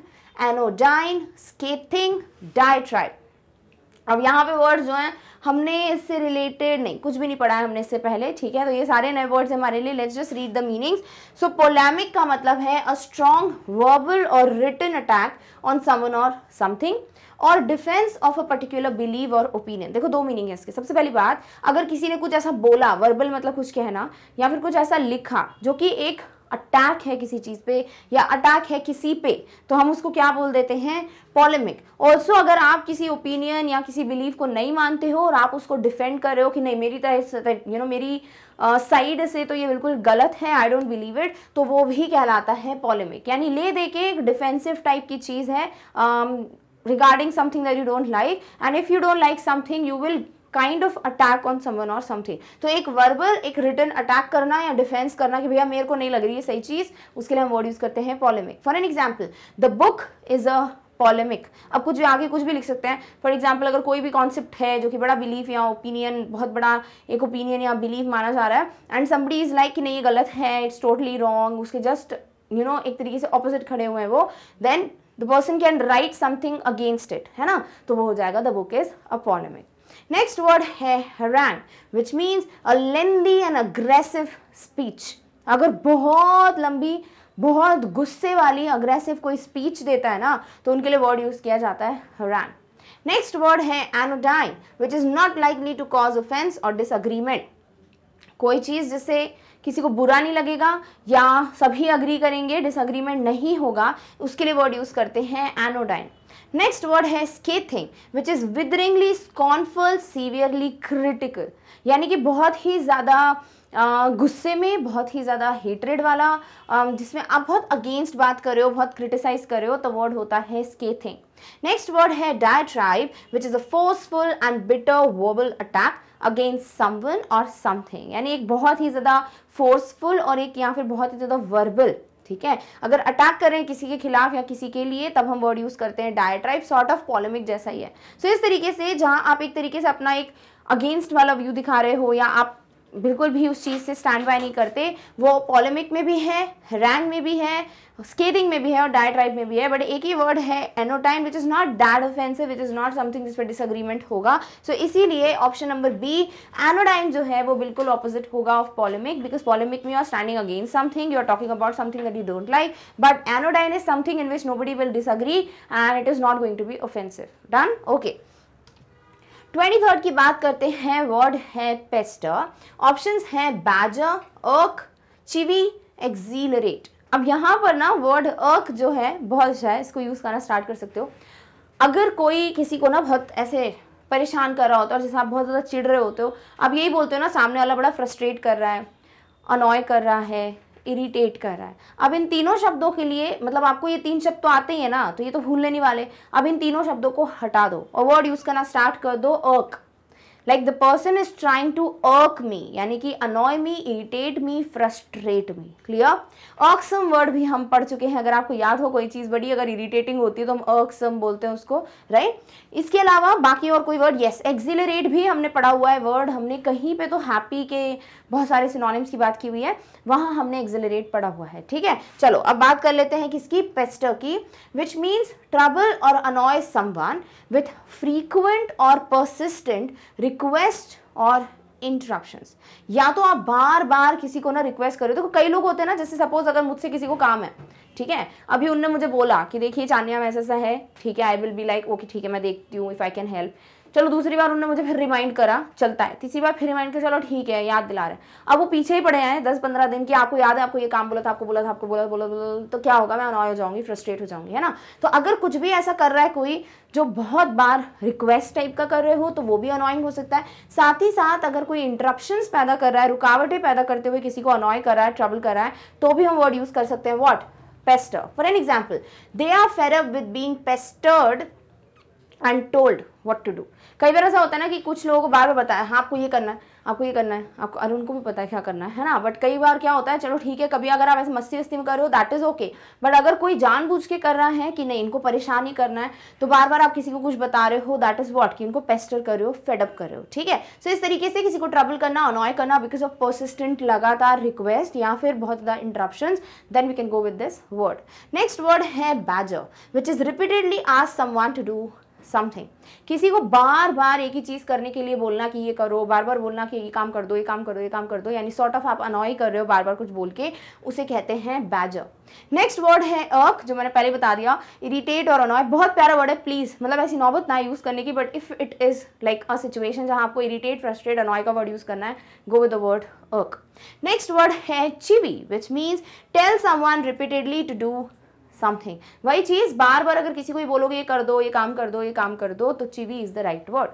A: एनोडाइन स्केथिंग डायट्राइब अब यहाँ पे वर्ड जो हैं हमने इससे रिलेटेड नहीं कुछ भी नहीं पढ़ा है हमने इससे पहले ठीक है तो ये सारे नए वर्ड्स हमारे लिए let's just read the meanings so polemic का मतलब है a strong verbal or written attack on someone और something or defence of a particular belief or opinion देखो दो मीनिंग है इसके सबसे पहली बात अगर किसी ने कुछ ऐसा बोला वर्बल मतलब कुछ कहना या फिर कुछ ऐसा लिखा जो कि एक अटैक है किसी चीज़ पे या अटैक है किसी पे तो हम उसको क्या बोल देते हैं पॉलेमिक ऑल्सो अगर आप किसी ओपिनियन या किसी बिलीव को नहीं मानते हो और आप उसको डिफेंड कर रहे हो कि नहीं मेरी तरह यू नो मेरी साइड uh, से तो ये बिल्कुल गलत है आई डोंट बिलीव इट तो वो भी कहलाता है पॉलेमिक यानी ले दे के एक डिफेंसिव टाइप की चीज़ है regarding something that you don't like and if you don't like something you will kind of attack on someone और समथिंग तो एक वर्बल एक रिटर्न अटैक करना या डिफेंस करना कि भैया मेरे को नहीं लग रही है सही चीज़ उसके लिए हम वर्ड यूज़ करते हैं polemic for an example the book is a polemic अब कुछ भी आगे कुछ भी लिख सकते हैं फॉर एग्जाम्पल अगर कोई भी कॉन्सेप्ट है जो कि बड़ा बिलीफ या ओपिनियन बहुत बड़ा एक ओपिनियन या बिलीफ माना जा रहा है एंड समबडी इज़ लाइक कि नहीं ये गलत है इट्स टोटली रॉन्ग उसके जस्ट यू नो एक तरीके से ऑपोजिट खड़े हुए हैं वो then the person can write something against it है ना तो वो हो जाएगा the book is a polemic next word है harangue which means a lengthy and aggressive speech अगर बहुत लंबी बहुत गुस्से वाली अग्रेसिव कोई स्पीच देता है ना तो उनके लिए वर्ड यूज़ किया जाता है हरान नेक्स्ट वर्ड है anodyne which is not likely to cause offence or disagreement कोई चीज़ जिसे किसी को बुरा नहीं लगेगा या सभी अग्री करेंगे डिसअग्रीमेंट नहीं होगा उसके लिए वर्ड यूज़ करते हैं एनोडाइन नेक्स्ट वर्ड है scathing which is witheringly scornful severely critical यानी कि बहुत ही ज़्यादा गुस्से में बहुत ही ज़्यादा हेटरेड वाला जिसमें आप बहुत अगेंस्ट बात कर रहे हो बहुत क्रिटिसाइज कर रहे हो तो वर्ड होता है स्केथिंग नेक्स्ट वर्ड है diatribe which is a forceful and bitter verbal attack against someone और समथिंग यानी एक बहुत ही ज़्यादा फोर्सफुल और एक या फिर बहुत ही ज़्यादा वर्बल ठीक है अगर अटैक करें किसी के खिलाफ या किसी के लिए तब हम वर्ड यूज़ करते हैं डायट्राइप सॉर्ट ऑफ पॉलेमिक जैसा ही है सो so, इस तरीके से जहां आप एक तरीके से अपना एक अगेंस्ट वाला व्यू दिखा रहे हो या आप बिल्कुल भी उस चीज़ से स्टैंड बाय नहीं करते वो पॉलेमिक में भी है रैंग में भी है स्केटिंग में भी है और डायट्राइब में भी है बट एक ही वर्ड है anodyne which is not that offensive which is not something जिस पर डिसअग्रीमेंट होगा सो so, इसीलिए ऑप्शन नंबर बी एनोटाइन जो है वो बिल्कुल ऑपोजिट होगा ऑफ पॉलेमिक बिकॉज पॉलेमिक में you are standing against something you are talking about something that you don't like but anodyne is something in which nobody will disagree and it is not going to be offensive done okay twenty third की बात करते हैं word है Pasteur options हैं badger अर्क चिवी एक्जीलरेट अब यहाँ पर ना वर्ड अर्क जो है बहुत अच्छा है इसको यूज़ करना स्टार्ट कर सकते हो अगर कोई किसी को ना बहुत ऐसे परेशान कर रहा होता है और जैसे आप बहुत ज़्यादा चिढ़ रहे होते हो आप यही बोलते हो ना सामने वाला बड़ा फ्रस्ट्रेट कर रहा है अनॉय कर रहा है इरिटेट कर रहा है अब इन तीनों शब्दों के लिए मतलब आपको ये तीन शब्द तो आते ही है ना तो ये तो भूलने नहीं वाले अब इन तीनों शब्दों को हटा दो और वर्ड यूज़ करना स्टार्ट कर दो irk like the person is trying to irk me यानी कि annoy me irritate me frustrate me clear irksome word भी हम पढ़ चुके हैं अगर आपको याद हो कोई चीज़ बड़ी अगर इरिटेटिंग होती है तो हम अर्कसम बोलते हैं उसको राइट right? इसके अलावा बाकी और कोई वर्ड येस एक्जिलरेट भी हमने पढ़ा हुआ है वर्ड हमने कहीं पे तो हैप्पी के बहुत सारे सिनोनिम्स की बात की हुई है वहां हमने एक्जिलरेट पढ़ा हुआ है ठीक है चलो अब बात कर लेते हैं किसकी पेस्टर की विच मीन्स ट्रबल और अनॉय समवन विथ फ्रीक्वेंट और परसिस्टेंट रिक्वेस्ट और इंटरप्शन या तो आप बार बार किसी को ना रिक्वेस्ट करो देखो तो कई लोग होते हैं ना जैसे सपोज अगर मुझसे किसी को काम है ठीक है अभी उनने मुझे बोला कि देखिए चानिया में ऐसा ऐसा है ठीक है I will be like okay ठीक है मैं देखती हूँ इफ़ आई कैन हेल्प चलो दूसरी बार उन्होंने मुझे फिर रिमाइंड करा चलता है तीसरी बार फिर रिमाइंड कर चलो ठीक है याद दिला रहे अब वो पीछे ही पड़े हैं दस पंद्रह दिन की आपको याद है आपको ये काम बोला था आपको बोला था आपको बोला बोला बोला तो क्या होगा मैं अनॉय हो जाऊंगी फ्रस्ट्रेट हो जाऊंगी है ना तो अगर कुछ भी ऐसा कर रहा है कोई जो बहुत बार रिक्वेस्ट टाइप का कर रहे हो तो वो भी अनॉइंग हो सकता है साथ ही साथ अगर कोई इंटरप्शन पैदा कर रहा है रुकावटें पैदा करते हुए किसी को अनॉय कर रहा है ट्रबल कर रहा है तो भी हम वर्ड यूज़ कर सकते हैं what pester for an example they are fed up with being pestered and told what to do कई बार ऐसा होता है ना कि कुछ लोगों को बार बार बताया हाँ आपको ये करना है आपको ये करना है आपको अरे उनको भी पता है क्या करना है ना बट कई बार क्या होता है चलो ठीक है कभी अगर आप ऐसे मस्ती वस्ती में कर रहे हो दैट इज़ ओके बट अगर कोई जानबूझ के कर रहा है कि नहीं इनको परेशान ही करना है तो बार बार आप किसी को कुछ बता रहे हो दैट इज़ वॉट कि इनको पेस्टर कर रहे हो फेडअप कर रहे हो ठीक है सो इस तरीके से किसी को ट्रबल करना अनॉय करना बिकॉज ऑफ परसिस्टेंट लगातार रिक्वेस्ट या फिर बहुत ज़्यादा interruption then we can go with this word next word है badger which is repeatedly ask someone to do something किसी को बार बार एक ही चीज़ करने के लिए बोलना कि ये करो बार बार बोलना कि ये काम कर दो ये काम कर दो ये काम कर दो यानी सॉर्ट ऑफ आप अनॉय कर रहे हो बार बार कुछ बोल के उसे कहते हैं बैजर नेक्स्ट वर्ड है अर्क जो मैंने पहले बता दिया इरिटेट और अनॉय बहुत प्यारा वर्ड है प्लीज़ मतलब ऐसी नौबत ना यूज़ करने की but if it is like a situation जहां आपको इरिटेट फ्रस्ट्रेट अनॉय का वर्ड यूज़ करना है go with the word irk next word है chivvy which means tell someone repeatedly to do something वही चीज़ बार बार अगर किसी को भी बोलोगे ये कर दो ये काम कर दो ये काम कर दो तो chivvy is the right word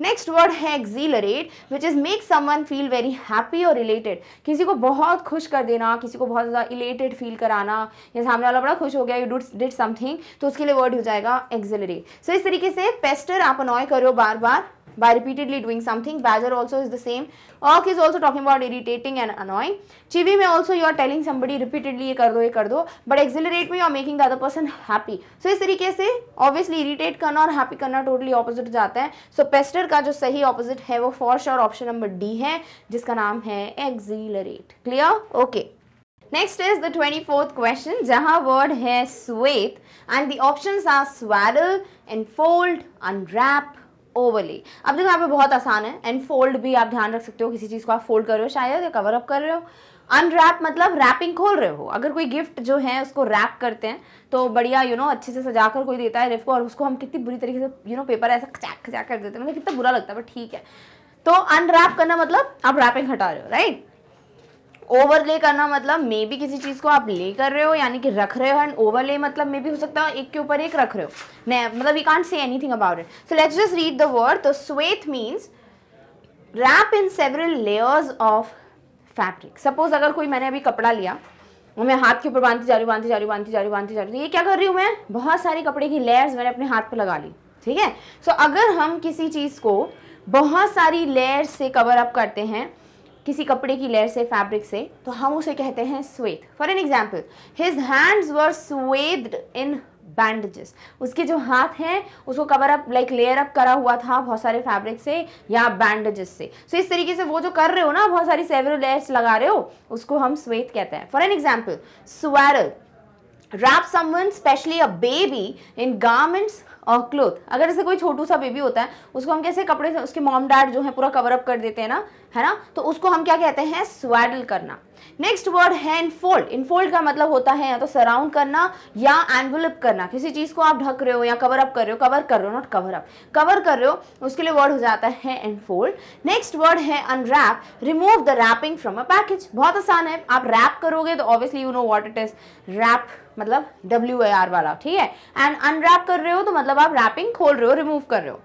A: next word है exhilarate which is make someone feel very happy और रिलेटेड किसी को बहुत खुश कर देना किसी को बहुत ज़्यादा इलेटेड फील कराना या सामने वाला बड़ा खुश हो गया यू डिड समथिंग तो उसके लिए वर्ड हो जाएगा एक्जिलरेट सो so, इस तरीके से पेस्टर आप अनॉय करो बार बार by repeatedly doing something badger also is the same ork is also talking about irritating and annoying chivi may also you are telling somebody repeatedly ye kar do ye kar do but exhilarate me you are making the other person happy so is tarike se obviously irritate karna aur happy karna totally opposite jata hai so pester ka jo sahi opposite hai wo for sure option number D hai jiska naam hai exhilarate clear okay Next is the 24th question जहाँ word है sweat and the options are swaddle, enfold, unwrap, overlay अब देखो यहाँ पे बहुत आसान है and fold भी आप ध्यान रख सकते हो किसी चीज़ को आप फोल्ड कर रहे हो शायद या कवर अप कर रहे हो अनरैप मतलब रैपिंग खोल रहे हो अगर कोई गिफ्ट जो है उसको रैप करते हैं तो बढ़िया यू you नो know, अच्छे से सजा कर कोई देता है रिफ को और उसको हम कितनी बुरी तरीके से यू नो पेपर ऐसा खचाक खचाक कर देते हैं मतलब कितना बुरा लगता है बट ठीक है तो अनरैप करना मतलब आप रैपिंग हटा रहे हो राइट ओवरले करना मतलब मे भी किसी चीज़ को आप ले कर रहे हो यानी कि रख रहे हो एंड ओवरले मतलब मे भी हो सकता है एक के ऊपर एक रख रहे हो नहीं मतलब we can't say anything about it so let's just read the word तो swathe means wrap in several layers of fabric suppose अगर कोई मैंने अभी कपड़ा लिया और मैं हाथ के ऊपर बांधती जा रही बांधती जा रही बांधती जा रही बांधती जा रही तो ये क्या कर रही हूँ मैं बहुत सारे कपड़े की लेयर्स मैंने अपने हाथ पर लगा ली ठीक है सो so, अगर हम किसी चीज़ को बहुत सारी लेयर्स से कवर अप करते हैं किसी कपड़े की लेयर से फैब्रिक से तो हम उसे कहते हैं swathe for an example his hands were swathed in bandages उसके जो हाथ हैं उसको cover up like layer up करा हुआ था बहुत सारे फैब्रिक से या बैंडेजेस से सो so, इस तरीके से वो जो कर रहे हो ना बहुत सारी सेवरल लेयर्स लगा रहे हो उसको हम स्वेद कहते हैं for an example swaddle wrap someone especially a baby in garments और क्लोथ अगर जैसे कोई छोटू सा बेबी होता है उसको हम कैसे कपड़े से उसके मॉम डैड जो है पूरा कवर अप कर देते हैं ना है ना तो उसको हम क्या कहते हैं स्वाडल करना नेक्स्ट वर्ड है इनफोल्ड इनफोल्ड का मतलब होता है या तो सराउंड करना या एनवलप करना किसी चीज को आप ढक रहे हो या कवर अप कर रहे हो कवर कर रहे हो नॉट कवर अप कवर कर रहे हो उसके लिए वर्ड हो जाता है इनफोल्ड नेक्स्ट वर्ड है unwrap remove the wrapping from a package बहुत आसान है आप रैप करोगे तो obviously you know what it is wrap मतलब डब्ल्यू आई आर वाला ठीक है एंड अनरैप कर रहे हो तो मतलब आप रैपिंग खोल रहे हो रिमूव कर रहे हो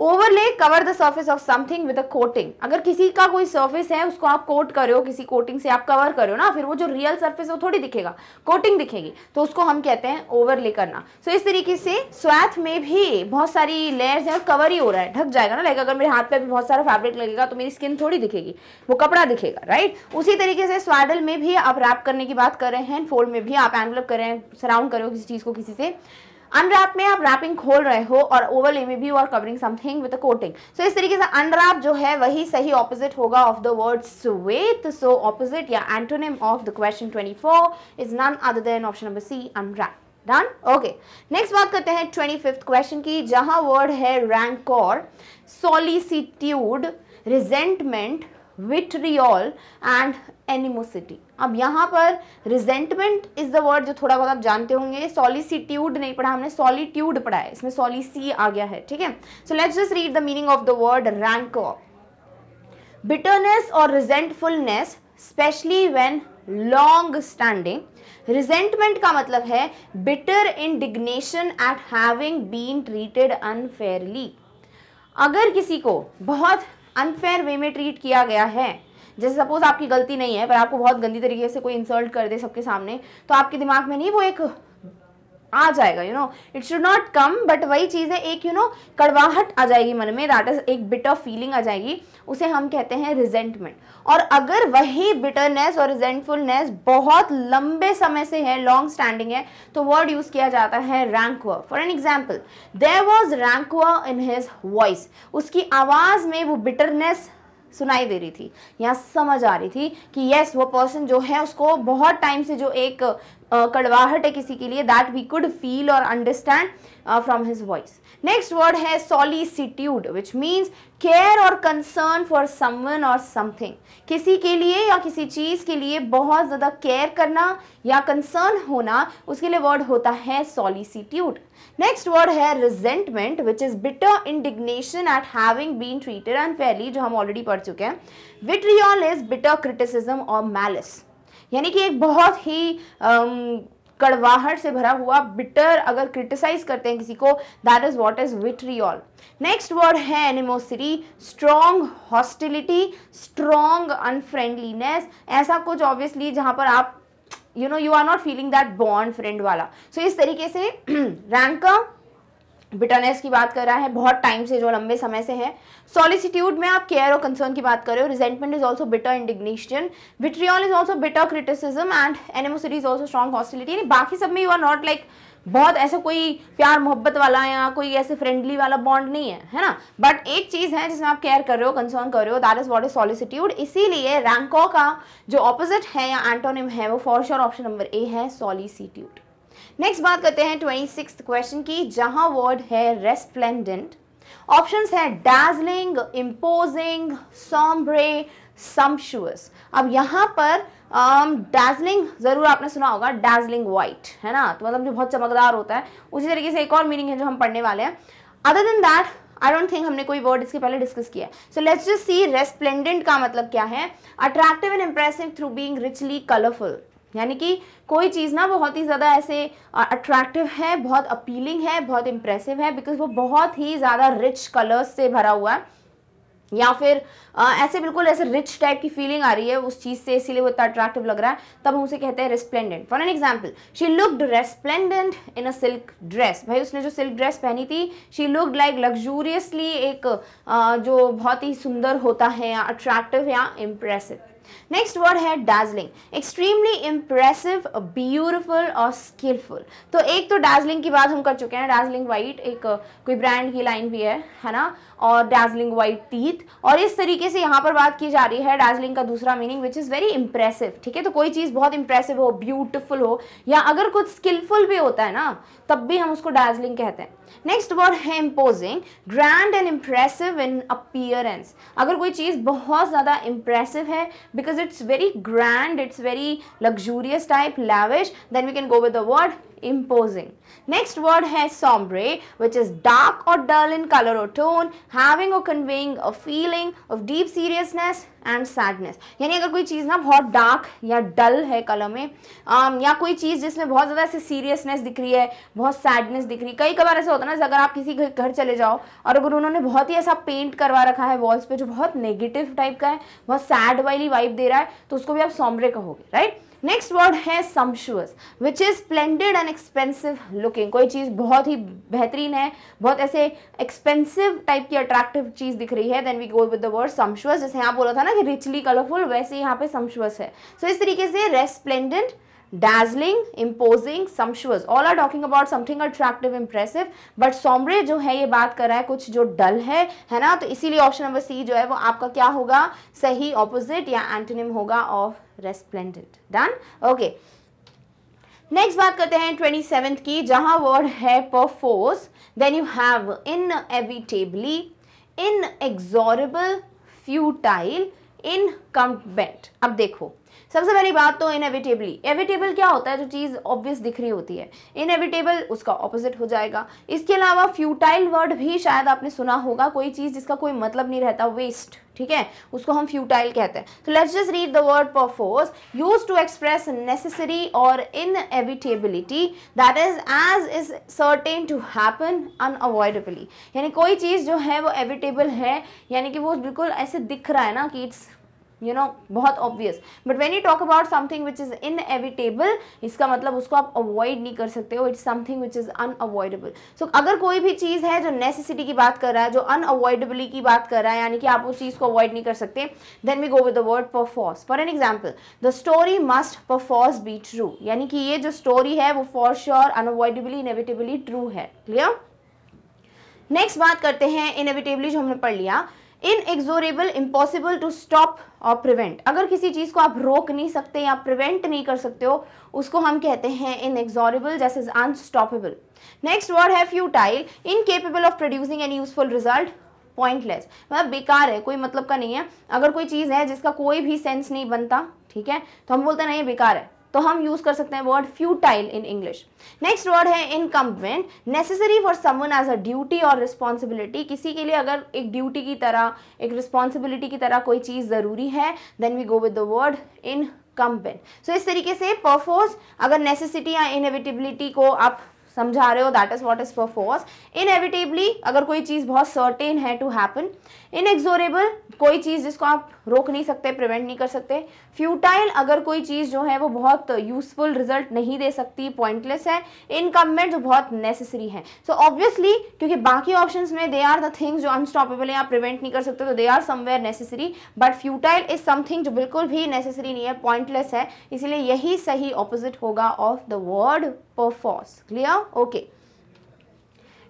A: overlay cover the surface of something with a coating अगर किसी का कोई सर्फेस है उसको आप कोट करो किसी कोटिंग से आप कवर करो ना फिर वो जो रियल सर्फेस है वो थोड़ी दिखेगा कोटिंग दिखेगी तो उसको हम कहते हैं ओवरले करना सो so, इस तरीके से स्वैथ में भी बहुत सारी लेयर्स हैं और कवर ही हो रहा है ढक जाएगा ना लाइक अगर मेरे हाथ पे भी बहुत सारा फैब्रिक लगेगा तो मेरी स्किन थोड़ी दिखेगी वो कपड़ा दिखेगा राइट उसी तरीके से स्वाडल में भी आप रैप करने की बात कर रहे हैं फोल्ड में भी आप एनवलप कर रहे हैं सराउंड करो किसी चीज़ को किसी से अनरैप में आप रैपिंग खोल रहे हो और ओवर में भी you are covering something with coating so इस तरीके से अनरैप जो है वही सही ऑपोजिट होगा of the word swathe so opposite या antonym of the question 24 is none other than option number C unwrap done okay next बात करते हैं ट्वेंटी फिफ्थ क्वेश्चन की जहां वर्ड है रैंक और solicitude resentment vitriol and animosity अब यहाँ पर रिजेंटमेंट इज द वर्ड जो थोड़ा बहुत आप जानते होंगे सॉलिसिट्यूड नहीं पढ़ा हमने सॉलिट्यूड पढ़ा है इसमें सॉलिसी आ गया है ठीक है so let's just read the meaning of the word rancour bitterness और resentfulness especially when long standing resentment का मतलब है bitter indignation at having been treated unfairly अगर किसी को बहुत अनफेयर वे में ट्रीट किया गया है जैसे सपोज आपकी गलती नहीं है पर आपको बहुत गंदी तरीके से कोई इंसल्ट कर दे सबके सामने तो आपके दिमाग में नहीं वो एक आ जाएगा you know it should not come but वही चीज़ है एक यू नो कड़वाहट आ जाएगी मन में दैट इज़ एक बिटर फीलिंग आ जाएगी उसे हम कहते हैं रिजेंटमेंट और अगर वही बिटरनेस और रिजेंटफुलनेस बहुत लंबे समय से है लॉन्ग स्टैंडिंग है तो वर्ड यूज़ किया जाता है rancour for an example there was rancour in his voice उसकी आवाज़ में वो बिटरनेस सुनाई दे रही थी यहाँ समझ आ रही थी कि यस वो पर्सन जो है उसको बहुत टाइम से जो एक कड़वाहट है किसी के लिए दैट वी कुड फील और understand from his voice next word है सॉलिसिट्यूड विच मीन्स केयर और कंसर्न फॉर समवन और समथिंग किसी के लिए या किसी चीज़ के लिए बहुत ज़्यादा केयर करना या कंसर्न होना उसके लिए वर्ड होता है सॉलिसिट्यूड नेक्स्ट वर्ड है resentment which is bitter indignation at having been treated unfairly जो हम ऑलरेडी पढ़ चुके हैं विट्रियल इज बिटर क्रिटिसिज्म और मैलिस यानी कि एक बहुत ही um, कड़वाहट से भरा हुआ बिटर अगर क्रिटिसाइज करते हैं किसी को that is what is vitriol next word है animosity strong hostility strong unfriendliness ऐसा कुछ ऑब्वियसली जहाँ पर आप you know you are not feeling that bond friend वाला सो so, इस तरीके से रैंक [clears throat] का बिटरनेस की बात कर रहा है बहुत टाइम से जो लंबे समय से है सॉलिसिट्यूड में आप केयर और कंसर्न की बात कर रहे हो resentment is also bitter indignation vitriol is also bitter criticism and animosity is also strong hostility बाकी सब में यू आर नॉट लाइक बहुत ऐसे कोई प्यार मोहब्बत वाला या कोई ऐसे फ्रेंडली वाला बॉन्ड नहीं है है ना बट एक चीज़ है जिसमें आप केयर कर रहे हो कंसर्न कर रहे हो that is what is solicitude इसीलिए रैंको का जो ऑपोजिट है या एंटोनिम है वो for sure option number A है सॉलिसिट्यूड नेक्स्ट बात करते हैं ट्वेंटी सिक्स क्वेश्चन की जहां वर्ड है रेस्प्लेंडेंट ऑप्शन है डार्जलिंग इम्पोजिंग सॉम्ब्रे सम्शुअस अब यहां पर डार्जलिंग um, ज़रूर आपने सुना होगा डार्जलिंग व्हाइट है ना तो मतलब जो बहुत चमकदार होता है उसी तरीके से एक और मीनिंग है जो हम पढ़ने वाले हैं other than that I don't think हमने कोई वर्ड इसके पहले डिस्कस किया है so let's just see resplendent का मतलब क्या है attractive and impressive through being richly colourful यानी कि कोई चीज़ ना बहुत ही ज़्यादा ऐसे अट्रैक्टिव है बहुत अपीलिंग है बहुत इम्प्रेसिव है बिकॉज वो बहुत ही ज़्यादा रिच कलर्स से भरा हुआ है या फिर आ, ऐसे बिल्कुल ऐसे रिच टाइप की फीलिंग आ रही है उस चीज़ से इसीलिए वो इतना अट्रैक्टिव लग रहा है तब हम उसे कहते हैं resplendent for an example she looked resplendent in a silk dress भाई उसने जो सिल्क ड्रेस पहनी थी शी लुकड लाइक लग्जूरियसली एक आ, जो बहुत ही सुंदर होता है या अट्रैक्टिव या इम्प्रेसिव नेक्स्ट वर्ड है डार्जिलिंग एक्सट्रीमली इम्प्रेसिव ब्यूटिफुल और स्किलफुल तो एक तो डार्जिलिंग की बात हम कर चुके हैं डार्जिलिंग वाइट एक uh, कोई ब्रांड की लाइन भी है है ना और डार्जिलिंग वाइट टीथ और इस तरीके से यहाँ पर बात की जा रही है डार्जिलिंग का दूसरा meaning which is very impressive ठीक है तो कोई चीज़ बहुत इंप्रेसिव हो ब्यूटिफुल हो या अगर कुछ स्किलफुल भी होता है ना तब भी हम उसको डार्जिलिंग कहते हैं नेक्स्ट वर्ड है imposing grand and impressive in appearance अगर कोई चीज़ बहुत ज़्यादा इम्प्रेसिव है because it's very grand it's very luxurious type lavish then we can go with the word imposing. Next word है sombre which is dark or dull in color or tone having or conveying a feeling of deep seriousness and sadness यानी अगर कोई चीज़ ना बहुत dark या डल है colour में um, या कोई चीज़ जिसमें बहुत ज़्यादा ऐसी सीरियसनेस दिख रही है बहुत सैडनेस दिख रही है कई कबार ऐसा होता है ना अगर आप किसी घर चले जाओ और अगर उन्होंने बहुत ही ऐसा पेंट करवा रखा है वॉल्स पे जो बहुत नेगेटिव टाइप का है बहुत सैड वाली वाइब दे रहा है तो उसको भी आप सॉम्बरे कहोगे राइट नेक्स्ट वर्ड है sumptuous which is splendid and expensive looking कोई चीज़ बहुत ही बेहतरीन है बहुत ऐसे एक्सपेंसिव टाइप की अट्रैक्टिव चीज़ दिख रही है then we go with the word sumptuous जैसे यहाँ बोला था ना कि रिचली कलरफुल वैसे यहाँ पे समशुअस है सो so, इस तरीके से resplendent dazzling, imposing, sumptuous. All are talking about something attractive, impressive. But sombre जो है ये बात कर रहा है कुछ जो डल है है ना तो इसीलिए ऑप्शन नंबर सी जो है वो आपका क्या होगा सही ऑपोजिट या एंटोनिम होगा of resplendent done okay next बात करते हैं ट्वेंटी सेवेंथ की जहां वर्ड है perforce then you have inevitably inexorable futile incumbent अब देखो सबसे पहली बात तो इनएविटेबली एविटेबल क्या होता है जो चीज़ ऑब्वियस दिख रही होती है इनएविटेबल उसका ऑपोजिट हो जाएगा इसके अलावा फ्यूटाइल वर्ड भी शायद आपने सुना होगा कोई चीज़ जिसका कोई मतलब नहीं रहता वेस्ट ठीक है उसको हम फ्यूटाइल कहते हैं तो let's just read the word perforce used to express necessary और inevitability that is as is certain to happen unavoidably यानी कोई चीज़ जो है वो एविटेबल है यानी कि वो बिल्कुल ऐसे दिख रहा है ना कि इट्स यू नो बहुत obvious but when you talk about something which is evitable इसका मतलब उसको आप अवॉइड नहीं कर सकते हो it's something which is unavoidable so अगर कोई भी चीज़ है जो नेसेसिटी की बात कर रहा है जो अनअवॉइडेबली की बात कर रहा है यानी कि आप उस चीज़ को अवॉइड नहीं कर सकते then we go with the word perforce for an example the story must perforce be true यानी कि ये जो स्टोरी है वो for sure unavoidably inevitably true है क्लियर नेक्स्ट बात करते हैं इनएविटेबली जो हमने पढ़ लिया इनएक्सोरेबल इम्पॉसिबल टू स्टॉप और प्रिवेंट अगर किसी चीज़ को आप रोक नहीं सकते या प्रिवेंट नहीं कर सकते हो उसको हम कहते हैं इनएक्सोरेबल जैसे अनस्टॉपेबल नेक्स्ट वर्ड है futile incapable of producing an useful result pointless मतलब बेकार है कोई मतलब का नहीं है अगर कोई चीज़ है जिसका कोई भी सेंस नहीं बनता ठीक है तो हम बोलते हैं ना ये बेकार है तो हम यूज कर सकते हैं word futile in English next word है incumbent necessary for someone as a duty और रिस्पॉन्सिबिलिटी किसी के लिए अगर एक ड्यूटी की तरह एक रिस्पॉन्सिबिलिटी की तरह कोई चीज़ ज़रूरी है then we go with the word incumbent so इस तरीके से परफोर्स अगर नेसेसिटी या इनएविटेबिलिटी को आप समझा रहे हो that is what is perforce inevitably अगर कोई चीज़ बहुत सर्टेन है टू हैपन इनएक्सोरेबल कोई चीज़ जिसको आप रोक नहीं सकते प्रिवेंट नहीं कर सकते फ्यूटाइल अगर कोई चीज़ जो है वो बहुत यूजफुल रिजल्ट नहीं दे सकती पॉइंटलेस है इनकमेंट जो बहुत नेसेसरी है सो so ऑब्वियसली क्योंकि बाकी ऑप्शंस में दे आर द थिंग्स जो अनस्टॉपेबल है आप प्रिवेंट नहीं कर सकते तो they are somewhere necessary but futile is something जो बिल्कुल भी नेसेसरी नहीं है पॉइंटलेस है इसीलिए यही सही ऑपोजिट होगा of the word perforce clear okay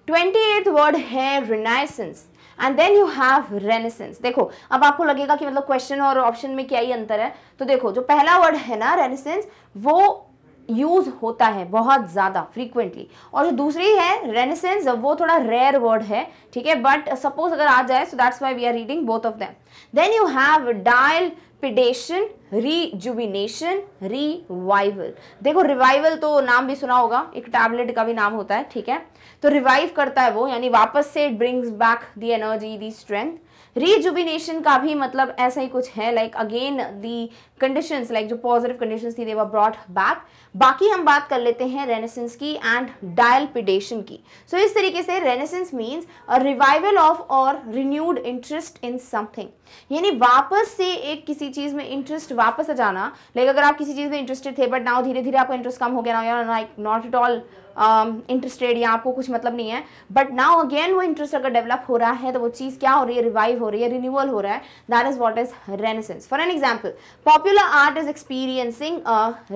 A: twenty eighth word है renaissance and then you have renaissance देखो अब आपको लगेगा कि मतलब क्वेश्चन और ऑप्शन में क्या ही अंतर है तो देखो जो पहला वर्ड है ना रेनेसेंस वो यूज होता है बहुत ज़्यादा फ्रीक्वेंटली और जो दूसरी है रेनेसेंस वो थोड़ा रेयर वर्ड है ठीक है बट सपोज अगर आ जाए so that's why we are reading both of them then you have dilapidation rejuvenation revival देखो रिवाइवल तो नाम भी सुना होगा एक टैबलेट का भी नाम होता है ठीक है तो रिवाइव करता है वो यानी वापस से it brings back the energy the strength rejuvenation का भी मतलब ऐसा ही कुछ है like again the conditions like जो पॉजिटिव कंडीशंस थी दे वर ब्रॉट बैक बाकी हम बात कर लेते हैं रेनेसेंस की एंड डायलपिडेशन की सो so, इस तरीके से renaissance means a revival of और रिन्यूड इंटरेस्ट इन समथिंग यानी वापस से एक किसी चीज़ में इंटरेस्ट वापस आ जाना लाइक अगर आप किसी चीज़ में इंटरेस्टेड थे बट नाउ धीरे धीरे आपका इंटरेस्ट कम हो गया ना not at all interested um, या आपको कुछ मतलब नहीं है बट नाउ अगेन वो इंटरेस्ट अगर डेवलप हो रहा है तो वो चीज़ क्या हो रही है रिवाइव हो रही है रिन्यूअल हो रहा है that is what is renaissance for an example popular art is experiencing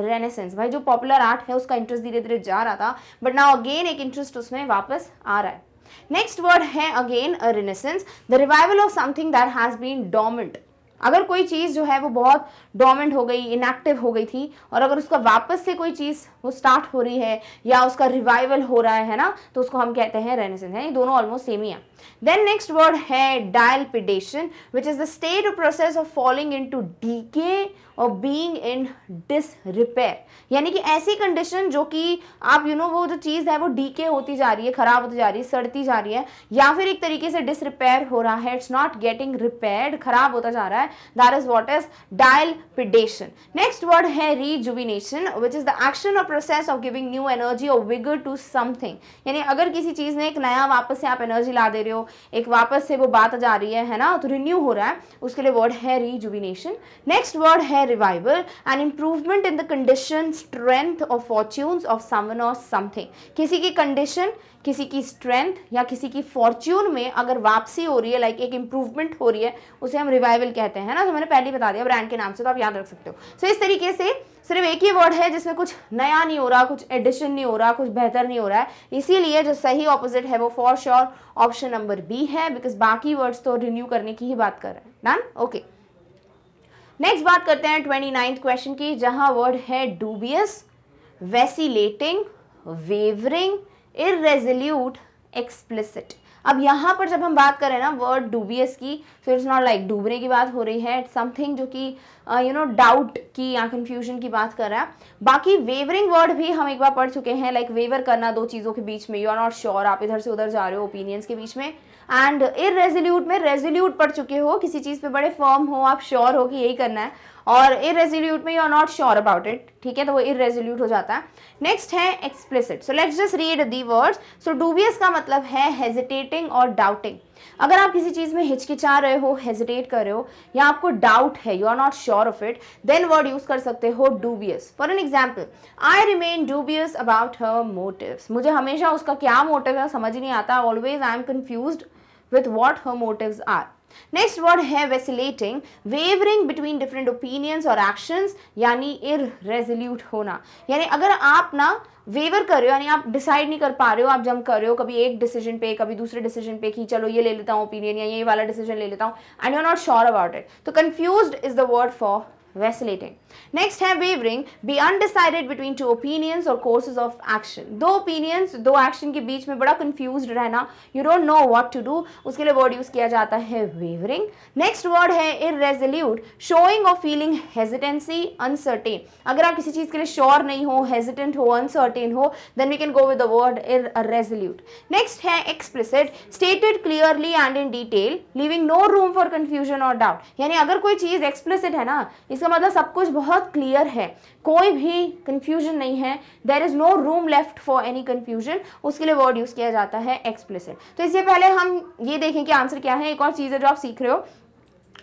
A: renaissance भाई जो पॉपुलर आर्ट है उसका इंटरेस्ट धीरे धीरे जा रहा था बट नाउ अगेन एक इंटरेस्ट उसमें वापस आ रहा है नेक्स्ट वर्ड है again renaissance the revival of something that has been dormant अगर कोई चीज़ जो है वो बहुत डोमेंट हो गई इनएक्टिव हो गई थी और अगर उसका वापस से कोई चीज़ वो स्टार्ट हो रही है या उसका रिवाइवल हो रहा है ना तो उसको हम कहते हैं रेनेसेंस है दोनों ऑलमोस्ट सेम ही है देन नेक्स्ट वर्ड है dilapidation which is the state process of falling into के और बीइंग इन डिसरिपेयर यानी कि ऐसी कंडीशन जो कि आप यू you नो know, वो जो चीज़ है वो डीके होती जा रही है ख़राब होती जा रही है सड़ती जा रही है या फिर एक तरीके से डिसरिपेयर हो रहा है इट्स नॉट गेटिंग रिपेयर ख़राब होता जा रहा है there is what is dilapidation next word है rejuvenation which is the action और process of giving new energy और विगर टू समथिंग यानी अगर किसी चीज़ ने एक नया वापस से आप एनर्जी ला दे रहे हो एक वापस से वो बात जा रही है है ना तो रिन्यू हो रहा है उसके लिए वर्ड है रीजुविनेशन नेक्स्ट वर्ड है revival an improvement in the condition strength or fortunes of someone or something किसी की condition किसी की strength या किसी की fortune में अगर वापसी हो रही है like एक improvement हो रही है उसे हम revival कहते हैं ना तो मैंने पहले ही बता दिया brand के नाम से तो आप याद रख सकते हो so, इस तरीके से सिर्फ एक ही वर्ड है जिसमें कुछ नया नहीं हो रहा कुछ एडिशन नहीं हो रहा कुछ बेहतर नहीं हो रहा है इसीलिए जो सही ऑपोजिट है वो for sure option number B है बिकॉज बाकी वर्ड्स तो रिन्यू करने की ही बात कर रहे हैं डन ओके okay. नेक्स्ट बात करते हैं ट्वेंटी नाइन्थ क्वेश्चन की जहां वर्ड है dubious vacillating wavering irresolute explicit अब यहाँ पर जब हम बात करें ना वर्ड डूबियस की सो इट्स नॉट लाइक डूबने की बात हो रही है समथिंग जो कि यू नो डाउट की या कंफ्यूजन की बात कर रहा है बाकी वेवरिंग वर्ड भी हम एक बार पढ़ चुके हैं लाइक like, वेवर करना दो चीज़ों के बीच में यू आर नॉट श्योर आप इधर से उधर जा रहे हो ओपिनियंस के बीच में एंड इरेजोल्यूट में रेजोल्यूट पढ़ चुके हो किसी चीज़ पे बड़े फर्म हो आप श्योर sure हो कि यही करना है और इरेजोल्यूट में you are not sure about it ठीक है तो वो इरेजोल्यूट हो जाता है नेक्स्ट है explicit so let's just read the words so dubious का मतलब है हेजिटेटिंग और डाउटिंग अगर आप किसी चीज़ में हिचकिचा रहे हो हेजिटेट कर रहे हो या आपको डाउट है you are not sure of it then word use कर सकते हो dubious for an example I remain dubious about her motive मुझे हमेशा उसका क्या मोटिव है समझ नहीं आता always I am confused with what her motives are. Next word है vacillating, wavering between different opinions और एक्शंस यानी irresolute होना यानी अगर आप ना वेवर कर रहे हो यानी आप डिसाइड नहीं कर पा रहे हो आप जम कर रहे हो कभी एक डिसीजन पे कभी दूसरे डिसीजन पे कि चलो ये ले लेता हूँ ओपिनियन या ये वाला डिसीजन ले लेता हूँ and you are not sure about it तो confuse is the word for vacillating next है wavering be undecided between two opinions और कोर्सेज ऑफ एक्शन दो ओपिनियंस दो एक्शन के बीच में बड़ा कंफ्यूज रहना you don't know what to do उसके लिए वर्ड यूज किया जाता है वेवरिंग नेक्स्ट वर्ड है इरेजोल्यूट शोइंग और फीलिंग हेजिटेंसी अनसर्टेन अगर आप किसी चीज़ के लिए श्योर नहीं हो हेजिटेंट हो अनसर्टेन हो then we can go with the word irresolute next है explicit stated clearly and in detail leaving no room for confusion और डाउट यानी अगर कोई चीज़ एक्सप्लिसिट है ना इसका मतलब सब कुछ बहुत बहुत क्लियर है कोई भी कन्फ्यूजन नहीं है there is no room left for any confusion उसके लिए वर्ड यूज़ किया जाता है एक्सप्लेसिड तो इससे पहले हम ये देखें कि आंसर क्या है एक और चीज़ है जो आप सीख रहे हो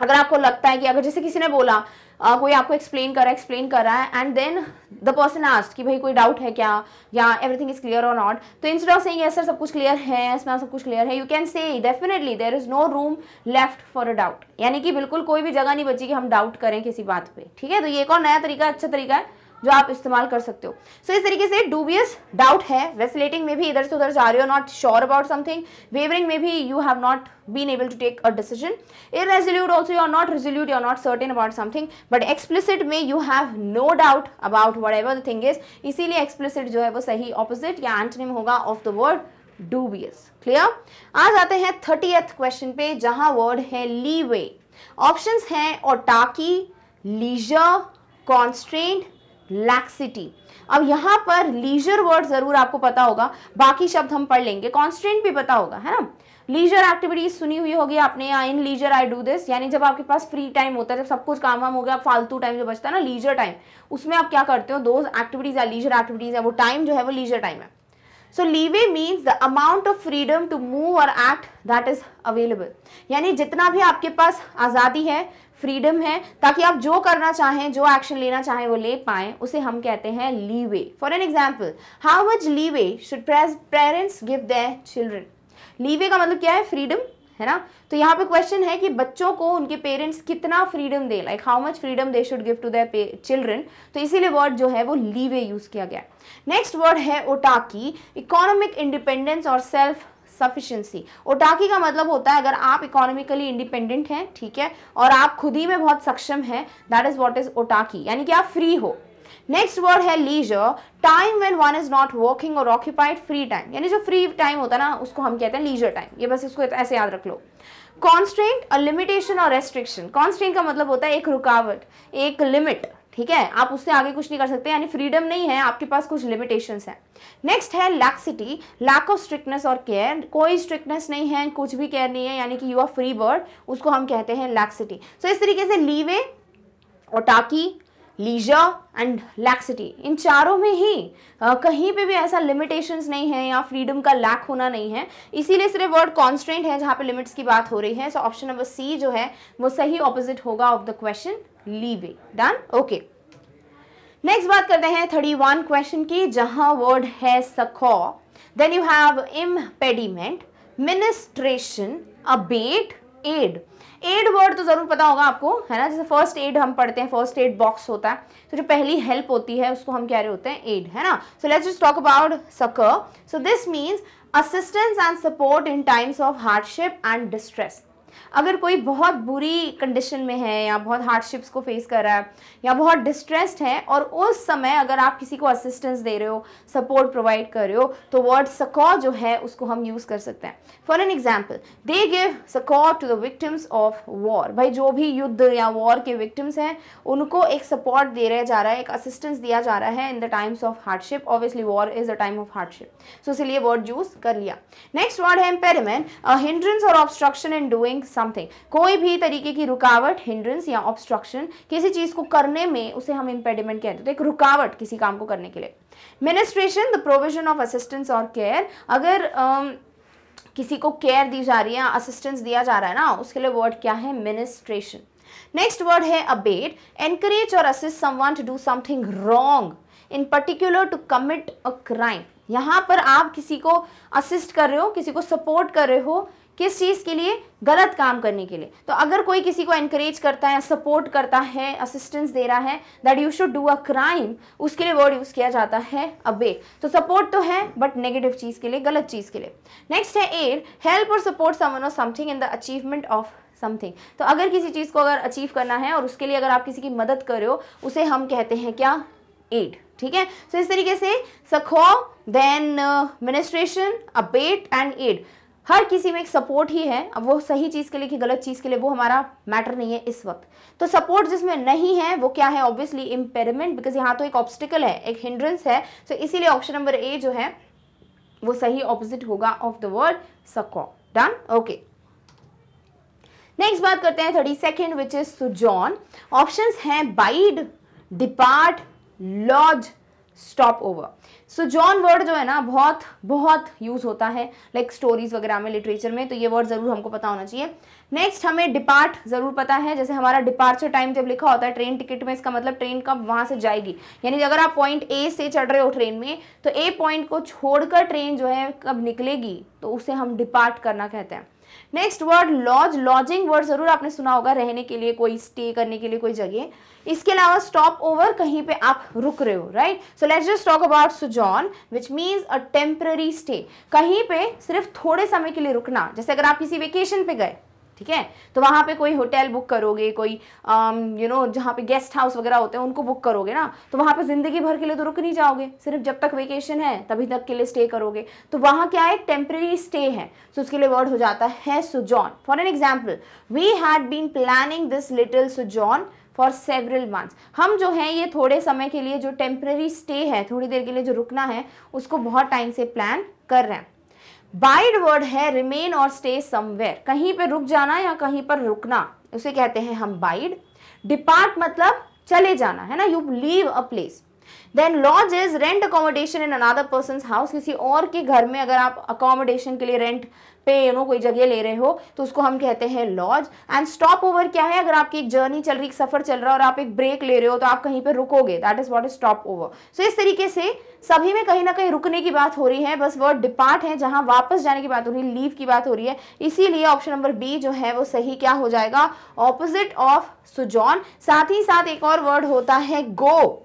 A: अगर आपको लगता है कि अगर जैसे किसी ने बोला कोई आपको एक्सप्लेन करा एक्सप्लेन रहा है and then the person asked कि भाई कोई डाउट है क्या या एवरीथिंग इज क्लियर और नॉट तो instead of saying yes sir सब कुछ क्लियर है इसमें सब कुछ क्लियर है you can say definitely there is no room left for a doubt यानी कि बिल्कुल कोई भी जगह नहीं बची कि हम डाउट करें किसी बात पर ठीक है तो ये एक और नया तरीका अच्छा तरीका है जो आप इस्तेमाल कर सकते हो सो so, इस तरीके से डूबियस डाउट है वेसिलेटिंग में भी इधर से उधर जा रहे हो not sure about something wavering में भी you have not been able to take a decision in resolute also you are not resolute you are not certain about something but explicit में you have no doubt about whatever the thing is इसीलिए explicit जो है वो सही opposite या antonym होगा of the word dubious clear आ जाते हैं थर्टीएथ क्वेश्चन पे जहां वर्ड है लीवे ऑप्शंस हैं ओटाकी लीजर कॉन्स्ट्रेंट लैक्सिटी अब यहाँ पर लीजर वर्ड जरूर आपको पता होगा बाकी शब्द हम पढ़ लेंगे कॉन्स्टेंट भी पता होगा है ना लीजर एक्टिविटीज सुनी हुई होगी आपने I in leisure I do this यानी जब आपके पास फ्री टाइम होता है जब सब कुछ काम वाम हो गया फालतू टाइम जो बचता है ना लीजर टाइम उसमें आप क्या करते हो दो एक्टिविटीज या लीजर एक्टिविटीज है वो टाइम जो है वो लीजर टाइम है so leeway means the amount of freedom to move और एक्ट दैट इज अवेलेबल यानी जितना भी आपके पास आज़ादी है फ्रीडम है ताकि आप जो करना चाहें जो एक्शन लेना चाहें वो ले पाएं उसे हम कहते हैं leeway for an example how much leeway should parents give the children leeway का मतलब क्या है फ्रीडम है ना तो यहाँ पे क्वेश्चन है कि बच्चों को उनके पेरेंट्स कितना फ्रीडम दे like how much freedom they should give to their children तो इसीलिए वर्ड जो है वो लीवे यूज़ किया गया नेक्स्ट वर्ड है ओटाकी इकोनॉमिक इंडिपेंडेंस और सेल्फ सफिशियंसी ओटाकी का मतलब होता है अगर आप इकोनॉमिकली इंडिपेंडेंट हैं ठीक है और आप खुद ही में बहुत सक्षम हैं that is what is autarky यानी कि आप फ्री हो नेक्स्ट वर्ड है leisure time when one is not working और ऑक्यूपाइड फ्री टाइम यानी जो फ्री टाइम होता है ना उसको हम कहते हैं लीजर टाइम ये बस इसको ऐसे याद रख लो कॉन्स्टेंट लिमिटेशन और रेस्ट्रिक्शन कॉन्स्टेंट का मतलब होता है एक रुकावट एक लिमिट ठीक है आप उससे आगे कुछ नहीं कर सकते यानी फ्रीडम नहीं है आपके पास कुछ लिमिटेशन है नेक्स्ट है लैक्सिटी लैक ऑफ स्ट्रिक्टनेस और केयर कोई स्ट्रिक्टनेस नहीं है कुछ भी केयर नहीं है यानी कि यू आर फ्री बर्ड उसको हम कहते हैं लैक्सिटी सो so, इस तरीके से leeway autarky leisure and laxity इन चारों में ही आ, कहीं पे भी ऐसा लिमिटेशंस नहीं है या फ्रीडम का लैक होना नहीं है इसीलिए सिर्फ वर्ड कॉन्स्टेंट है जहाँ पे लिमिट्स की बात हो रही है सो ऑप्शन नंबर सी जो है वो सही ऑपोजिट होगा of the question leeway done okay next बात करते हैं थर्टी वन क्वेश्चन की जहाँ वर्ड है succour then you have impediment ministration abet aid aid word तो ज़रूर पता होगा आपको है ना जैसे फर्स्ट एड हम पढ़ते हैं फर्स्ट एड बॉक्स होता है तो जो पहली हेल्प होती है उसको हम कह रहे होते हैं एड है ना so let's just talk about succour so this means assistance and support in times of hardship and distress अगर कोई बहुत बुरी कंडीशन में है या बहुत हार्डशिप्स को फेस कर रहा है या बहुत डिस्ट्रेस्ड है और उस समय अगर आप किसी को असिस्टेंस दे रहे हो सपोर्ट प्रोवाइड कर रहे हो तो वर्ड सकॉ जो है उसको हम यूज़ कर सकते हैं for an example they give succour to the victims of war भाई जो भी युद्ध या वॉर के विक्टिम्स हैं उनको एक सपोर्ट रहा जा रहा है एक असिस्टेंस दिया जा रहा है in the times of hardship obviously war is a time of hardship so इसलिए वर्ड यूज़ कर लिया नेक्स्ट वर्ड है एम्पेरिमेंट हिंड्रेंस और obstruction in doing doing something कोई भी तरीके की रुकावट हिंड्रेंस या ऑब्स्ट्रक्शन किसी चीज़ को करने में उसे हम इंपेडिमेंट कहते हैं तो एक रुकावट किसी काम को करने के लिए ministration the provision of assistance और केयर अगर um, किसी को केयर दी जा रही है असिस्टेंस दिया जा रहा है ना उसके लिए वर्ड क्या है मिनिस्ट्रेशन नेक्स्ट वर्ड है अबेट एनकरेज और assist someone to do something wrong in particular to commit a crime यहाँ पर आप किसी को असिस्ट कर रहे हो किसी को सपोर्ट कर रहे हो किस चीज़ के लिए गलत काम करने के लिए तो अगर कोई किसी को एनकरेज करता है सपोर्ट करता है असिस्टेंस दे रहा है that you should do a crime उसके लिए वर्ड यूज़ किया जाता है अबे तो सपोर्ट तो है बट नेगेटिव चीज़ के लिए गलत चीज़ के लिए नेक्स्ट है एड हेल्प और सपोर्ट समन और something in the achievement of something तो अगर किसी चीज़ को अगर अचीव करना है और उसके लिए अगर आप किसी की मदद कर रहे हो उसे हम कहते हैं क्या एड ठीक है सो तो so, इस तरीके से succour then ministration abet and aid हर किसी में एक सपोर्ट ही है अब वो सही चीज़ के लिए कि गलत चीज़ के लिए वो हमारा मैटर नहीं है इस वक्त तो सपोर्ट जिसमें नहीं है वो क्या है ऑब्वियसली इम्पेरमेंट बिकॉज यहाँ तो एक ऑब्स्टिकल है एक हिंड्रेंस है सो so इसीलिए ऑप्शन नंबर ए जो है वो सही ऑपोजिट होगा of the word succour done okay next बात करते हैं thirty second which is sojourn option हैं bide depart lodge stop over sojourn word जो है ना बहुत बहुत यूज़ होता है लाइक स्टोरीज वगैरह में लिटरेचर में तो ये वर्ड ज़रूर हमको पता होना चाहिए नेक्स्ट हमें डिपार्ट ज़रूर पता है जैसे हमारा डिपार्चर टाइम जब लिखा होता है ट्रेन टिकट में इसका मतलब ट्रेन कब वहाँ से जाएगी यानी अगर आप पॉइंट ए से चढ़ रहे हो ट्रेन में तो ए पॉइंट को छोड़कर ट्रेन जो है कब निकलेगी तो उसे हम डिपार्ट करना कहते हैं next word lodge lodging word जरूर आपने सुना होगा रहने के लिए कोई स्टे करने के लिए कोई जगह इसके अलावा स्टॉप ओवर कहीं पे आप रुक रहे हो right so let's just talk about sojourn which means a temporary stay कहीं पे सिर्फ थोड़े समय के लिए रुकना जैसे अगर आप किसी वेकेशन पे गए ठीक है तो वहां पे कोई होटल बुक करोगे कोई यू नो जहाँ पे गेस्ट हाउस वगैरह होते हैं उनको बुक करोगे ना तो वहां पे ज़िंदगी भर के लिए तो रुक नहीं जाओगे सिर्फ जब तक वेकेशन है तभी तक के लिए स्टे करोगे तो वहां क्या है टेम्प्रेरी स्टे है सो तो उसके लिए वर्ड हो जाता है sojourn for an example we had been planning this little sojourn for several month हम जो है ये थोड़े समय के लिए जो टेम्प्रेरी स्टे है थोड़ी देर के लिए जो रुकना है उसको बहुत टाइम से प्लान कर रहे हैं बाइड वर्ड है रिमेन और स्टे समवेयर कहीं पर रुक जाना या कहीं पर रुकना उसे कहते हैं हम बाइड डिपार्ट मतलब चले जाना है ना you leave a place then lodge is rent accommodation in another person house किसी और के घर में अगर आप अकोमोडेशन के लिए रेंट पे यू नो कोई जगह ले रहे हो तो उसको हम कहते हैं लॉज एंड स्टॉप ओवर क्या है अगर आपकी एक जर्नी चल रही एक सफर चल रहा है और आप एक ब्रेक ले रहे हो तो आप कहीं पर रुकोगे that is what is stop over सो इस तरीके से सभी में कहीं ना कहीं रुकने की बात हो रही है बस वर्ड डिपार्ट है जहां वापस जाने की बात हो रही है लीव की बात हो रही है इसीलिए ऑप्शन नंबर बी जो है वो सही क्या हो जाएगा ऑपोजिट ऑफ सुजॉन साथ ही साथ एक और वर्ड होता है गो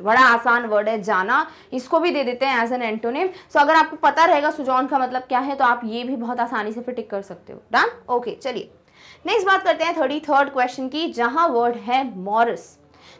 A: बड़ा आसान वर्ड है जाना इसको भी दे देते हैं एज एन एंटोनिम सो अगर आपको पता रहेगा सुजॉन का मतलब क्या है तो आप ये भी बहुत आसानी से फिर टिक कर सकते हो डन ओके चलिए नेक्स्ट बात करते हैं थर्टी थर्ड क्वेश्चन की जहां वर्ड है morass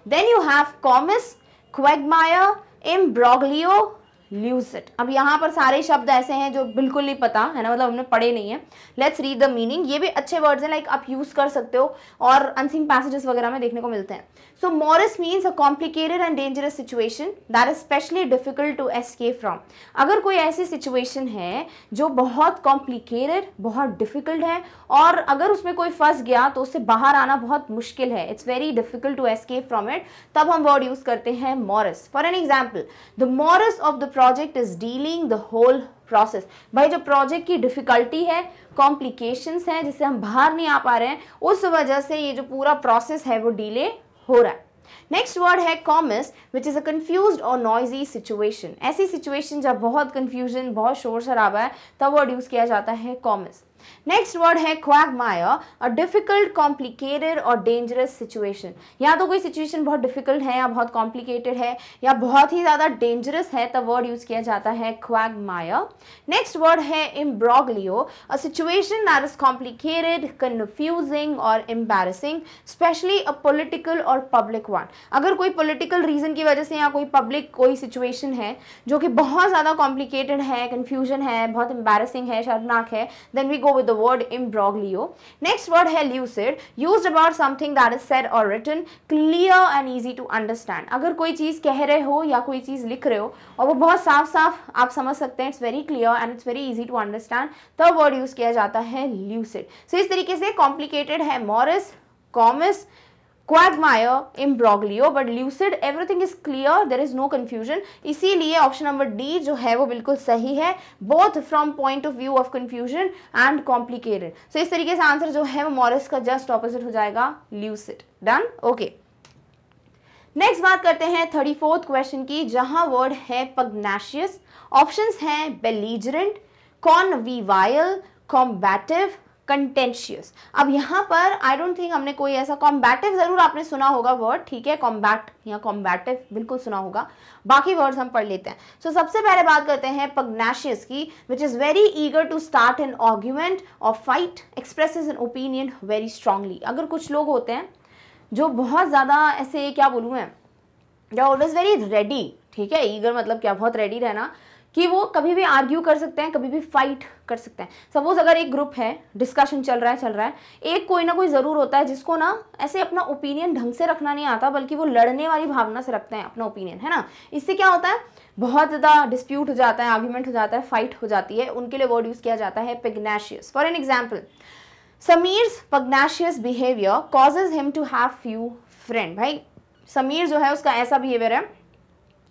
A: then you have comus quagmire imbroglio lucid अब यहाँ पर सारे शब्द ऐसे हैं जो बिल्कुल नहीं पता है ना मतलब हमने पढ़े नहीं है लेट्स रीड द मीनिंग ये भी अच्छे वर्ड्स हैं लाइक आप यूज़ कर सकते हो और अनसिंग पैसेजेस वगैरह में देखने को मिलते हैं So Morris means a complicated and dangerous situation that is specially difficult to escape from. अगर कोई ऐसी situation है जो बहुत complicated, बहुत difficult है और अगर उसमें कोई फंस गया तो उससे बाहर आना बहुत मुश्किल है It's very difficult to escape from it. तब हम word use करते हैं Morris. For an example, the Morris of the project is dealing the whole process भाई जो प्रोजेक्ट की डिफ़िकल्टी है कॉम्प्लिकेशंस हैं जिससे हम बाहर नहीं आ पा रहे हैं उस वजह से ये जो पूरा प्रोसेस है वो डिले हो रहा है नेक्स्ट वर्ड है comus which is a confuse और नॉइजी सिचुएशन ऐसी सिचुएशन जब बहुत कन्फ्यूजन बहुत शोर शराबा है तब वर्ड यूज़ किया जाता है कॉमस नेक्स्ट वर्ड है quagmire a difficult complicated और डेंजरस सिचुएशन या तो कोई सिचुएशन बहुत डिफिकल्ट है या बहुत कॉम्प्लिकेटेड है या बहुत ही ज़्यादा डेंजरस है तब वर्ड यूज़ किया जाता है क्वैग माया नेक्स्ट वर्ड है imbroglio a situation that is complicated confusing और एम्बेरसिंग स्पेशली अ पोलिटिकल और पब्लिक वन अगर कोई पोलिटिकल रीज़न की वजह से या कोई पब्लिक कोई सिचुएशन है जो कि बहुत ज़्यादा कॉम्प्लिकेटेड है कन्फ्यूजन है बहुत एम्बेरसिंग है शर्मनाक है then we go with the word imbroglio. Next word है lucid, used about something that is said or written, clear and easy to understand. अगर कोई चीज़ कह रहे हो या कोई चीज़ लिख रहे हो और वो बहुत साफ साफ आप समझ सकते हैं it's very clear and it's very easy to understand तब वर्ड यूज़ किया जाता है ल्यूसिड सो so, इस तरीके से कॉम्प्लिकेटेड है morass comus imbroglio but lucid everything is clear there is no confusion इसीलिए ऑप्शन नंबर डी जो है वो बिल्कुल सही है both from point of view of confusion and complicated so इस तरीके से आंसर जो है वो मॉरिस का जस्ट ऑपोजिट हो जाएगा ल्यूसिड डन ओके नेक्स्ट बात करते हैं थर्टी फोर्थ क्वेश्चन की जहां वर्ड है पग्नाशियस ऑप्शन है बेलीजरेंट वायल कॉम्बैटिव कंटेंशियस अब यहाँ पर आई डोंट थिंक हमने कोई ऐसा कॉम्बैटिव ज़रूर आपने सुना होगा वर्ड ठीक है कॉम्बैट या कॉम्बैटिव बिल्कुल सुना होगा बाकी वर्ड्स हम पढ़ लेते हैं सो so, सबसे पहले बात करते हैं पग्नेशियस की which is very eager to start an argument और fight express an opinion very strongly अगर कुछ लोग होते हैं जो बहुत ज़्यादा ऐसे क्या बोलूँ मैं they are always very ready ठीक है ईगर मतलब क्या बहुत रेडी रहना कि वो कभी भी आर्ग्यू कर सकते हैं कभी भी फाइट कर सकते हैं सपोज अगर एक ग्रुप है डिस्कशन चल रहा है चल रहा है एक कोई ना कोई ज़रूर होता है जिसको ना ऐसे अपना ओपिनियन ढंग से रखना नहीं आता बल्कि वो लड़ने वाली भावना से रखते हैं अपना ओपिनियन है ना इससे क्या होता है बहुत ज़्यादा डिस्प्यूट हो जाता है आर्ग्यूमेंट हो जाता है फाइट हो जाती है उनके लिए वर्ड यूज़ किया जाता है pugnacious for an example Sameer's pugnacious behaviour causes him to have few friend भाई समीर जो है उसका ऐसा बिहेवियर है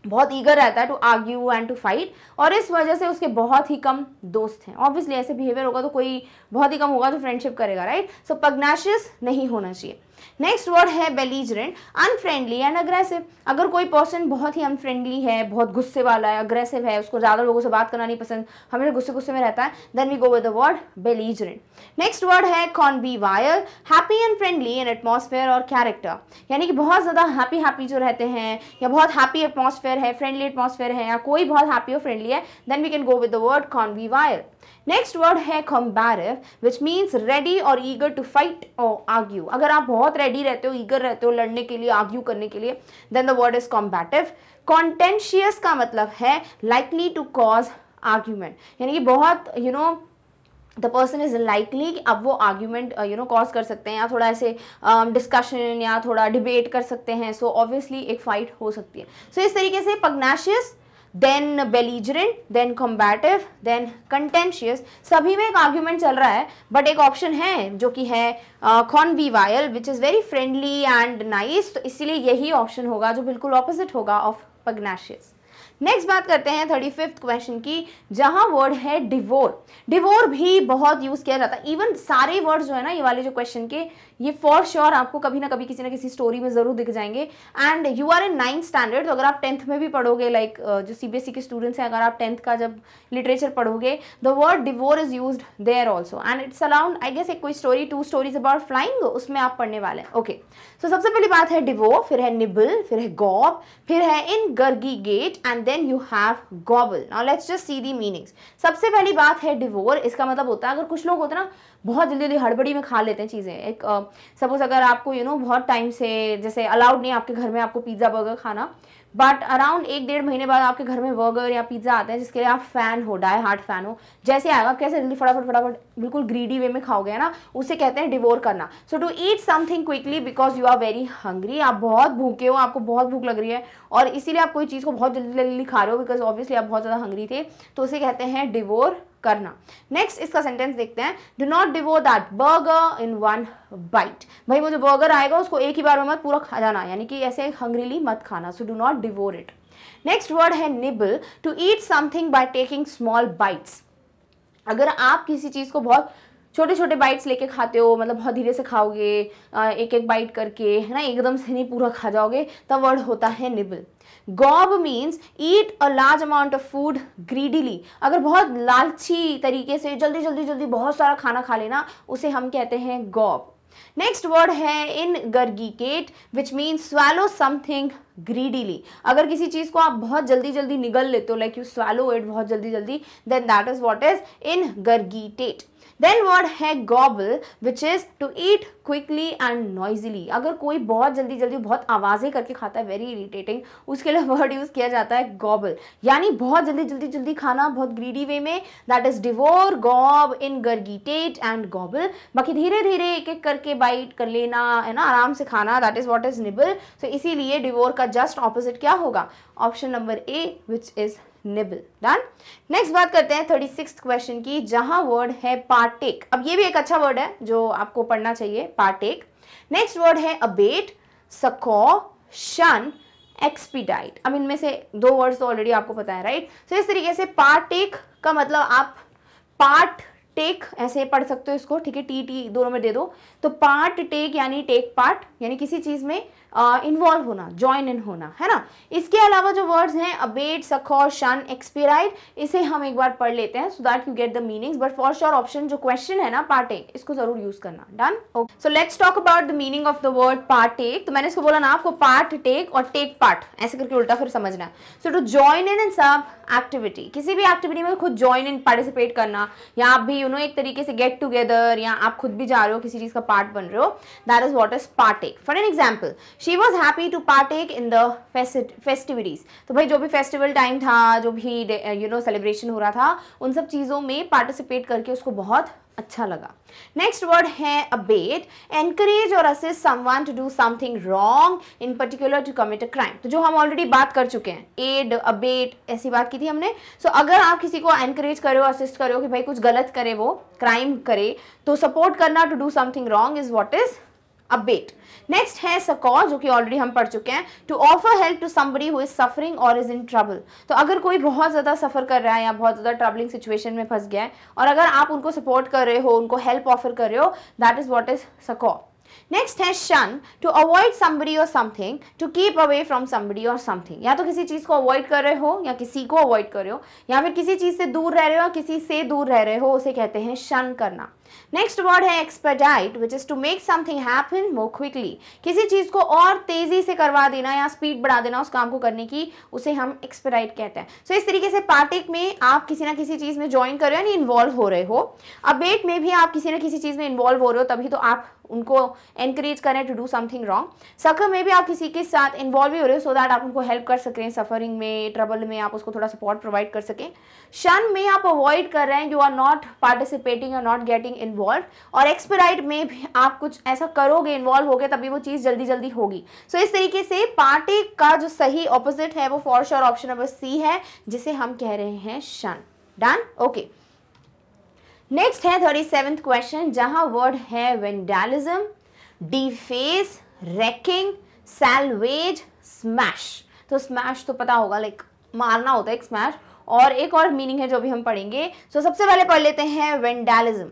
A: बहुत ईगर रहता है to argue and to fight और इस वजह से उसके बहुत ही कम दोस्त हैं ऑब्वियसली ऐसे बिहेवियर होगा तो कोई बहुत ही कम होगा तो फ्रेंडशिप करेगा राइट सो पगनाशियस नहीं होना चाहिए नेक्स्ट वर्ड है बेलीजरेंट अनफ्रेंडली एंड अग्रेसिव अगर कोई पर्सन बहुत ही अनफ्रेंडली है बहुत गुस्से वाला है अग्रेसिव है उसको ज़्यादा लोगों से बात करना नहीं पसंद हमेशा गुस्से गुस्से में रहता है then we go with the word belligerent next word है convivial happy and friendly in atmosphere और कैरेक्टर यानी कि बहुत ज़्यादा हैप्पी हैप्पी जो रहते हैं या बहुत हैप्पी एटमोसफेयर है फ्रेंडली एटमोसफेयर है या कोई बहुत हैप्पी और फ्रेंडली है then we can go with the word convivial next word है कॉम्बैरिव विच मीन्स रेडी और ईगर टू फाइट और आर्ग्यू अगर आप बहुत रेडी रहते हो ईगर रहते हो लड़ने के लिए आर्ग्यू करने के लिए then the word is combative contentious का मतलब है लाइकली टू कॉज आर्ग्यूमेंट यानी कि बहुत you know the person is likely अब वो आर्ग्यूमेंट यू नो कॉज कर सकते हैं या थोड़ा ऐसे डिस्कशन um, या थोड़ा डिबेट कर सकते हैं सो so ऑब्वियसली एक फ़ाइट हो सकती है सो so, इस तरीके से pugnacious then belligerent then combative then contentious सभी में एक आर्ग्यूमेंट चल रहा है बट एक ऑप्शन है जो कि है convivial which is very friendly and nice तो इसीलिए यही ऑप्शन होगा जो बिल्कुल ऑपोजिट होगा ऑफ पग्नाशियस नेक्स्ट बात करते हैं थर्टी फिफ्थ क्वेश्चन की जहां वर्ड है डिवोर डिवोर भी बहुत यूज किया जाता है इवन सारे वर्ड जो है ना ये वाले जो क्वेश्चन के ये फॉर श्योर sure आपको कभी ना कभी किसी ना किसी स्टोरी में जरूर दिख जाएंगे and you are in ninth standard तो अगर आप टेंथ में भी पढ़ोगे लाइक like, जो सीबीएसई e के स्टूडेंट्स हैं अगर आप टेंथ का जब लिटरेचर पढ़ोगे the word devour is use there also and it's allowed I guess एक कोई story two stories about flying उसमें आप पढ़ने वाले हैं ओके सो सबसे पहली बात है डिवो फिर है निबल फिर है गॉब फिर है ingurgitate and then you have gobble now let's just see the meanings सबसे पहली बात है डिवोर इसका मतलब होता है अगर कुछ लोग होते ना बहुत जल्दी जल्दी हड़बड़ी में खा लेते हैं चीज़ें एक सपोज़ अगर आपको यू you नो know, बहुत टाइम से जैसे अलाउड नहीं आपके घर में आपको पिज़्ज़ा बर्गर खाना बट अराउंड एक डेढ़ महीने बाद आपके घर में बर्गर या पिज़्ज़ा आते हैं जिसके लिए आप फ़ैन हो डाय हार्ट फ़ैन हो जैसे आएगा कैसे जल्दी फटाफट फटाफट बिल्कुल ग्रीडी वे में खाओगे ना उसे कहते हैं डिवोर करना so to eat something quickly because you are very hungry आप बहुत भूखे हो आपको बहुत भूख लग रही है और इसीलिए आप कोई चीज़ को बहुत जल्दी जल्दी खा रहे हो बिकॉज ऑब्वियसली आप बहुत ज़्यादा हंग्री थे तो उसे कहते हैं डिवोर करना नेक्स्ट इसका सेंटेंस देखते हैं do not devour that burger in one bite भाई वो जो बर्गर आएगा उसको एक ही बार में मत पूरा खा जाना यानी कि ऐसे हंग्रीली मत खाना so do not devour it next word है nibble to eat something by taking small bites अगर आप किसी चीज़ को बहुत छोटे छोटे बाइट्स लेके खाते हो मतलब बहुत धीरे से खाओगे एक एक बाइट करके है ना एकदम से नहीं पूरा खा जाओगे तब वर्ड होता है nibble gob means eat a large amount of food greedily अगर बहुत लालची तरीके से जल्दी जल्दी जल्दी बहुत सारा खाना खा लेना उसे हम कहते हैं गॉब नेक्स्ट वर्ड है ingurgitate which mean swallow something greedily अगर किसी चीज को आप बहुत जल्दी जल्दी निगल लेते हो लाइक यू स्वेलो इट बहुत जल्दी जल्दी then that is what is ingurgitate then word है gobble which is to eat quickly and noisily अगर कोई बहुत जल्दी जल्दी बहुत आवाज़ें करके खाता है वेरी इरिटेटिंग उसके लिए वर्ड [laughs] यूज़ किया जाता है गॉबल यानी बहुत जल्दी जल्दी जल्दी खाना बहुत ग्रीडी वे में that is devour gob ingurgitate and gobble बाकी धीरे धीरे एक एक करके बाइट कर लेना है ना आराम से खाना that is what is nibble so इसीलिए डिवोर का जस्ट ऑपोजिट क्या होगा option number A which is nibble done next बात करते हैं थर्टी सिक्स क्वेश्चन की जहां वर्ड है पार्टेक अब ये भी एक अच्छा वर्ड है जो आपको पढ़ना चाहिए पार्टेक नेक्स्ट वर्ड है अबेट सको शन एक्सपीडाइट अब इनमें से दो वर्ड्स तो ऑलरेडी आपको पता है राइट सो so, इस तरीके से पार्टेक का मतलब आप पार्ट टेक ऐसे पढ़ सकते हो इसको ठीक है टी टी दोनों में दे दो तो पार्ट टेक यानी टेक पार्ट यानी किसी चीज़ में इन्वॉल्व होना ज्वाइन इन होना है ना इसके अलावा जो वर्ड्स हैं अबेट सखोर शन एक्सपीराइड इसे हम एक बार पढ़ लेते हैं so that you get the meanings but for sure option जो क्वेश्चन है ना पार्टेक इसको जरूर यूज करना done okay so let's talk about the meaning of the word partake तो मैंने इसको बोला ना आपको पार्ट टेक और टेक पार्ट ऐसे करके उल्टा फिर समझना सो टू ज्वाइन इन इन सब एक्टिविटी किसी भी एक्टिविटी में खुद ज्वाइन इन पार्टिसिपेट करना या आप भी यू नो एक तरीके से गेट टुगेदर या आप खुद भी जा रहे हो किसी चीज़ का पार्ट बन रहे हो that is what is partake for an example she was happy to partake in the festivities तो भाई जो भी फेस्टिवल टाइम था जो भी यू नो सेलिब्रेशन हो रहा था उन सब चीज़ों में पार्टिसिपेट करके उसको बहुत अच्छा लगा नेक्स्ट वर्ड है अबेट एनकरेज और assist someone to do something wrong in particular to commit a crime तो जो हम ऑलरेडी बात कर चुके हैं एड अबेट ऐसी बात की थी हमने सो so, अगर आप किसी को एनकरेज करो असिस्ट करो कि भाई कुछ गलत करे वो क्राइम करे तो सपोर्ट करना to do something wrong is what is abet next है सकॉ जो कि ऑलरेडी हम पढ़ चुके हैं to offer help to somebody who is suffering और इज इन ट्रबल तो अगर कोई बहुत ज़्यादा सफ़र कर रहा है या बहुत ज़्यादा ट्रबलिंग सिचुएशन में फंस गया है और अगर आप उनको सपोर्ट कर रहे हो उनको हेल्प ऑफर कर रहे हो that is what is succour next है शन टू अवॉइड समबडी और something to keep away from somebody और समथिंग या तो किसी चीज़ को अवॉइड कर रहे हो या किसी को अवॉइड कर रहे हो या फिर किसी चीज़ से दूर रह रहे हो या किसी से दूर रह रहे हो उसे कहते हैं शन करना नेक्स्ट वर्ड है expedite which is to make something happen more quickly किसी चीज़ को और तेज़ी से करवा देना या स्पीड बढ़ा देना उस काम को करने की उसे हम एक्सपर्टाइट कहते हैं सो so, इस तरीके से पार्टिक में आप किसी ना किसी चीज़ में ज्वाइन कर रहे हो यानी इन्वॉल्व हो रहे हो अबेट में भी आप किसी ना किसी चीज़ में इन्वॉल्व हो रहे हो तभी तो आप उनको एनकरेज करें to do something wrong succour में भी आप किसी के साथ इन्वॉल्व हो रहे हो सो दैट आप उनको हेल्प कर सकें सफरिंग में ट्रबल में आप उसको थोड़ा सपोर्ट प्रोवाइड कर सकें शन में आप अवॉइड कर रहे हैं यू आर नॉट पार्टिसिपेटिंग और नॉट गेटिंग इन्वॉल्व और एक्सपेराइट में भी आप कुछ ऐसा करोगे इन्वॉल्व होगे तभी वो चीज़ जल्दी जल्दी होगी सो so, इस तरीके से पार्टी का जो सही ऑपोजिट है वो for sure option number C है जिसे हम कह रहे हैं शन डन ओके नेक्स्ट है थर्टी सेवेंथ क्वेश्चन जहां वर्ड है vandalism deface wrecking salvage smash तो स्मैश तो पता होगा लाइक मारना होता है एक स्मैश और एक और मीनिंग है जो भी हम पढ़ेंगे सो so, सबसे पहले पढ़ लेते हैं vandalism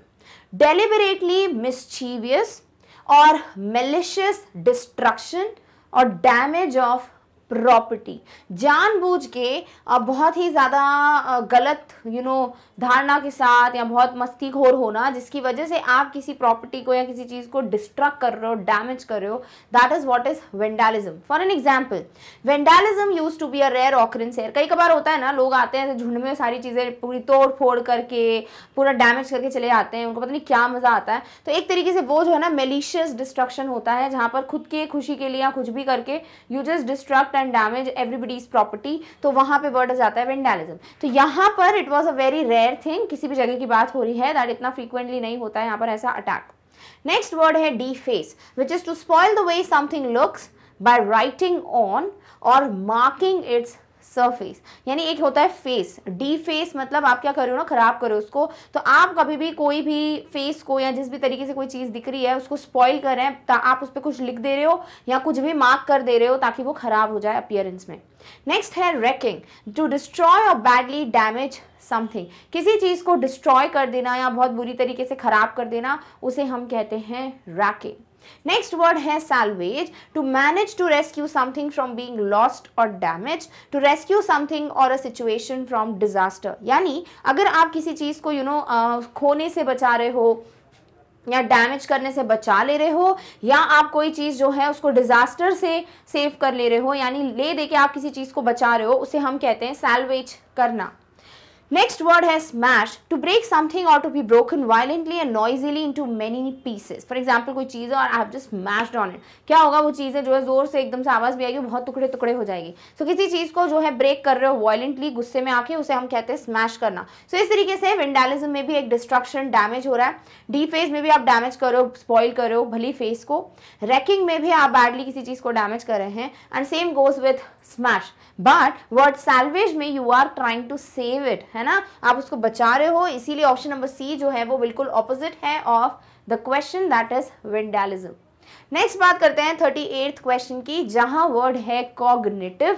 A: deliberately mischievous or malicious destruction or damage of property जानबूझ के बहुत ही ज़्यादा गलत यू नो धारणा के साथ या बहुत मस्ती खोर होना जिसकी वजह से आप किसी प्रॉपर्टी को या किसी चीज़ को डिस्ट्रक्ट कर रहे हो डैमेज कर रहे हो that is what is vandalism for an example vandalism use to be a rare occurrence here कई कबार होता है ना लोग आते हैं झुंड में सारी चीज़ें पूरी तोड़ फोड़ करके पूरा डैमेज करके चले जाते हैं उनको पता नहीं क्या मज़ा आता है तो एक तरीके से वो जो है ना मेलिशियस डिस्ट्रक्शन होता है जहाँ पर खुद के खुशी के लिए या कुछ भी करके you just destruct and damage everybody's property तो वहां पे वर्ड आ जाता है वेंडालिज्म तो यहां पर it was a very rare thing किसी भी जगह की बात हो रही है दैट इतना फ्रीक्वेंटली नहीं होता है यहां पर ऐसा अटैक नेक्स्ट वर्ड है deface which is to spoil the way something looks by writing on और मार्किंग इट्स सरफेस यानी एक होता है फेस डी फेस मतलब आप क्या करो ना खराब करो उसको तो आप कभी भी कोई भी फेस को या जिस भी तरीके से कोई चीज़ दिख रही है उसको स्पॉइल कर रहे हैं आप उस पर कुछ लिख दे रहे हो या कुछ भी मार्क कर दे रहे हो ताकि वो खराब हो जाए अपियरेंस में नेक्स्ट है रेकिंग टू डिस्ट्रॉय और बैडली डैमेज समथिंग किसी चीज़ को डिस्ट्रॉय कर देना या बहुत बुरी तरीके से खराब कर देना उसे हम कहते हैं रैकिंग नेक्स्ट वर्ड है salvage to manage to rescue something from being lost और डैमेज टू रेस्क्यू समथिंग और अ सिचुएशन फ्रॉम डिजास्टर यानी अगर आप किसी चीज़ को यू you नो know, खोने से बचा रहे हो या डैमेज करने से बचा ले रहे हो या आप कोई चीज़ जो है उसको डिजास्टर से सेव कर ले रहे हो यानी ले दे के आप किसी चीज़ को बचा रहे हो उसे हम कहते हैं सैलवेज करना Next word है smash. To break something or to be broken violently and noisily into many pieces. For example, कोई चीज़ है और I have just smashed on it. क्या होगा वो चीज़ें जो है ज़ोर से एकदम से आवाज़ भी आएगी बहुत टुकड़े टुकड़े हो जाएगी सो so, किसी चीज़ को जो है ब्रेक कर रहे हो वायलेंटली गुस्से में आके उसे हम कहते हैं स्मैश करना सो so, इस तरीके से विंडालिज्म में भी एक डिस्ट्रक्शन डैमेज हो रहा है डी फेज में भी आप डैमेज कर रहे हो स्पॉइल कर रहे हो भली फेस को रैकिंग में भी आप बैडली किसी चीज़ को डैमेज कर रहे हैं and same goes with smash but word salvage में you are trying to save it है ना आप उसको बचा रहे हो इसीलिए ऑप्शन नंबर सी जो है वो बिल्कुल ऑपोजिट है of the question that is vandalism next बात करते हैं थर्टी एट्थ क्वेश्चन की जहां वर्ड है कॉग्नेटिव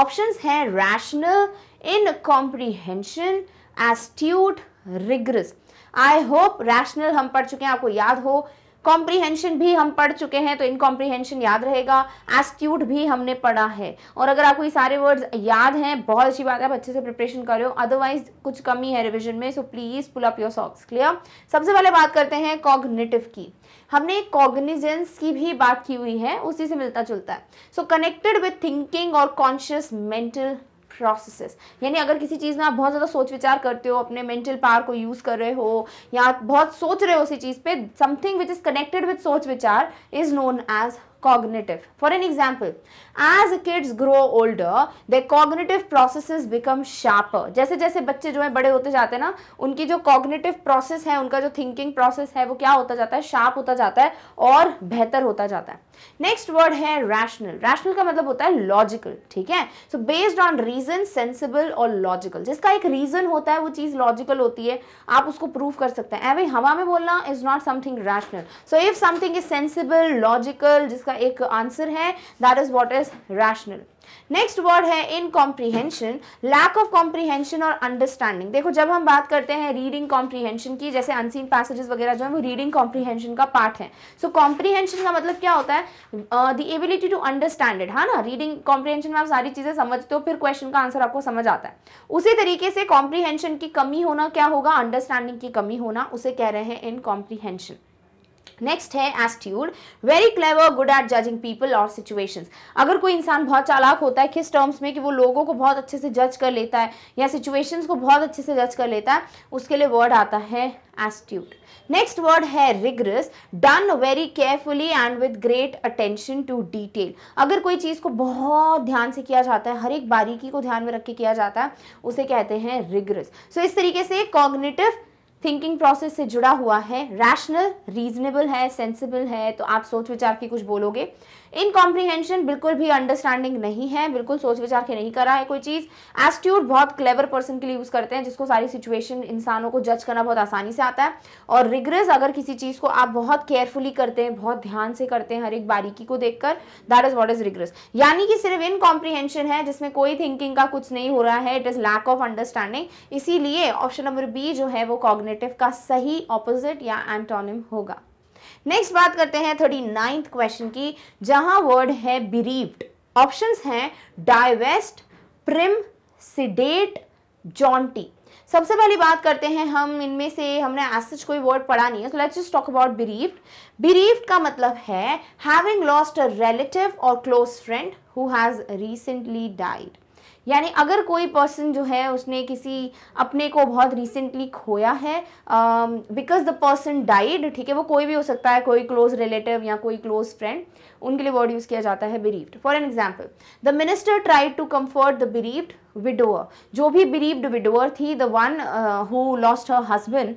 A: ऑप्शंस हैं rational incomprehension astute rigorous I hope rational हम पढ़ चुके हैं आपको याद हो कॉम्प्रीहेंशन भी हम पढ़ चुके हैं तो इनकॉम्प्रीहेंशन याद रहेगा एस्क्यूट भी हमने पढ़ा है और अगर आपको ये सारे वर्ड्स याद हैं बहुत अच्छी बात है आप अच्छे से प्रिपरेशन करो अदरवाइज कुछ कमी है रिविजन में so please pull up your socks clear सबसे पहले बात करते हैं कॉग्निटिव की हमने कॉग्निजेंस की भी बात की हुई है उसी से मिलता जुलता है सो कनेक्टेड विथ थिंकिंग और कॉन्शियस मेंटल प्रोसेसेस यानी अगर किसी चीज़ में आप बहुत ज़्यादा सोच विचार करते हो अपने मेंटल पावर को यूज़ कर रहे हो या बहुत सोच रहे हो उसी चीज़ पे something which is connected with सोच विचार is known as cognitive for an example as kids grow older they cognitive process become sharp जैसे जैसे बच्चे जो है बड़े होते जाते हैं ना उनकी जो कॉग्नेटिव प्रोसेस है उनका जो थिंकिंग प्रोसेस है वो क्या होता जाता है शार्प होता जाता है और बेहतर होता जाता है नेक्स्ट वर्ड है रैशनल रैशनल का मतलब होता है लॉजिकल ठीक है so based on reason sensible और लॉजिकल जिसका एक रीजन होता है वो चीज़ लॉजिकल होती है आप उसको प्रूव कर सकते हैं भाई हवा में बोलना is not something rational so if something is sensible logical जिसका एक आंसर है that is what is is rational next word है incomprehension lack of comprehension और अंडरस्टैंडिंग देखो जब हम बात करते हैं रीडिंग कॉम्प्रीहेंशन की जैसे अनसीन पैसेजेस वगैरह जो है वो रीडिंग कॉम्प्रीहेंशन का पार्ट है सो so, कॉम्प्रीहेंशन का मतलब क्या होता है the ability to understand it है ना रीडिंग कॉम्प्रीहेंशन में आप सारी चीज़ें समझते हो फिर क्वेश्चन का आंसर आपको समझ आता है उसी तरीके से कॉम्प्रीहेंशन की कमी होना क्या होगा अंडरस्टैंडिंग की कमी होना उसे कह रहे हैं इन कॉम्प्रीहेंशन नेक्स्ट है astute very clever good at judging people और सिचुएशंस अगर कोई इंसान बहुत चालाक होता है किस टर्म्स में कि वो लोगों को बहुत अच्छे से जज कर लेता है या सिचुएशंस को बहुत अच्छे से जज कर लेता है उसके लिए वर्ड आता है एस्टिट्यूड नेक्स्ट वर्ड है rigorous done very carefully and with great attention to detail अगर कोई चीज़ को बहुत ध्यान से किया जाता है हर एक बारीकी को ध्यान में रख के किया जाता है उसे कहते हैं रिगरस सो so, इस तरीके से कॉग्निटिव थिंकिंग प्रोसेस से जुड़ा हुआ है रैशनल रीजनेबल है सेंसिबल है तो आप सोच विचार के कुछ बोलोगे इन कॉम्प्रीहेंशन बिल्कुल भी अंडरस्टैंडिंग नहीं है बिल्कुल सोच विचार के नहीं करा है कोई चीज़ एस्ट्यूट बहुत क्लेवर पर्सन के लिए यूज़ करते हैं जिसको सारी सिचुएशन इंसानों को जज करना बहुत आसानी से आता है और रिग्रेस अगर किसी चीज़ को आप बहुत केयरफुली करते हैं बहुत ध्यान से करते हैं हर एक बारीकी को देखकर that is what is rigorous यानी कि सिर्फ इन कॉम्प्रीहेंशन है जिसमें कोई थिंकिंग का कुछ नहीं हो रहा है it is lack of understanding इसीलिए ऑप्शन नंबर बी जो है वो कॉग्नेटिव का सही ऑपोजिट या एंटोनिम होगा नेक्स्ट बात करते हैं थर्टी नाइन्थ क्वेश्चन की जहां वर्ड है बिरीव्ड ऑप्शंस हैं डाइवेस्ट प्रिम सिडेट जॉन्टी सबसे पहली बात करते हैं हम इनमें से हमने सच कोई वर्ड पढ़ा नहीं है so let's just talk about bereaved bereaved का मतलब है हैविंग लॉस्ट अ रिलेटिव और close friend who has recently died यानी अगर कोई पर्सन जो है उसने किसी अपने को बहुत रिसेंटली खोया है बिकॉज द पर्सन डाइड ठीक है वो कोई भी हो सकता है कोई क्लोज रिलेटिव या कोई क्लोज फ्रेंड उनके लिए वर्ड यूज़ किया जाता है bereaved for an example the minister tried to comfort the bereaved widower जो भी बिरीव्ड विडोअर थी the one who lost her husband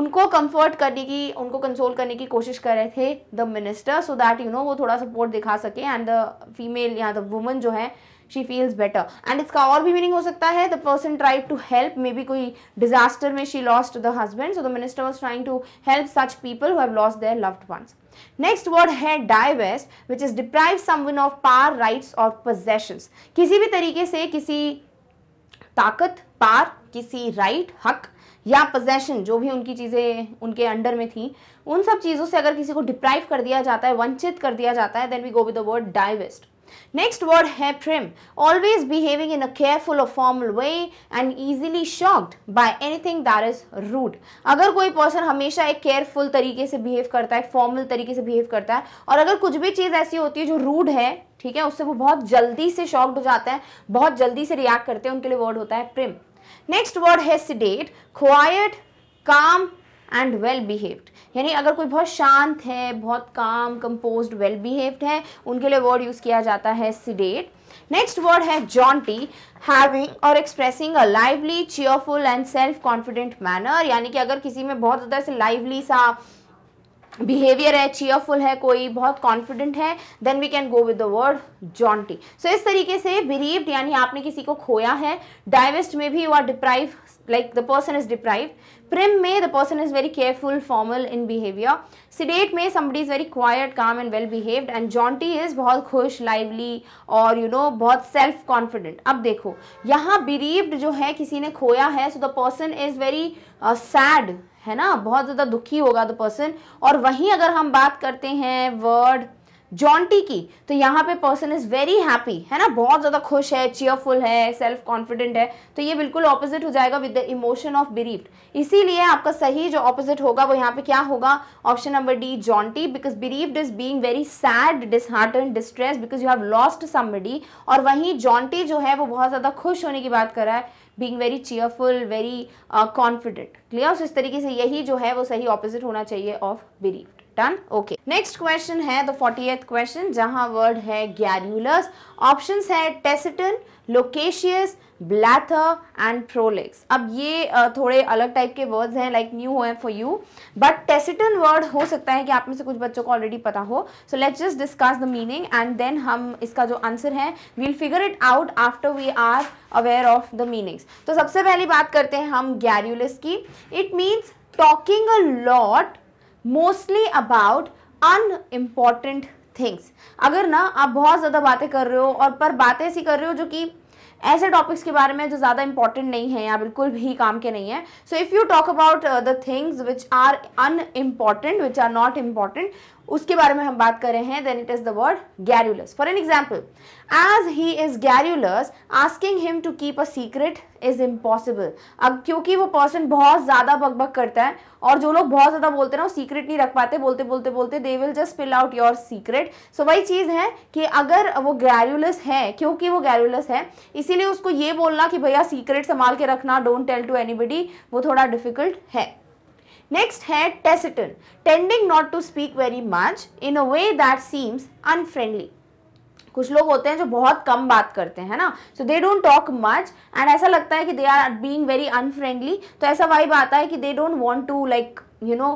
A: उनको कंफर्ट करने की उनको कंसोल करने की कोशिश कर रहे थे the minister so that you know वो थोड़ा सपोर्ट दिखा सके एंड द फीमेल या द वुमन जो है शी फील्स बेटर एंड इसका और भी मीनिंग हो सकता है the person tried to help may be कोई डिजास्टर में she lost the husband so the minister was trying to help such people who have lost their loved ones next word है divest which is deprive someone of power rights or possessions किसी भी तरीके से किसी ताकत पार किसी right right, हक या पोजेशन जो भी उनकी चीज़ें उनके अंडर में थी उन सब चीज़ों से अगर किसी को डिप्राइव कर दिया जाता है वंचित कर दिया जाता है then we go with the word divest Next word heprim, always behaving in a careful or formal way and easily shocked by anything that is rude. अगर कोई पर्सन हमेशा एक केयरफुल तरीके से बिहेव करता है फॉर्मल तरीके से बिहेव करता है और अगर कुछ भी चीज़ ऐसी होती है जो रूड है ठीक है उससे वो बहुत जल्दी से शॉक्ड हो जाता है बहुत जल्दी से रिएक्ट करते हैं उनके लिए वर्ड होता है प्रिम नेक्स्ट वर्ड है sedate quite calm and well behaved यानी अगर कोई बहुत शांत है बहुत काम कंपोज वेल बिहेव्ड है उनके लिए वर्ड यूज़ किया जाता है सीडेट नेक्स्ट वर्ड है jaunty having or expressing a lively cheerful and self confident manner यानी कि अगर किसी में बहुत ज़्यादा से लाइवली सा बिहेवियर है चेयरफुल है कोई बहुत कॉन्फिडेंट है then we can go with the word jaunty so इस तरीके से बिलीव्ड यानी आपने किसी को खोया है डाइवेस्ट में भी you are deprive like the person is deprive Prim में the person is very careful, formal in behavior. Sedate में somebody is very quiet, calm and well behaved. And jaunty is बहुत खुश lively और you know बहुत self confident. अब देखो यहाँ bereaved जो है किसी ने खोया है so the person is very uh, sad है ना बहुत ज़्यादा दुखी होगा द पर्सन और वहीं अगर हम बात करते हैं वर्ड जॉन्टी की तो यहाँ पे पर्सन इज वेरी हैप्पी है ना बहुत ज़्यादा खुश है चेयरफुल है सेल्फ कॉन्फिडेंट है तो ये बिल्कुल ऑपोजिट हो जाएगा with the emotion of bereaved इसीलिए आपका सही जो ऑपोजिट होगा वो यहाँ पे क्या होगा option number D jaunty because bereaved is being very sad disheart distress because you have lost somebody और वहीं जॉन्टी जो है वो बहुत ज़्यादा खुश होने की बात कर रहा है being very cheerful very confident clear इस तरीके से यही जो है वो सही ऑपोजिट होना चाहिए of bereaved done okay next question है द फोर्टी एथ क्वेश्चन जहां वर्ड है ग्यारूलस ऑप्शन है taciturn loquacious blather and prolix अब ये थोड़े अलग टाइप के वर्ड्स हैं लाइक न्यू हैं for you but taciturn word हो सकता है कि आप में से कुछ बच्चों को ऑलरेडी पता हो so let's just discuss the meaning and then हम इसका जो आंसर है we'll figure it out after we are aware of the meanings तो सबसे पहली बात करते हैं हम ग्यारूलस की it means talking a lot mostly about unimportant things अगर ना आप बहुत ज़्यादा बातें कर रहे हो और पर बातें ऐसी कर रहे हो जो कि ऐसे टॉपिक्स के बारे में जो ज़्यादा इंपॉर्टेंट नहीं है या बिल्कुल भी काम के नहीं है so if you talk about the things which are unimportant which are not important उसके बारे में हम बात कर रहे हैं then it is the word garrulous for an example as he is garrulous asking him to keep a secret is impossible अब क्योंकि वो पर्सन बहुत ज़्यादा बकबक करता है और जो लोग बहुत ज़्यादा बोलते ना वो सीक्रेट नहीं रख पाते बोलते बोलते बोलते they will just fill out your secret so वही चीज़ है कि अगर वो गैरुलस है क्योंकि वो गैरुलस है इसीलिए उसको ये बोलना कि भैया सीक्रेट संभाल के रखना डोंट टेल टू एनीबडी वो थोड़ा डिफिकल्ट है Next है taciturn, tending not to speak very much in a way that seems unfriendly. कुछ लोग होते हैं जो बहुत कम बात करते हैं ना so they don't talk much and ऐसा लगता है कि they are being very unfriendly तो ऐसा वाइब आता है कि they don't want to like you know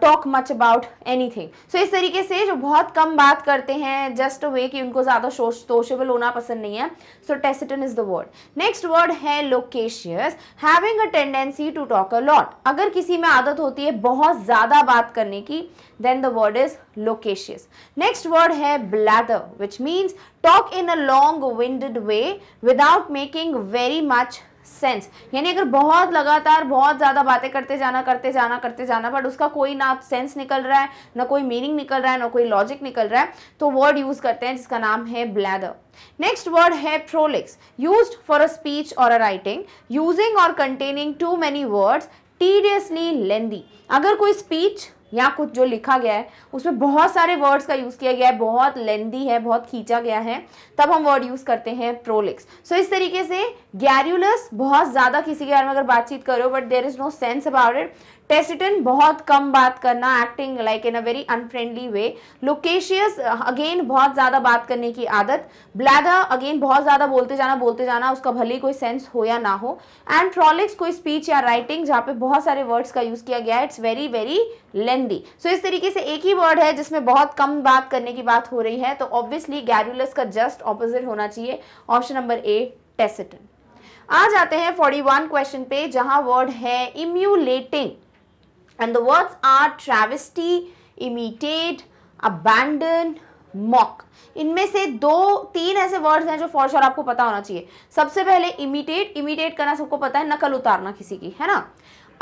A: talk much about anything so इस तरीके से जो बहुत कम बात करते हैं जस्ट वे कि उनको ज़्यादा सोशेबल होना पसंद नहीं है so taciturn is the word next word है loquacious having a tendency to talk a lot अगर किसी में आदत होती है बहुत ज़्यादा बात करने की then the word is loquacious next word है blather which means talk in a long winded way without making very much sense यानी अगर बहुत लगातार बहुत ज़्यादा बातें करते जाना करते जाना करते जाना बट उसका कोई ना सेंस निकल रहा है ना कोई मीनिंग निकल रहा है ना कोई लॉजिक निकल रहा है तो वर्ड यूज़ करते हैं जिसका नाम है ब्लैदर नेक्स्ट वर्ड है prolix use for a speech or a writing using or containing too many words tediously lengthy अगर कोई स्पीच या कुछ जो लिखा गया है उसमें बहुत सारे वर्ड्स का यूज़ किया गया है बहुत लेंदी है बहुत खींचा गया है तब हम वर्ड यूज़ करते हैं प्रोलिक्स सो so, इस तरीके से गैरुलस बहुत ज़्यादा किसी के बारे में अगर बातचीत करो but there is no sense about it taciturn बहुत कम बात करना acting like in a very unfriendly way loquacious again बहुत ज़्यादा बात करने की आदत ब्लैदा अगेन बहुत ज़्यादा बोलते जाना बोलते जाना उसका भले कोई सेंस हो या ना हो एंड ट्रॉलिक्स कोई स्पीच या राइटिंग जहाँ पे बहुत सारे वर्ड्स का यूज़ किया गया है it's very very lengthy so इस तरीके से एक ही वर्ड है जिसमें बहुत कम बात करने की बात हो रही है तो ऑब्वियसली गैरुलस का जस्ट ऑपोजिट होना चाहिए ऑप्शन नंबर ए टेसिटन आ जाते हैं 41 क्वेश्चन पे जहां वर्ड है इम्यूलेटिंग And the words are travesty, imitate, abandon, mock इनमें से दो तीन ऐसे वर्ड्स हैं जो फॉर श्योर आपको पता होना चाहिए सबसे पहले इमिटेट इमिटेट करना सबको पता है नकल उतारना किसी की है ना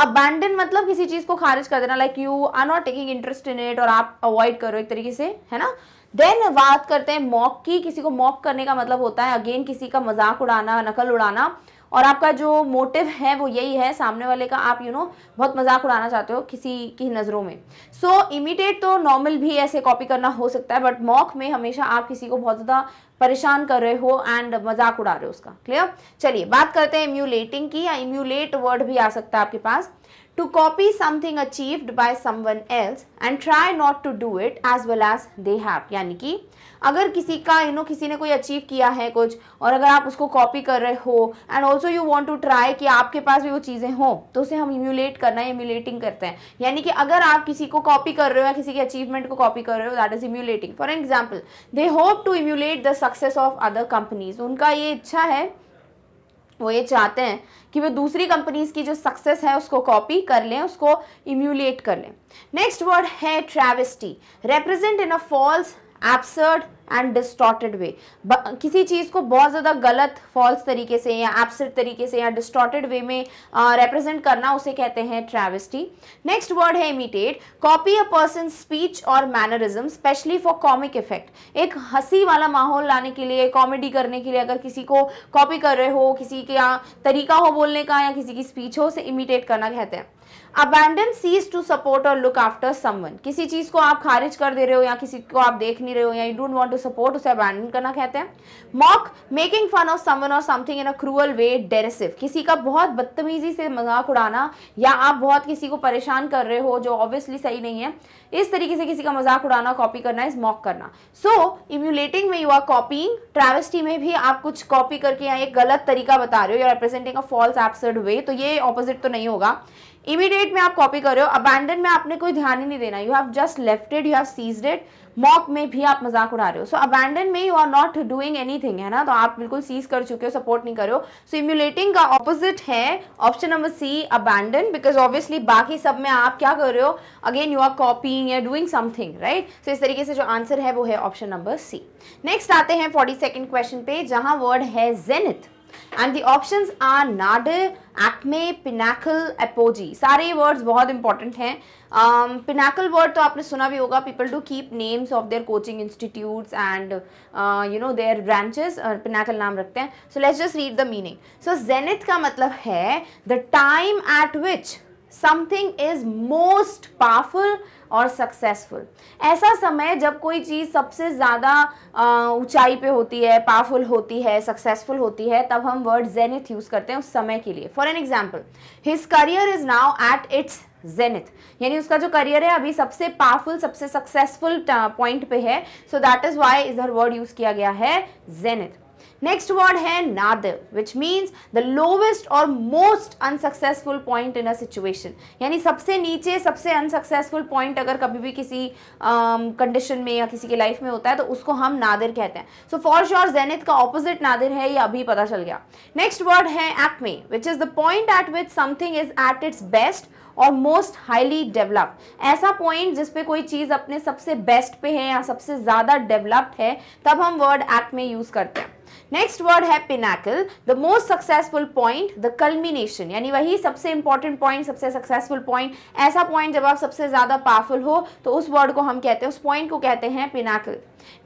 A: अबैंडन मतलब किसी चीज को खारिज कर देना like you are not taking interest in it और आप अवॉइड करो एक तरीके से है ना देन बात करते हैं मॉक की किसी को मॉक करने का मतलब होता है अगेन किसी का मजाक उड़ाना नकल उड़ाना और आपका जो मोटिव है वो यही है सामने वाले का आप यू you नो know, बहुत मजाक उड़ाना चाहते हो किसी की नज़रों में सो so, इमिटेट तो नॉर्मल भी ऐसे कॉपी करना हो सकता है बट मॉक में हमेशा आप किसी को बहुत ज़्यादा परेशान कर रहे हो एंड मजाक उड़ा रहे हो उसका क्लियर चलिए बात करते हैं इम्यूलेटिंग की या इम्यूलेट वर्ड भी आ सकता है आपके पास to copy something achieved by someone else and try not to do it as well as they have यानी कि अगर किसी का यू नो किसी ने कोई अचीव किया है कुछ और अगर आप उसको कॉपी कर रहे हो and also you want to try कि आपके पास भी वो चीज़ें हों तो उसे हम इम्यूलेट करना है इम्यूलेटिंग करते हैं यानी कि अगर आप किसी को कॉपी कर रहे हो या किसी के अचीवमेंट को कॉपी कर रहे हो that is emulating for example they hope to emulate the success of other companies उनका ये इच्छा है वो ये चाहते हैं कि वो दूसरी कंपनीज की जो सक्सेस है उसको कॉपी कर लें उसको इम्यूलेट कर लें नेक्स्ट वर्ड है travesty represent in a false absurd and distorted way किसी चीज़ को बहुत ज़्यादा गलत फॉल्स तरीके से या एब्सर्ड तरीके से या डिस्टॉटेड वे में रिप्रेजेंट uh, करना उसे कहते हैं ट्रेविस्टी नेक्स्ट वर्ड है imitate copy a person speech or mannerism specially for comic effect एक हंसी वाला माहौल लाने के लिए कॉमेडी करने के लिए अगर किसी को कॉपी कर रहे हो किसी का तरीका हो बोलने का या किसी की स्पीच हो उसे इमिटेट करना कहते हैं abandon cease to support or look after someone किसी चीज को आप खारिज कर दे रहे हो या किसी को आप देख नहीं रहे हो या you don't want to support उसे अबैंडन करना कहते हैं mock making fun of someone और something in a cruel way derisive किसी का बहुत बदतमीजी से मजाक उड़ाना या आप बहुत किसी को परेशान कर रहे हो जो ऑब्वियसली सही नहीं है इस तरीके से किसी का मजाक उड़ाना कॉपी करना इज मॉक करना सो इम्यूलेटिंग में यू आर कॉपिंग ट्रेवेस्टी में भी आप कुछ कॉपी करके या एक गलत तरीका बता रहे हो या representing a false absurd way तो ये ऑपोजिट तो नहीं होगा इमीडिएट में आप कॉपी कर रहे हो अबैंडन में आपने कोई ध्यान ही नहीं देना you have just lefted you have cease it mock में भी आप मजाक उड़ा रहे हो सो अबैंडन में you are not doing anything है ना तो आप बिल्कुल सीज कर चुके हो सपोर्ट नहीं करो सो इम्यूलेटिंग का ऑपोजिट है option number C abandon because obviously बाकी सब में आप क्या कर रहे हो अगेन यू आर कॉपिंग या डूइंग समथिंग राइट सो इस तरीके से जो आंसर है वो है ऑप्शन नंबर सी नेक्स्ट आते हैं फोर्टी सेकेंड क्वेश्चन पे जहाँ वर्ड है zenith and the options are nadir acme pinnacle apogee सारे वर्ड्स बहुत इंपॉर्टेंट हैं पिनाकल um, वर्ड तो आपने सुना भी होगा people do keep names of their coaching institute and you know their branches pinnacle नाम रखते हैं so let's just read the meaning so zenith का मतलब है the time at which something is most powerful or successful ऐसा समय जब कोई चीज़ सबसे ज़्यादा ऊंचाई पे होती है पावरफुल होती है सक्सेसफुल होती है तब हम वर्ड जेनिथ यूज़ करते हैं उस समय के लिए for an example his career is now at its zenith यानी उसका जो करियर है अभी सबसे पावरफुल सबसे सक्सेसफुल पॉइंट पे है सो दैट इज़ वाई इधर वर्ड यूज़ किया गया है जेनिथ नेक्स्ट वर्ड है nadir which means the lowest or most unsuccessful point in a situation यानी सबसे नीचे सबसे अनसक्सेसफुल पॉइंट अगर कभी भी किसी कंडीशन uh, में या किसी के लाइफ में होता है तो उसको हम नादिर कहते हैं सो फॉर श्योर जेनिथ का ऑपोजिट नादिर है ये अभी पता चल गया नेक्स्ट वर्ड है acme which is the point at which something is at its best or most highly developed ऐसा पॉइंट जिसपे कोई चीज़ अपने सबसे बेस्ट पे है या सबसे ज़्यादा डेवलप्ड है तब हम वर्ड एक्ट में यूज़ करते हैं नेक्स्ट वर्ड है pinnacle the most successful point the culmination यानी वही सबसे इंपॉर्टेंट पॉइंट सबसे सक्सेसफुल पॉइंट ऐसा पॉइंट जब आप सबसे ज़्यादा पावरफुल हो तो उस वर्ड को हम कहते हैं उस पॉइंट को कहते हैं पिनाकल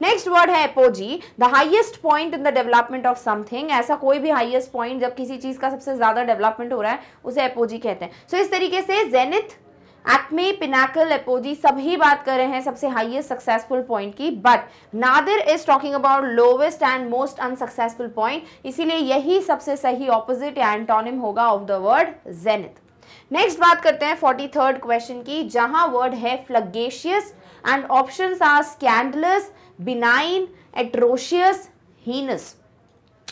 A: नेक्स्ट वर्ड है apogee the highest point in the development of something ऐसा कोई भी हाइएस्ट पॉइंट जब किसी चीज़ का सबसे ज़्यादा डेवलपमेंट हो रहा है उसे एपोजी कहते हैं सो so, इस तरीके से जेनिथ एक्मे पिनाकल एपोजी सभी बात कर रहे हैं सबसे हाईएस्ट सक्सेसफुल पॉइंट की but nadir is talking about lowest and most unsuccessful point इसीलिए यही सबसे सही ऑपोजिट या एंटोनिम होगा ऑफ द वर्ड जेनिथ नेक्स्ट बात करते हैं फोर्टी थर्ड क्वेश्चन की जहां वर्ड है flagitious and option are scandalous benign atrocious heinous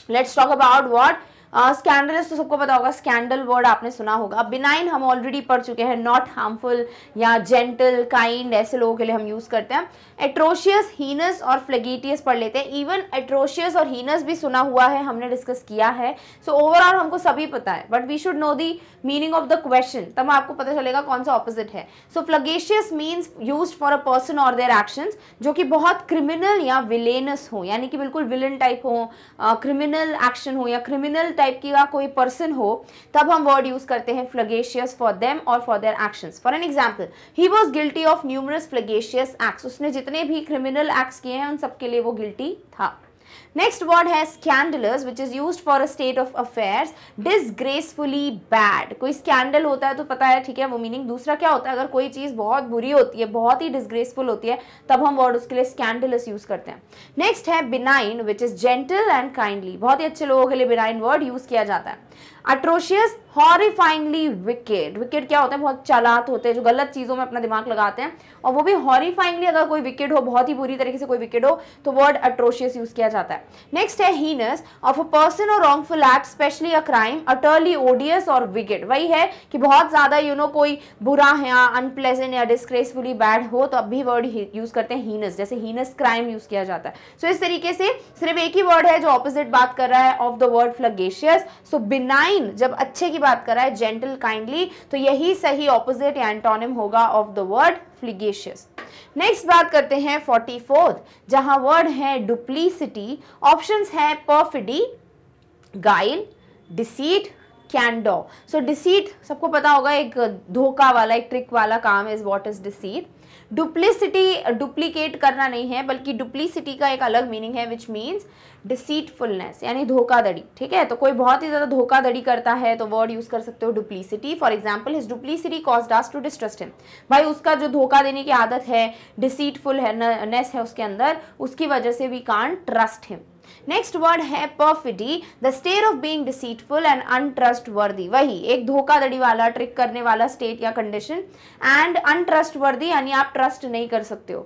A: let's talk about word scandal uh, तो सबको पता होगा स्कैंडल वर्ड आपने सुना होगा बिनाइन हम ऑलरेडी पढ़ चुके हैं नॉट हार्मफुल या जेंटल काइंड ऐसे लोगों के लिए हम यूज़ करते हैं एट्रोशियस हीनस और फ्लेगेटियस पढ़ लेते हैं इवन एट्रोशियस और हीनस भी सुना हुआ है हमने डिस्कस किया है सो so, ओवरऑल हमको सभी पता है but we should know the meaning of the question तब आपको पता चलेगा कौन सा ऑपोजिट है so flagitious means use for a person or their action जो कि बहुत क्रिमिनल या विलेनस हो यानी कि बिल्कुल विलन टाइप हो क्रिमिनल uh, एक्शन हो या क्रिमिनल टाइप की का कोई पर्सन हो तब हम वर्ड यूज करते हैं flagitious for them or for their actions for an example he was guilty of numerous flagitious acts उसने जितने भी क्रिमिनल एक्ट्स किए हैं उन सबके लिए वो गिल्टी था Next word है scandalous which is used for a state of affairs disgracefully bad. कोई scandal होता है तो पता है ठीक है वो meaning दूसरा क्या होता है अगर कोई चीज़ बहुत बुरी होती है बहुत ही disgraceful होती है तब हम word उसके लिए scandalous use करते हैं Next है benign which is gentle and kindly. बहुत ही अच्छे लोगों के लिए benign word use किया जाता है Atrocious हॉरीफाइंगली विकेड विकेड क्या होता है बहुत चालाक होते हैं जो गलत चीज़ों में अपना दिमाग लगाते हैं और वो भी हॉरीफाइंगली अगर कोई विकेड हो बहुत ही बुरी तरीके से कोई विकेड हो तो वर्ड अट्रोशियस यूज किया जाता है नेक्स्ट है heinous of a person or wrongful act specially a crime utterly odious or wicked वही है कि बहुत ज़्यादा यू नो कोई बुरा या अनप्लेजेंट या डिस्ग्रेसफुली बैड हो तो अब भी वर्ड यूज करते हैं हीनस जैसे हीनस क्राइम यूज किया जाता है सो so, इस तरीके से सिर्फ एक ही वर्ड है जो ऑपोजिट बात कर रहा है of the word flagitious so benign जब अच्छे की बात कर रहा है जेंटल काइंडली तो यही सही ऑपोजिट एंटोनिम होगा of the word flagitious next बात करते हैं फोर्टी फोर्थ जहां वर्ड है डुप्लीसिटी ऑप्शंस है परफिडी गाइल डिसीट कैंडो सो डिसीट सबको पता होगा एक धोखा वाला एक ट्रिक वाला काम is what is deceit duplicity duplicate uh, करना नहीं है बल्कि डुप्लीसिटी का एक अलग मीनिंग है विच मीन्स डिसीटफुलनेस यानी धोखाधड़ी ठीक है तो कोई बहुत ही ज़्यादा धोखाधड़ी करता है तो वर्ड यूज़ कर सकते हो duplicity for example his duplicity caused डास्ट टू डिस्ट्रस्ट हिम भाई उसका जो धोखा देने की आदत है डिसीटफुलनेस है उसके अंदर उसकी वजह से we can't trust him next word है perfidy the state of being deceitful and worthy वही एक धोखाधड़ी वाला ट्रिक करने वाला स्टेट या कंडीशन एंड वर्दी यानी आप ट्रस्ट नहीं कर सकते हो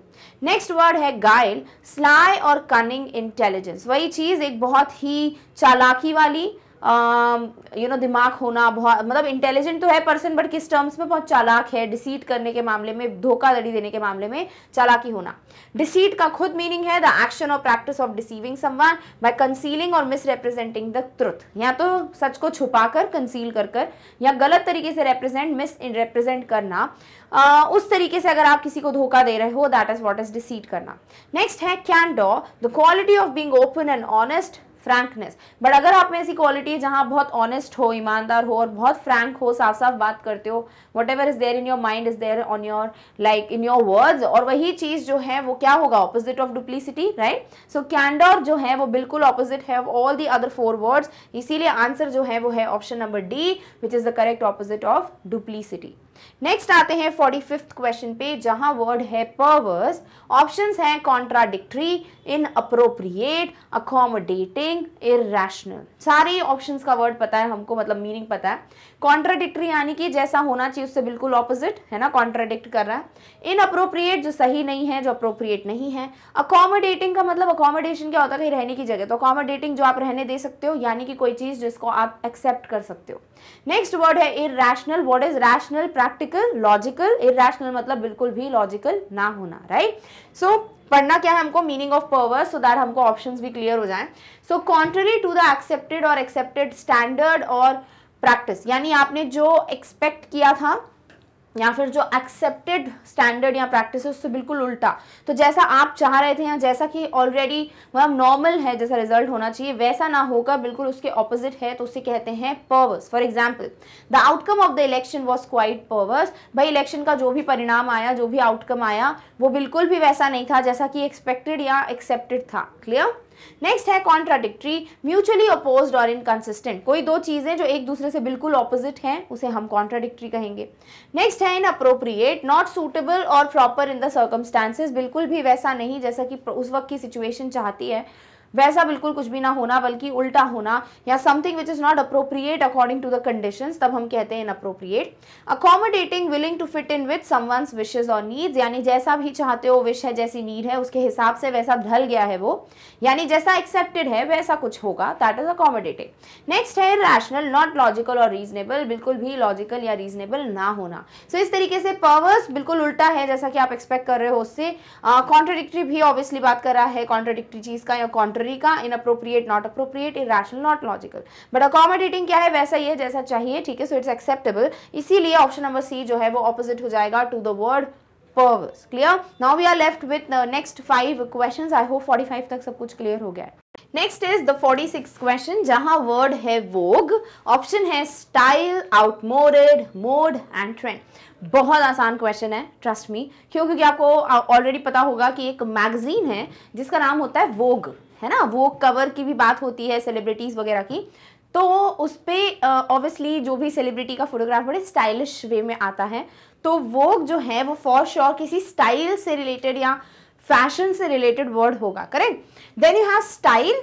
A: नेक्स्ट वर्ड है गाइल स्लाय और कनिंग इंटेलिजेंस वही चीज एक बहुत ही चालाकी वाली यू um, नो दिमाग होना बहुत मतलब इंटेलिजेंट तो है पर्सन बट किस टर्म्स में बहुत चालाक है डिसीट करने के मामले में धोखाधड़ी देने के मामले में चालाकी होना डिसीट का खुद मीनिंग है द एक्शन और practice of deceiving someone by concealing और मिसरिप्रेजेंटिंग द ट्रुथ या तो सच को छुपा कर कंसील कर कर या गलत तरीके से रिप्रेजेंट मिस रिप्रेजेंट करना आ, uh, उस तरीके से अगर आप किसी को धोखा दे रहे हो that is what is deceit करना नेक्स्ट है candour the quality of being open and honest frankness but अगर आप में ऐसी क्वालिटी है जहाँ बहुत ऑनेस्ट हो ईमानदार हो और बहुत फ्रैंक हो साफ साफ बात करते हो whatever is there in your mind is there on your like in your words और वही चीज जो है वो क्या होगा opposite of duplicity right so candour जो है वो बिल्कुल ऑपोजिट है all the other four words इसीलिए आंसर जो है वो है option number D which is the correct opposite of duplicity next आते हैं फोर्टी फिफ्थ क्वेश्चन पे जहां वर्ड है पर्वर्स ऑप्शंस हैं contradictory inappropriate accommodating irrational सारे ऑप्शंस का वर्ड पता है हमको मतलब मीनिंग पता है कॉन्ट्राडिक्ट्री यानी कि जैसा होना चाहिए उससे बिल्कुल ऑपोजिट है ना कॉन्ट्राडिक्ट कर रहा है इन अप्रोप्रिएट जो सही नहीं है जो अप्रोप्रिएट नहीं है अकोमोडेटिंग का मतलब अकोमोडेशन क्या होता है कहीं रहने की जगह तो अकोमोडेटिंग जो आप रहने दे सकते हो यानी कि कोई चीज़ जिसको आप एक्सेप्ट कर सकते हो नेक्स्ट वर्ड है irrational word is rational practical logical irrational मतलब बिल्कुल भी लॉजिकल ना होना राइट सो पढ़ना क्या है हमको meaning of perverse so that हमको ऑप्शन भी क्लियर हो जाए so contrary to the accepted और एक्सेप्टेड स्टैंडर्ड और प्रैक्टिस यानी आपने जो एक्सपेक्ट किया था या फिर जो एक्सेप्टेड स्टैंडर्ड या प्रैक्टिस है उससे बिल्कुल उल्टा तो जैसा आप चाह रहे थे या जैसा कि ऑलरेडी मतलब नॉर्मल है जैसा रिजल्ट होना चाहिए वैसा ना होगा बिल्कुल उसके ऑपोजिट है तो उसे कहते हैं perverse for example the outcome of the election was quite perverse भाई इलेक्शन का जो भी परिणाम आया जो भी आउटकम आया वो बिल्कुल भी वैसा नहीं था जैसा कि एक्सपेक्टेड या एक्सेप्टेड था क्लियर नेक्स्ट है कॉन्ट्राडिक्ट्री म्यूचुअली अपोज और इनकन्सिस्टेंट कोई दो चीज़ें जो एक दूसरे से बिल्कुल ऑपोजिट हैं उसे हम कॉन्ट्राडिक्ट्री कहेंगे नेक्स्ट है इन अप्रोप्रिएट नॉट सूटेबल और प्रॉपर इन द सर्कमस्टांसिस बिल्कुल भी वैसा नहीं जैसा कि उस वक्त की सिचुएशन चाहती है वैसा बिल्कुल कुछ भी ना होना बल्कि उल्टा होना या something which is not appropriate according to the condition तब हम कहते हैं appropriate accommodating willing to fit in with someone's wishes और नीड्स यानी जैसा भी चाहते हो विश है जैसी नीड है उसके हिसाब से वैसा ढल गया है वो यानी जैसा एक्सेप्टेड है वैसा कुछ होगा दैट इज अकोमोडेटिंग नेक्स्ट है रैशनल नॉट लॉजिकल और रीजनेबल बिल्कुल भी लॉजिकल या रीजनेबल ना होना सो so, इस तरीके से पर्वस बिल्कुल उल्टा है जैसा कि आप एक्सपेक्ट कर रहे हो उससे कॉन्ट्रोडिक्ट्री uh, भी ऑब्वियसली बात कर रहा है कॉन्ट्रोडिक्ट्री चीज का या कॉन्ट्रो कॉन्ट्ररी का inappropriate not appropriate irrational not logical but accommodating क्या है वैसा ही है जैसा चाहिए ठीक है सो इट्स एक्सेप्टेबल इसीलिए ऑप्शन नंबर सी जो है वो ऑपोजिट हो जाएगा to the word perverse clear now we are left with next five question I hope forty five तक सब कुछ क्लियर हो गया है next is the forty six question जहां वर्ड है वोग ऑप्शन है style outmoded mode and trend बहुत आसान क्वेश्चन है ट्रस्ट मी क्यों क्योंकि आपको ऑलरेडी पता होगा कि एक मैगजीन है जिसका नाम होता है वोग है ना वो कवर की भी बात होती है सेलिब्रिटीज़ वगैरह की तो उस पर ऑब्वियसली जो भी सेलिब्रिटी का फोटोग्राफ बड़े स्टाइलिश वे में आता है तो वो जो है वो फॉर श्योर sure किसी स्टाइल से रिलेटेड या फैशन से रिलेटेड वर्ड होगा correct then you have style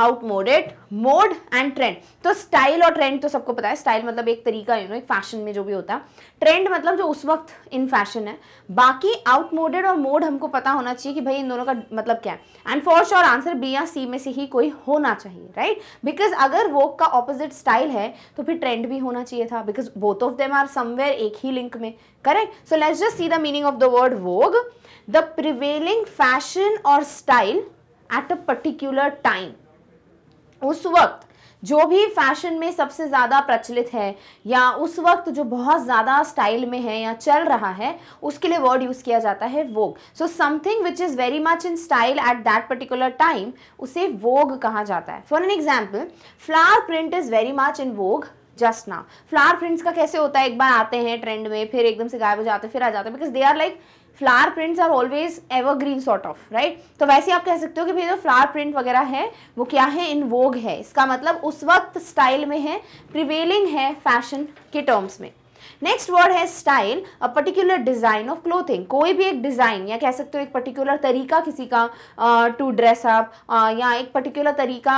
A: outmoded mode and trend तो स्टाइल और ट्रेंड तो सबको पता है स्टाइल मतलब एक तरीका यू नो एक फैशन में जो भी होता है ट्रेंड मतलब जो उस वक्त इन फैशन है बाकी आउटमोडेड और मोड हमको पता होना चाहिए कि भाई इन दोनों का मतलब क्या है and for sure answer B या सी में से ही कोई होना चाहिए राइट बिकॉज अगर वोक का ऑपोजिट स्टाइल है तो फिर ट्रेंड भी होना चाहिए था because both of them are somewhere एक ही लिंक में correct so let's just see the meaning of the word vogue the prevailing fashion और style at a particular time उस वक्त जो भी फैशन में सबसे ज़्यादा प्रचलित है या उस वक्त जो बहुत ज़्यादा स्टाइल में है या चल रहा है उसके लिए वर्ड यूज़ किया जाता है vogue so something which is very much in style at that particular time उसे वोग कहा जाता है for an example flower print is very much in vogue just ना फ्लावर प्रिंट्स का कैसे होता है एक बार आते हैं ट्रेंड में फिर एकदम से गायब हो जाते हैं फिर आ जाते हैं because they are like flower prints are always evergreen sort of right तो वैसे आप कह सकते हो कि भाई जो फ्लावर प्रिंट वगैरह है वो क्या है इन वोग है इसका मतलब उस वक्त स्टाइल में है प्रिवेलिंग है फैशन के टर्म्स में नेक्स्ट वर्ड है style a particular design of clothing कोई भी एक डिजाइन या कह सकते हो एक पर्टिकुलर तरीका किसी का टू ड्रेस अप या एक पर्टिकुलर तरीका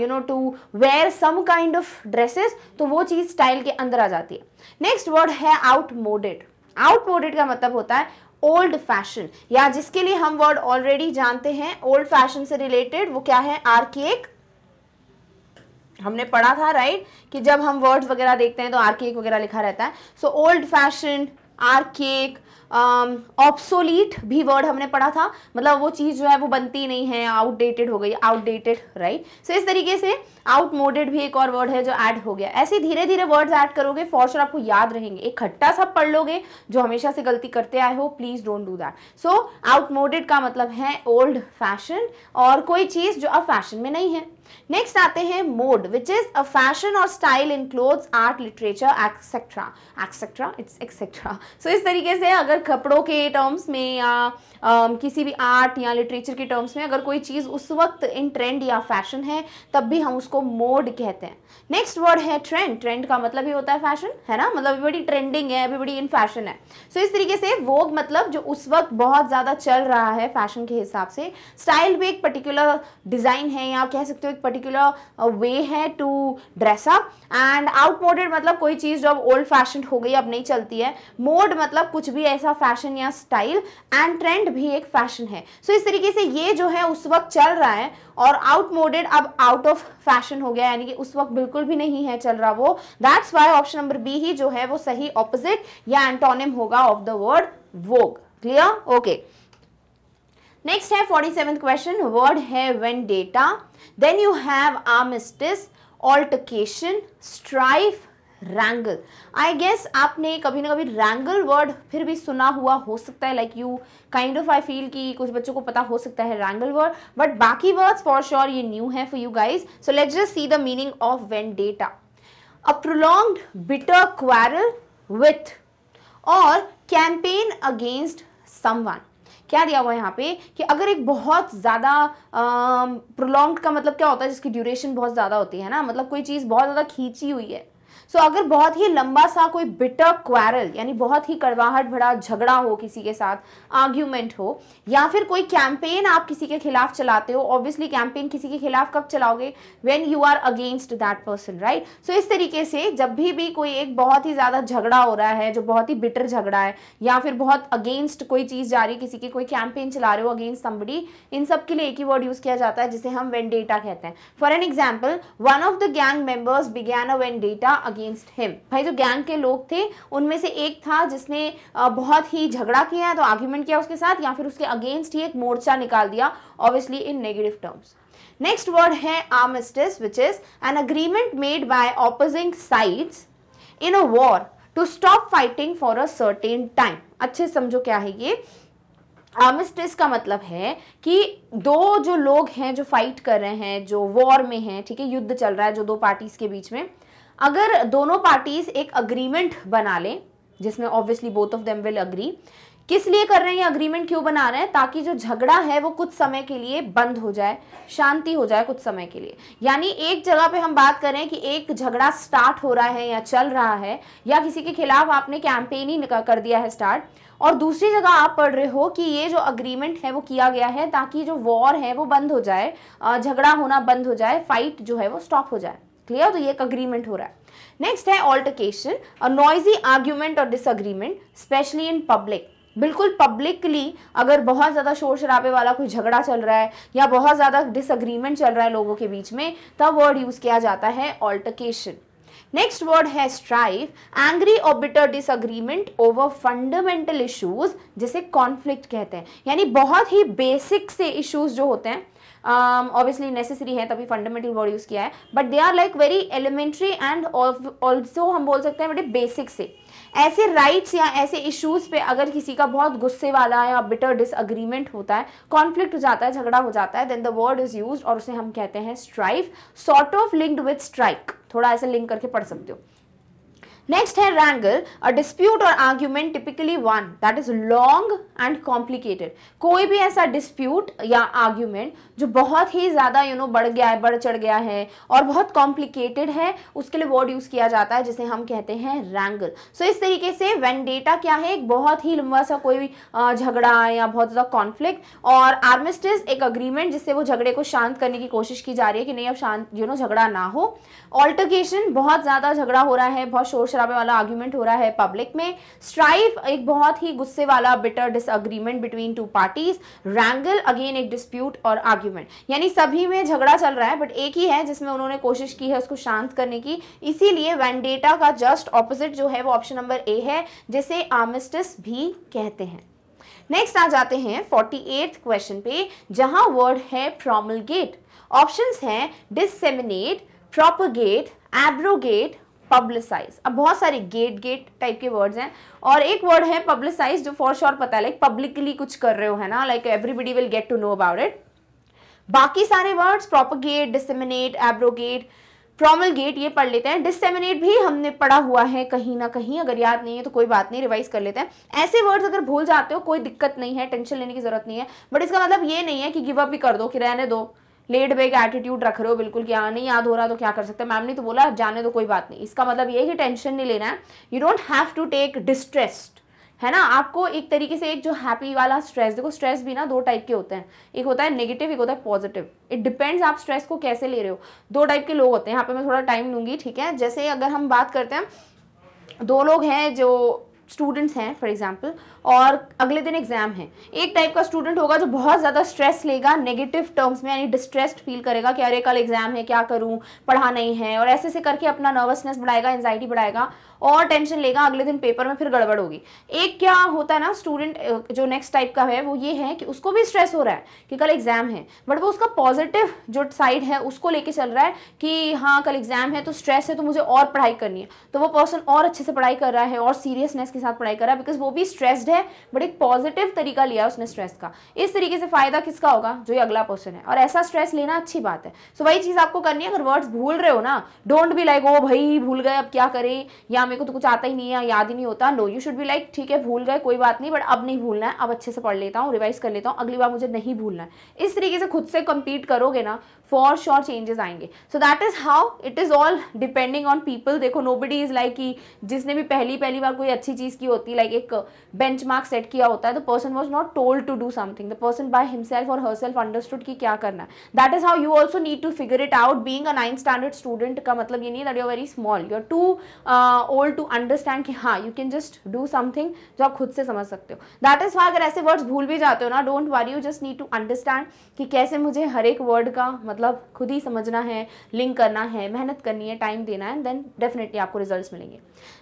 A: you know to wear some kind of dresses तो वो चीज़ स्टाइल के अंदर आ जाती है नेक्स्ट वर्ड है आउटमोडेड आउटमोडेड का मतलब होता है ओल्ड फैशन या जिसके लिए हम वर्ड ऑलरेडी जानते हैं ओल्ड फैशन से रिलेटेड वो क्या है आर्किएक हमने पढ़ा था राइट right? कि जब हम वर्ड्स वगैरह देखते हैं तो आर्किएक वगैरह लिखा रहता है so old fashion archaic obsolete um, भी वर्ड हमने पढ़ा था मतलब वो चीज़ जो है वो बनती नहीं है आउटडेटेड हो गई आउटडेटेड राइट सो इस तरीके से आउटमोडेड भी एक और वर्ड है जो ऐड हो गया ऐसे धीरे धीरे वर्ड्स ऐड करोगे फॉर श्योर आपको याद रहेंगे इकट्ठा सब पढ़ लोगे जो हमेशा से गलती करते आए हो please don't do that so outmoded का मतलब है ओल्ड फैशन और कोई चीज़ जो अब फैशन में नहीं है नेक्स्ट आते हैं mode which is a fashion और style in clothes art literature etcetera etcetera it's etcetera so इस तरीके से अगर कपड़ों के टर्म्स में या आ, um, किसी भी आर्ट या लिटरेचर के टर्म्स में अगर कोई चीज़ उस वक्त इन ट्रेंड या फैशन है तब भी हम उसको मोड कहते हैं नेक्स्ट वर्ड है ट्रेंड ट्रेंड का मतलब ही होता है फैशन है ना मतलब अभी बड़ी ट्रेंडिंग है अभी बड़ी इन फैशन है सो so, इस तरीके से वोग मतलब जो उस वक्त बहुत ज़्यादा चल रहा है फैशन के हिसाब से स्टाइल भी एक पर्टिकुलर डिज़ाइन है या कह सकते हो एक पर्टिकुलर वे uh, है टू ड्रेसअप एंड आउटमोडेड मतलब कोई चीज़ जो अब ओल्ड फैशन हो गई अब नहीं चलती है मोड मतलब कुछ भी ऐसा फैशन या स्टाइल एंड ट्रेंड भी एक फैशन है सो so, इस तरीके से ये जो है उस वक्त चल रहा है और आउटमोडेड अब आउट ऑफ फैशन हो गया यानी कि उस वक्त बिल्कुल भी नहीं है चल रहा वो that's why option number B ही जो है वो सही ऑपोजिट या एंटोनिम होगा of the word vogue clear okay next है फोर्टी सेवन क्वेश्चन वर्ड है vendetta then you have armistice altercation strife wrangle I guess आपने कभी ना कभी रैंगल वर्ड फिर भी सुना हुआ हो सकता है like you kind of I feel कि कुछ बच्चों को पता हो सकता है रैंगल वर्ड बट बाकी वर्ड्स फॉर श्योर ये न्यू है for you guys so let just see the meaning of vendetta a prolonged bitter quarrel with और कैंपेन अगेंस्ट समवन क्या दिया हुआ है यहाँ पे कि अगर एक बहुत ज़्यादा प्रोलॉन्ग का मतलब क्या होता है जिसकी ड्यूरेशन बहुत ज़्यादा होती है ना मतलब कोई चीज़ बहुत ज़्यादा खींची हुई है सो so, अगर बहुत ही लंबा सा कोई बिटर क्वारल यानी बहुत ही कड़वाहट भरा झगड़ा हो किसी के साथ आर्ग्यूमेंट हो या फिर कोई कैंपेन आप किसी के खिलाफ चलाते हो ऑब्वियसली कैंपेन किसी के खिलाफ कब चलाओगे when you are against that person right so इस तरीके से जब भी भी कोई एक बहुत ही ज़्यादा झगड़ा हो रहा है जो बहुत ही बिटर झगड़ा है या फिर बहुत अगेंस्ट कोई चीज़ जा रही किसी की कोई कैंपेन चला रहे हो अगेंस्ट समबडी इन सब के लिए एक ही वर्ड यूज़ किया जाता है जिसे हम वेन कहते हैं for an example one of the gang members began a vendetta against him भाई जो गैंग के लोग थे उनमें से एक था जिसने बहुत ही झगड़ा किया तो आर्ग्यूमेंट किया उसके साथ या फिर उसके अगेंस्ट ही एक मोर्चा निकाल दिया obviously in negative terms next word है armistice which is an agreement made by opposing sides in a war to stop fighting for a certain time अच्छे समझो क्या है ये आर्मिस्टिस का मतलब है कि दो जो लोग हैं जो फाइट कर रहे हैं जो वॉर में हैं ठीक है युद्ध चल रहा है जो दो पार्टीज के बीच में अगर दोनों पार्टीज एक अग्रीमेंट बना लें जिसमें obviously both of them will agree किस लिए कर रहे हैं ये अग्रीमेंट क्यों बना रहे हैं ताकि जो झगड़ा है वो कुछ समय के लिए बंद हो जाए शांति हो जाए कुछ समय के लिए यानी एक जगह पे हम बात करें कि एक झगड़ा स्टार्ट हो रहा है या चल रहा है या किसी के खिलाफ आपने कैंपेन ही कर दिया है स्टार्ट और दूसरी जगह आप पढ़ रहे हो कि ये जो अग्रीमेंट है वो किया गया है ताकि जो वॉर है वो बंद हो जाए झगड़ा होना बंद हो जाए फाइट जो है वो स्टॉप हो जाए क्लियर तो ये एक अग्रीमेंट हो रहा है नेक्स्ट है ऑल्टरकेशन अ नॉइजी आर्ग्यूमेंट और डिसअग्रीमेंट स्पेशली इन पब्लिक बिल्कुल पब्लिकली अगर बहुत ज़्यादा शोर शराबे वाला कोई झगड़ा चल रहा है या बहुत ज़्यादा डिसअग्रीमेंट चल रहा है लोगों के बीच में तब वर्ड यूज़ किया जाता है ऑल्टरकेशन नेक्स्ट वर्ड है स्ट्राइफ एंग्री और bitter disagreement over fundamental issues जिसे कॉन्फ्लिक्ट कहते हैं यानी बहुत ही बेसिक से इश्यूज जो होते हैं ऑब्वियसली नेसेसरी है तभी फंडामेंटल वर्ड यूज़ किया है but they are like very elementary and also हम बोल सकते हैं बड़े बेसिक से ऐसे राइट्स या ऐसे इश्यूज पे अगर किसी का बहुत गुस्से वाला या बिटर डिसअग्रीमेंट होता है कॉन्फ्लिक्ट हो जाता है झगड़ा हो जाता है then the word is use और उसे हम कहते हैं strife sort of linked with strike थोड़ा ऐसे लिंक करके पढ़ सकते हो नेक्स्ट है रैंगल अ डिस्प्यूट और argument typically one that is long and complicated कोई भी ऐसा डिस्प्यूट या आर्ग्यूमेंट जो बहुत ही ज़्यादा यू नो बढ़ गया है बढ़ चढ़ गया है और बहुत कॉम्प्लिकेटेड है उसके लिए वर्ड यूज़ किया जाता है जिसे हम कहते हैं रैंगल सो so, इस तरीके से वेन डेटा क्या है एक बहुत ही लंबा सा कोई झगड़ा या बहुत ज़्यादा कॉन्फ्लिक्ट और आर्मिस्टिस एक अग्रीमेंट जिससे वो झगड़े को शांत करने की कोशिश की जा रही है कि नहीं अब शांत यू नो झगड़ा ना हो ऑल्टरकेशन बहुत ज़्यादा झगड़ा हो रहा है बहुत शोर शराबे वाला आर्ग्यूमेंट हो रहा है पब्लिक में स्ट्राइफ एक बहुत ही गुस्से वाला bitter disagreement between two parties wrangle again एक डिस्प्यूट और आर्ग्यूमेंट आर्ग्यूमेंट यानी सभी में झगड़ा चल रहा है बट एक ही है जिसमें उन्होंने कोशिश की है उसको शांत करने की इसीलिए वैंडेटा का जस्ट ऑपोजिट जो है वो ऑप्शन नंबर ए है जिसे आर्मिस्टिस भी कहते हैं नेक्स्ट आ जाते हैं फोर्टी क्वेश्चन पे जहां वर्ड है प्रोमलगेट ऑप्शन है डिसमिनेट प्रोपगेट एब्रोगेट पब्लिसाइज अब बहुत सारे गेट गेट टाइप के वर्ड्स हैं और एक वर्ड है पब्लिसाइज जो फॉर श्योर पता है लाइक पब्लिकली कुछ कर रहे हो है ना like everybody will get to know about it बाकी सारे words propagate disseminate abrogate promulgate ये पढ़ लेते हैं डिसमिनेट भी हमने पढ़ा हुआ है कहीं ना कहीं अगर याद नहीं है तो कोई बात नहीं रिवाइज कर लेते हैं ऐसे वर्ड्स अगर भूल जाते हो कोई दिक्कत नहीं है टेंशन लेने की जरूरत नहीं है बट इसका मतलब ये नहीं है कि गिव अप भी कर दो कि रहने दो लेट बैक एटीट्यूड रख रहे हो बिल्कुल कि हाँ नहीं याद हो रहा तो क्या कर सकते हैं मैम ने तो बोला जाने दो कोई बात नहीं इसका मतलब ये है कि टेंशन नहीं लेना है you don't have to take distressed है ना आपको एक तरीके से एक जो हैप्पी वाला स्ट्रेस देखो स्ट्रेस भी ना दो टाइप के होते हैं एक होता है नेगेटिव एक होता है पॉजिटिव इट डिपेंड्स आप स्ट्रेस को कैसे ले रहे हो दो टाइप के लोग होते हैं यहाँ पे मैं थोड़ा टाइम लूंगी ठीक है जैसे अगर हम बात करते हैं दो लोग हैं जो स्टूडेंट्स हैं फॉर एग्जाम्पल और अगले दिन एग्जाम है एक टाइप का स्टूडेंट होगा जो बहुत ज़्यादा स्ट्रेस लेगा नेगेटिव टर्म्स में यानी डिस्ट्रेस्ड फील करेगा कि अरे कल एग्जाम है क्या करूँ पढ़ा नहीं है और ऐसे ऐसे करके अपना नर्वसनेस बढ़ाएगा एनजाइटी बढ़ाएगा और टेंशन लेगा अगले दिन पेपर में फिर गड़बड़ होगी एक क्या होता है ना स्टूडेंट जो नेक्स्ट टाइप का है वो ये है कि उसको भी स्ट्रेस हो रहा है कि कल एग्जाम है बट वो उसका पॉजिटिव जो साइड है उसको लेके चल रहा है कि हाँ कल एग्जाम है तो स्ट्रेस है तो मुझे और पढ़ाई करनी है तो वो पर्सन और अच्छे से पढ़ाई कर रहा है और सीरियसनेस के साथ पढ़ाई कर रहा है बिकॉज वो भी स्ट्रेस्ड है है बट एक पॉजिटिव तरीका लिया उसने स्ट्रेस का इस तरीके से फायदा किसका होगा जो ये अगला क्वेश्चन है और ऐसा स्ट्रेस लेना अच्छी बात है सो so, वही चीज़ आपको करनी है अगर वर्ड्स भूल रहे हो ना डोंट बी लाइक ओ भाई भूल गए अब क्या करें या मेरे को तो कुछ आता ही नहीं है याद ही नहीं होता no you should be like ठीक है भूल गए कोई बात नहीं बट अब नहीं भूलना है अब अच्छे से पढ़ लेता हूँ रिवाइज कर लेता हूँ अगली बार मुझे नहीं भूलना है इस तरीके से खुद से कम्पीट करोगे ना फॉर श्योर चेंजेस आएंगे so that is how it is all depending on people देखो नो बडी इज़ लाइक कि जिसने भी पहली पहली बार कोई अच्छी चीज़ की होती लाइक like एक बेंच मार्क सेट किया होता है the person was not told to do something the person by himself और हर सेल्फ अंडरस्टूड कि क्या करना है that is how you also need to figure it out being ninth standard student का मतलब ये नहीं that you very small you are too old to understand कि हाँ you can just do something जो आप खुद से समझ सकते हो दैट इज़ हाउ अगर ऐसे वर्ड्स भूल भी जाते हो ना don't worry you just need to understand कि कैसे मुझे हर एक वर्ड का मतलब मतलब खुद ही समझना है लिंक करना है मेहनत करनी है टाइम देना है देन डेफिनेटली आपको रिजल्ट मिलेंगे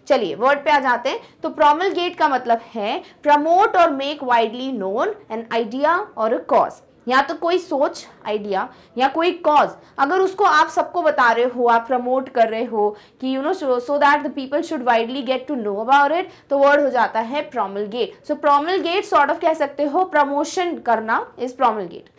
A: चलिए वर्ड पे आ जाते हैं तो प्रोमलगेट का मतलब है प्रमोट और make widely known an idea और अ कॉज या तो कोई सोच आइडिया या कोई कॉज अगर उसको आप सबको बता रहे हो आप प्रमोट कर रहे हो कि you know so that the people should widely get to know about it तो वर्ड हो जाता है promulgate so promulgate sort of कह सकते हो प्रमोशन करना इज गेट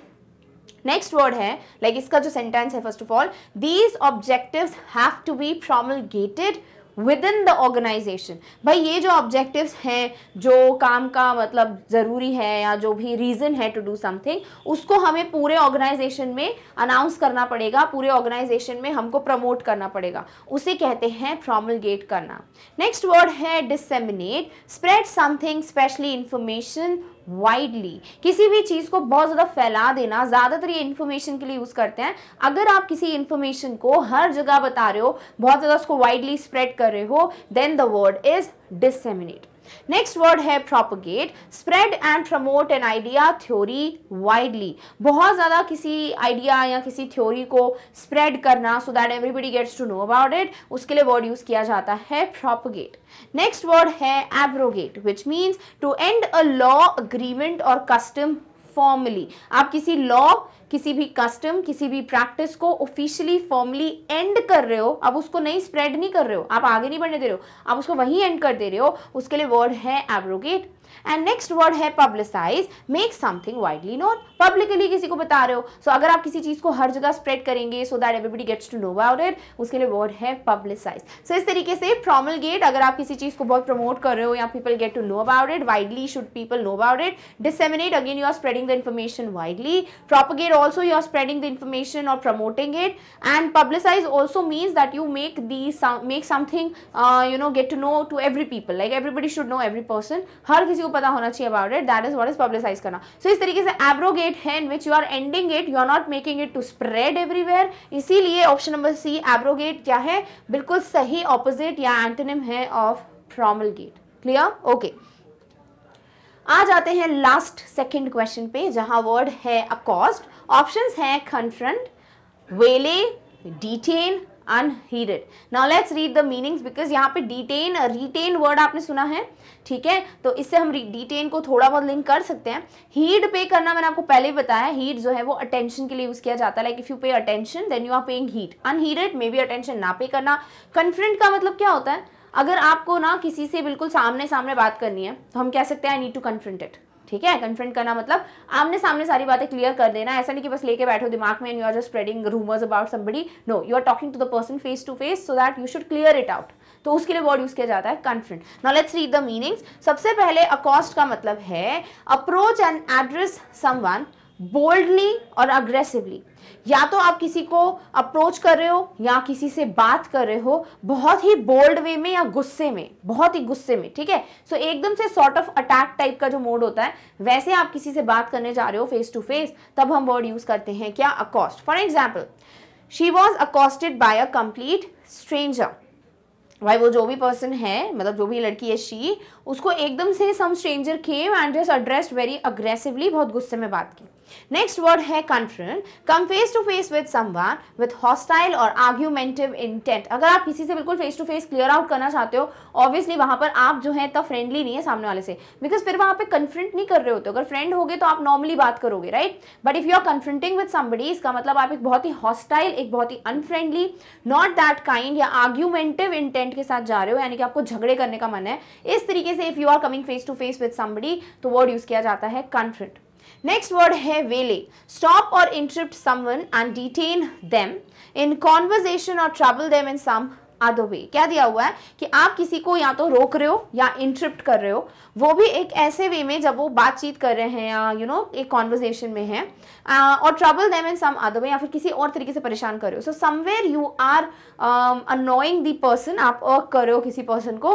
A: नेक्स्ट वर्ड है लाइक इसका जो सेंटेंस है first of all these objective have to be promulgated within the organization भाई ये जो ऑब्जेक्टिव हैं जो काम का मतलब ज़रूरी है या जो भी रीज़न है टू डू समथिंग उसको हमें पूरे ऑर्गेनाइजेशन में अनाउंस करना पड़ेगा पूरे ऑर्गेनाइजेशन में हमको प्रमोट करना पड़ेगा उसे कहते हैं प्रोमलगेट करना नेक्स्ट वर्ड है disseminate spread something especially information widely किसी भी चीज़ को बहुत ज़्यादा फैला देना ज़्यादातर ये इन्फॉर्मेशन के लिए यूज़ करते हैं अगर आप किसी इन्फॉर्मेशन को हर जगह बता रहे हो बहुत ज़्यादा उसको वाइडली स्प्रेड कर रहे हो then the word is disseminate next word है propagate spread and promote an idea theory widely बहुत ज़्यादा किसी आइडिया या किसी थ्योरी को स्प्रेड करना so that everybody gets to know about it उसके लिए वर्ड यूज़ किया जाता है प्रोपोगेट नेक्स्ट वर्ड है abrogate which means to end a law agreement और कस्टम फॉर्मली आप किसी लॉ किसी भी कस्टम किसी भी प्रैक्टिस को ऑफिशियली फॉर्मली एंड कर रहे हो अब उसको नहीं स्प्रेड नहीं कर रहे हो आप आगे नहीं बढ़ने दे रहे हो आप उसको वहीं एंड कर दे रहे हो उसके लिए वर्ड है एब्रोगेट एंड नेक्स्ट वर्ड है publicise make something widely known publicly किसी को बता रहे हो सो so, अगर आप किसी चीज़ को हर जगह स्प्रेड करेंगे so that everybody gets to know about it उसके लिए वर्ड है पब्लिसाइज सो so, इस तरीके से गेट अगर आप किसी चीज़ को बहुत प्रमोट कर रहे हो या people get to know about it widely should people know about it disseminate again you are spreading the information widely propagate also you are spreading the information और promoting it and publicise also means that you make the make something you know get to know to every people like everybody should know every person हर किसी को पता होना चाहिए about it that is what is publicise करना so so, इस तरीके से एब्रोगेट स्टेट है in which you are ending it you are not making it to spread everywhere इसीलिए ऑप्शन नंबर सी एब्रोगेट क्या है बिल्कुल सही ऑपोजिट या एंटोनिम है of formal get clear okay आ जाते हैं लास्ट सेकेंड क्वेश्चन पे जहां वर्ड है अकॉस्ट ऑप्शन है confront waylay detain unheeded now let's read the meanings because यहाँ पे डिटेन रिटेन वर्ड आपने सुना है ठीक है तो इससे हम डिटेन को थोड़ा बहुत लिंक कर सकते हैं हीड पे करना मैंने आपको पहले बताया हीड जो है वो अटेंशन के लिए यूज़ किया जाता है like if you pay attention then you are paying heed unheeded may be attention ना पे करना कन्फ्रेंट का मतलब क्या होता है अगर आपको ना किसी से बिल्कुल सामने सामने बात करनी है तो हम कह सकते हैं I need to confront it ठीक है कन्फ्रंट करना मतलब आमने सामने सारी बातें क्लियर कर देना ऐसा नहीं कि बस लेके बैठो दिमाग में and you are just spreading rumours about somebody no you are talking to the person face to face so that you should clear it out तो उसके लिए वर्ड यूज किया जाता है confront now let's read the meanings सबसे पहले accost का मतलब है approach and address someone boldly और अग्रेसिवली या तो आप किसी को अप्रोच कर रहे हो या किसी से बात कर रहे हो बहुत ही बोल्ड वे में या गुस्से में बहुत ही गुस्से में ठीक है सो एकदम से सॉर्ट ऑफ अटैक टाइप का जो मोड होता है वैसे आप किसी से बात करने जा रहे हो फेस टू फेस तब हम वर्ड यूज करते हैं क्या accost for example she was accosted by a complete stranger भाई वो जो भी पर्सन है मतलब जो भी लड़की है शी उसको एकदम से some stranger came and just addressed very aggressively बहुत गुस्से में बात की नेक्स्ट वर्ड है confront come face to face with someone with hostile और आर्ग्यूमेंटिव इंटेंट अगर आप किसी से बिल्कुल face to face clear out करना चाहते हो ऑब्वियसली वहां पर आप जो है तो फ्रेंडली नहीं है सामने वाले से बिकॉज फिर वहां पे कन्फ्रंट नहीं कर रहे होते अगर फ्रेंड हो गए तो आप नॉर्मली बात करोगे right but if you are confronting with somebody इसका मतलब आप एक बहुत ही हॉस्टाइल एक बहुत ही अनफ्रेंडली नॉट दैट काइंड या आर्ग्यूमेंटिव इंटेंट के साथ जा रहे हो यानी कि आपको झगड़े करने का मन है इस तरीके से if you are coming face to face with somebody तो वर्ड यूज किया जाता है कन्फ्रंट Next word है वेले Stop or interrupt someone and detain them in conversation or trouble them in some अदोवे क्या दिया हुआ है कि आप किसी को या तो रोक रहे हो या इंटरप्ट कर रहे हो वो भी एक ऐसे वे में जब वो बातचीत कर रहे हैं या यू नो एक कॉन्वर्जेशन में है और ट्रबल देम इन सम अदोवे या फिर किसी और तरीके से परेशान कर रहे हो so somewhere you are annoying the person आप अर्क कर रहे हो किसी पर्सन को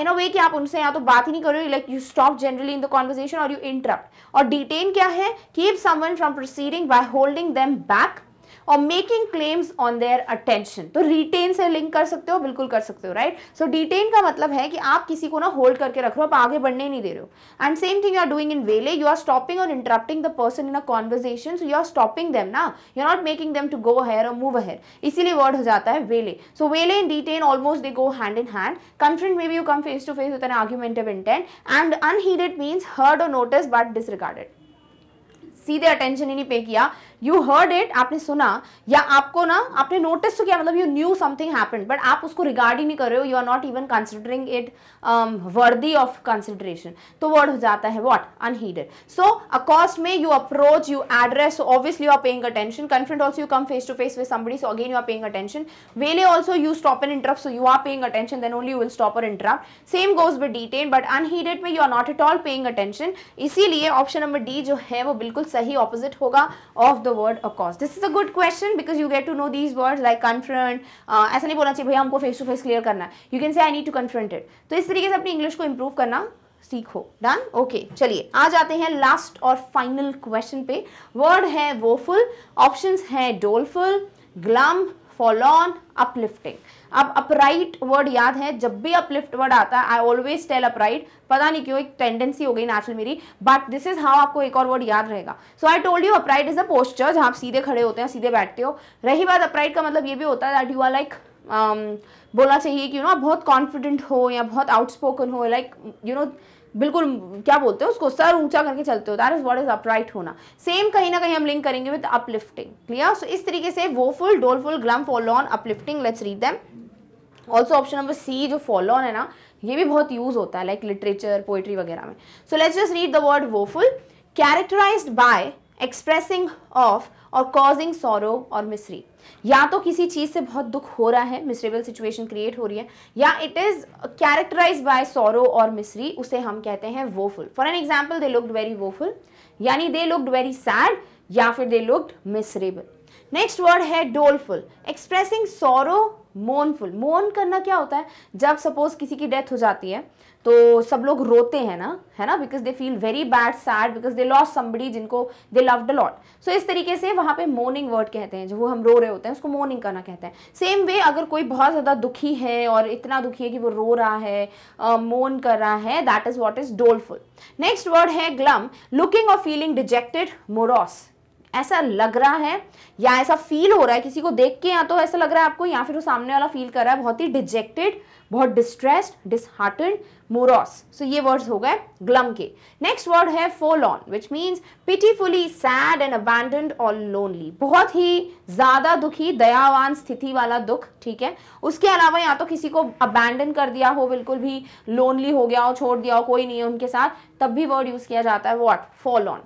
A: इन अ वे कि आप उनसे या तो बात ही नहीं कर रहे हो like you stop generally in the conversation और यू इंटरप्ट और डिटेन क्या है keep someone from proceeding by holding them back और making claims on their attention तो रिटेन से लिंक कर सकते हो बिल्कुल कर सकते हो राइट सो डिटेन का मतलब है कि आप किसी को ना होल्ड करके रख रहे हो आप आगे बढ़ने नहीं दे रहे हो and same thing you are doing in waylay you are stopping और interrupting the person in a conversation so you are stopping them ना you are not making them to go here और मूव हेयर इसीलिए word हो जाता है waylay so waylay in detain almost they go hand in hand may be you come face to face with an argument of intent and unheeded means heard और notice but disregarded सीधे attention ही नहीं pay किया you heard it आपने सुना या आपको ना आपने नोटिस तो किया मतलब you knew something happen but आप उसको रिगार्ड ही नहीं कर रहे हो you are not even considering it worthy of consideration तो वर्ड हो जाता है वॉट अनहीडेड सो अकॉस्ट में you approach you address obviously are paying attention confront also you come face to face with some so again you are paying attention waylay also you stop and interrupt so you are paying attention then only you will stop और interrupt same goes with detain but unheeded में you are not at all paying attention इसीलिए option number D जो है वो बिल्कुल सही opposite होगा of the word across this is a good question because you get to know these words like confront uh, ऐसा नहीं बोलना चाहिए भैया हमको फेस टू फेस क्लियर करना है you can say I need to confront it तो इस तरीके से अपनी इंग्लिश को इम्प्रूव करना सीखो डन ओके चलिए आ जाते हैं लास्ट और फाइनल क्वेश्चन पे वर्ड है वोफुल ऑप्शंस हैं डोलफुल ग्लम फॉलॉन अपलिफ्टिंग अब अपराइट वर्ड याद है जब भी अपलिफ्ट वर्ड आता है आई ऑलवेज टेल अपराइट पता नहीं क्यों एक टेंडेंसी हो गई नेचुरल मेरी बट दिस इज हाउ आपको एक और वर्ड याद रहेगा so I told you upright is a posture जहाँ आप सीधे खड़े होते हैं सीधे बैठते हो रही बात अपराइट का मतलब ये भी होता है दैट यू आर लाइक बोलना चाहिए कि यू you नो know, आप बहुत कॉन्फिडेंट हो या बहुत आउटस्पोकन हो लाइक यू नो बिल्कुल क्या बोलते हैं उसको सर ऊंचा करके चलते हो that is what is upright होना सेम कहीं ना कहीं हम लिंक करेंगे विद अपलिफ्टिंग क्लियर सो इस तरीके से woeful doleful glum on uplifting let's read them also option number C जो फॉलो ऑन है ना ये भी बहुत यूज होता है लाइक लिटरेचर पोइट्री वगैरह में so let's just read the word woeful characterise by expressing of और कॉजिंग सोरो और मिसरी या तो किसी चीज़ से बहुत दुख हो रहा है मिसरेबल सिचुएशन क्रिएट हो रही है या इट इज़ कैरेक्टराइज बाय सोरो और मिसरी उसे हम कहते हैं woeful for an example they looked very woeful यानी दे लुकड वेरी सैड या फिर they looked miserable next word है डोलफुल एक्सप्रेसिंग सोरो मोनफुल मोन करना क्या होता है जब सपोज किसी की डेथ हो जाती है तो सब लोग रोते हैं ना है ना because they feel very bad sad because they loss somebody जिनको they love the lot so इस तरीके से वहाँ पे मोर्निंग वर्ड कहते हैं जो वो हम रो रहे होते हैं उसको मोर्निंग करना कहते हैं सेम वे अगर कोई बहुत ज़्यादा दुखी है और इतना दुखी है कि वो रो रहा है मोन uh, कर रहा है that is what is doleful next word है ग्लम लुकिंग और फीलिंग डिजेक्टेड मोरॉस ऐसा लग रहा है या ऐसा फील हो रहा है किसी को देख के या तो ऐसा लग रहा है आपको या फिर वो सामने वाला फील कर रहा है बहुत ही डिजेक्टेड बहुत डिस्ट्रेस्ड डिसहार्टेड मोरॉस सो ये वर्ड्स हो गए ग्लम के नेक्स्ट वर्ड है forlorn which means pitifully sad and abandoned और लोनली बहुत ही ज़्यादा दुखी दयावान स्थिति वाला दुख ठीक है उसके अलावा या तो किसी को अबैंडन कर दिया हो बिल्कुल भी लोनली हो गया हो छोड़ दिया हो कोई नहीं है उनके साथ तब भी वर्ड यूज़ किया जाता है what forlorn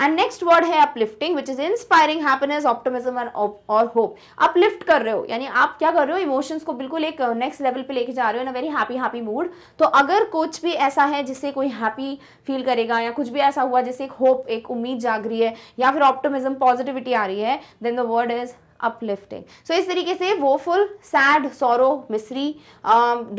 A: and next word है uplifting which is inspiring happiness optimism और होप अपलिफ्ट कर रहे हो यानी आप क्या कर रहे हो इमोशंस को बिल्कुल एक नेक्स्ट uh, लेवल पे लेके जा रहे हो ना वेरी हैप्पी हैप्पी मूड तो अगर कुछ भी ऐसा है जिससे कोई हैप्पी फील करेगा या कुछ भी ऐसा हुआ जिससे एक होप एक उम्मीद जाग रही है या फिर ऑप्टोमिज्म पॉजिटिविटी आ रही है then the word is uplifting so इस तरीके से वो फुल सैड सोरो मिसरी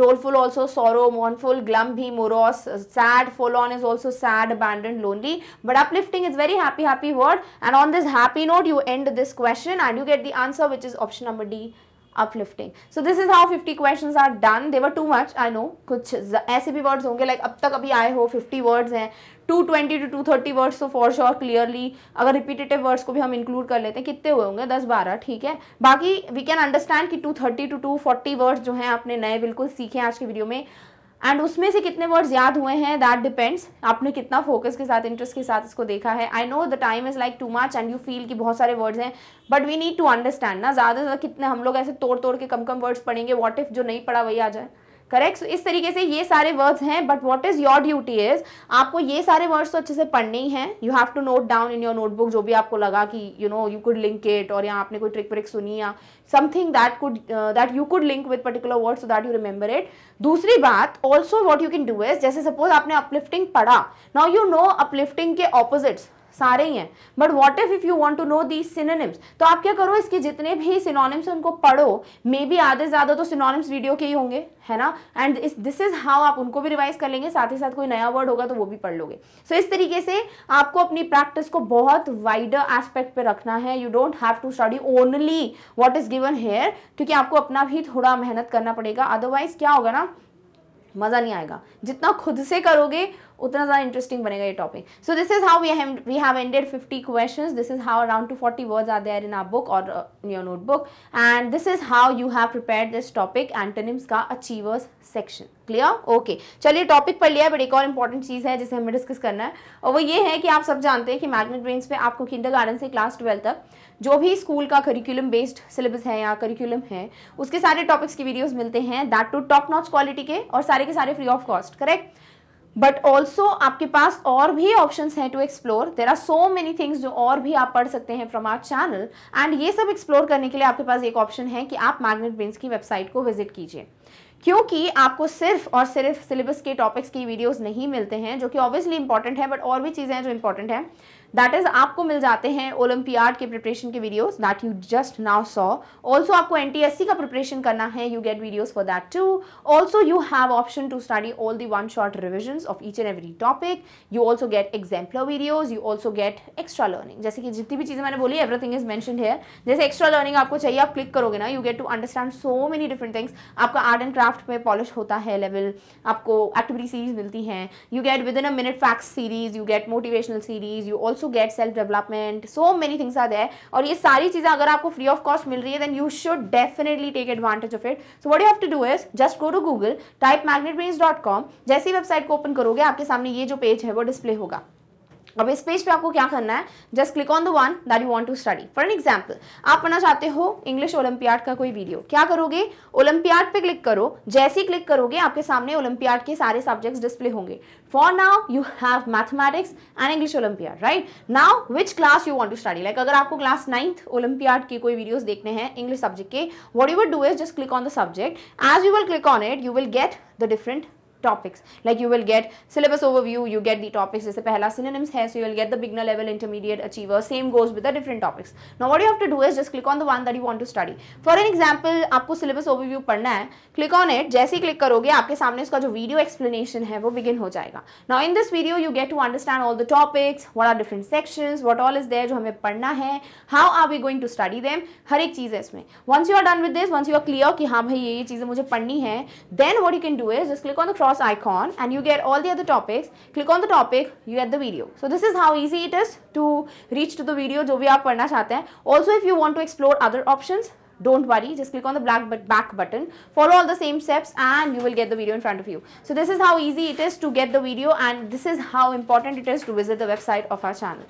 A: डोलफुल ऑल्सो सोरो मोनफुल ग्लम भी morose sad forlorn is also sad abandon lonely but uplifting is very happy happy word and on this happy note you end this question and you get the answer which is option number D uplifting so this is how 50 questions are done देवर too much I know कुछ ऐसे भी words होंगे like like अब तक अभी आए हो 50 वर्ड्स हैं 220 टू 230 वर्ड्स तो फॉर श्योर क्लियरली अगर रिपीटेटिव वर्ड्स को भी हम इंक्लूड कर लेते हैं कितने हुए होंगे 10 12 ठीक है बाकी वी कैन अंडरस्टैंड कि 230 टू फोर्टी वर्ड्स जो हैं आपने नए बिल्कुल सीखे आज के वीडियो में एंड उसमें से कितने वर्ड्स याद हुए हैं दैट डिपेंड्स आपने कितना फोकस के साथ इंटरेस्ट के साथ इसको देखा है I know the time is like too much and you feel कि बहुत सारे वर्ड्स हैं but we need to understand ना ज़्यादा से ज़्यादा कितने हम लोग ऐसे तोड़ तोड़ के कम कम वर्ड्स पढ़ेंगे वॉट इफ जो नहीं पढ़ा वही आ जाए करेक्ट so, इस तरीके से ये सारे वर्ड्स हैं but what is your duty is आपको ये सारे वर्ड्स तो अच्छे से पढ़ने ही हैं you have to note down in your notebook जो भी आपको लगा कि you know you could link it और या आपने कोई ट्रिक व्रिक सुनी या something that could that you could link with particular word so that you remember it दूसरी बात also what you can do is जैसे सपोज आपने अपलिफ्टिंग पढ़ा नाउ यू नो अपलिफ्टिंग के ऑपोजिट्स सारे ही हैं but what if if you want to know these synonyms तो आप क्या करो इसके जितने भी सिनोनिम्स उनको पढ़ो मे बी आधे ज़्यादा तो सिनोनिम्स वीडियो के ही होंगे है ना एंड दिस इज हाउ आप उनको भी रिवाइज कर लेंगे साथ ही साथ कोई नया वर्ड होगा तो वो भी पढ़ लोगे सो so, इस तरीके से आपको अपनी प्रैक्टिस को बहुत वाइडर एस्पेक्ट पे रखना है you don't have to study only what is given here क्योंकि आपको अपना भी थोड़ा मेहनत करना पड़ेगा अदरवाइज क्या होगा ना मज़ा नहीं आएगा जितना खुद से करोगे उतना ज़्यादा इंटरेस्टिंग बनेगा ये topic so this is how we have ended 50 questions this is how around two forty words are there in our book और in your notebook and this is how you have prepared this topic antonyms का achievers section clear okay चलिए topic पढ़ लिया but एक और important चीज़ है जिसे हमें डिस्कस करना है और वो ये है कि आप सब जानते हैं कि मैग्नेट ब्रेन्स पे आपको किंडर से क्लास ट्वेल्थ तक जो भी स्कूल का करिकुलम बेस्ड सिलेबस है या करिकुलम है उसके सारे टॉपिक्स की वीडियोस मिलते हैं that to top notch quality के और सारे के सारे free of cost correct but also आपके पास और भी ऑप्शन हैं to explore there are so many things जो और भी आप पढ़ सकते हैं फ्रॉम आर चैनल एंड ये सब एक्सप्लोर करने के लिए आपके पास एक ऑप्शन है कि आप मैग्नेट बिन्स की वेबसाइट को विजिट कीजिए क्योंकि आपको सिर्फ और सिर्फ सिलेबस के टॉपिक्स की वीडियोस नहीं मिलते हैं जो कि ऑब्वियसली इंपॉर्टेंट है बट और भी चीज़ें हैं जो इंपॉर्टेंट हैं दैट इज आपको मिल जाते हैं ओलंपियाड के प्रिपरेशन के videos that you just now saw also आपको एनटीएससी का प्रिपरेशन करना है you get videos for that to also you have option to study all the one short revision of each and every topic you also get example videos you also get extra learning जैसे कि जितनी भी चीज़ें मैंने बोली everything is mention here जैसे extra learning आपको चाहिए आप क्लिक करोगे ना you get to understand so many different things आपका आर्ट एंड क्राफ्ट में पॉलिश होता है लेवल आपको एक्टिविटी सीरीज मिलती है you get within a minute fact series you get motivational series you also to get self development so many things are there और ये सारी चीज़ें अगर आपको फ्री ऑफ कॉस्ट मिल रही है then you should definitely take advantage of it so what you have to do is just go to Google type magnet dot com जैसी वेबसाइट को ओपन करोगे आपके सामने ये जो पेज है वो डिस्प्ले होगा अब इस पेज पे आपको क्या करना है just click on the one that you want to study for an example आप पढ़ना चाहते हो इंग्लिश ओलंपियाड का कोई वीडियो क्या करोगे ओलंपियाड पे क्लिक करो जैसे ही क्लिक करोगे आपके सामने ओलंपियाड के सारे सब्जेक्ट्स डिस्प्ले होंगे for now you have mathematics and English olympiad right now which class you want to study like अगर आपको क्लास नाइन्थ ओलंपियाड के कोई वीडियोज देखने हैं इंग्लिश सब्जेक्ट के what you would do is just click on the subject as you will click on it you will get the different topics like you will get syllabus overview you get the जैसे पहला synonyms है so you will get the beginner level intermediate achiever same goes with different topics no what you have to do is just click on the one that you want to study for an example आपको syllabus overview पढ़ना है click on it जैसे ही click करोगे आपके सामने इसका जो video explanation है वो बिगिन हो जाएगा now in this video you get to understand all the topics what are different section what all is there जो हमें पढ़ना है how are we going to study them हर एक चीज है इसमें once you are done with this once you are clear कि हाँ भाई ये चीजें मुझे पढ़नी है then what you can do is just click on the cross cross icon and you get all the other topics. Click on the topic, you get the video. So this is how easy it is to reach to the video जो Also if you want to explore other options, don't worry just click on the black but back button follow all the same steps and you will get the video in front of you so this is how easy it is to get the video and this is how important it is to visit the website of our channel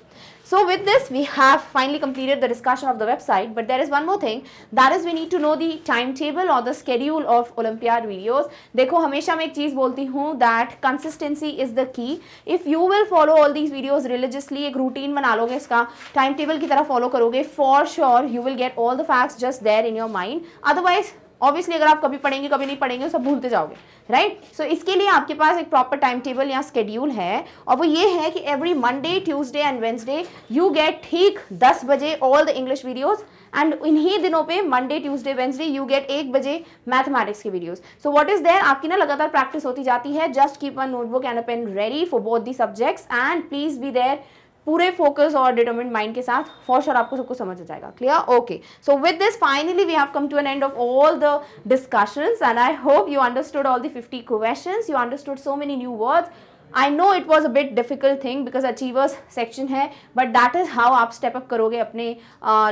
A: So with this, we have finally completed the discussion of the website, but there is one more thing. That is, we need to know the timetable or the schedule of Olympiad videos. dekho hamesha main ek cheez bolti hu that consistency is the key. If you will follow all these videos religiously, ek routine बना लोगे इसका timetable ki tarah follow karoge for sure you will get all the facts just there in your mind. Otherwise obviously अगर आप कभी पढ़ेंगे कभी नहीं पढ़ेंगे सब भूलते जाओगे राइट right? सो so, इसके लिए आपके पास एक प्रॉपर टाइम टेबल या स्केड्यूल है और वो ये है कि every Monday Tuesday and Wednesday you get ठीक दस बजे all the English videos and इन्हीं दिनों पे Monday Tuesday Wednesday you get एक बजे मैथमेटिक्स के videos so what is there आपकी ना लगातार प्रैक्टिस होती जाती है just keep a notebook and a pen ready for both the subjects and please be there पूरे फोकस और डिटर्मेंट माइंड के साथ फॉर श्योर आपको सबको समझ आ जाएगा clear okay so with this finally we have come to an end of all the discussions and I hope you understood all the 50 questions you understood so many new words I know it was a bit difficult thing because achievers section है but that is how आप step up करोगे अपने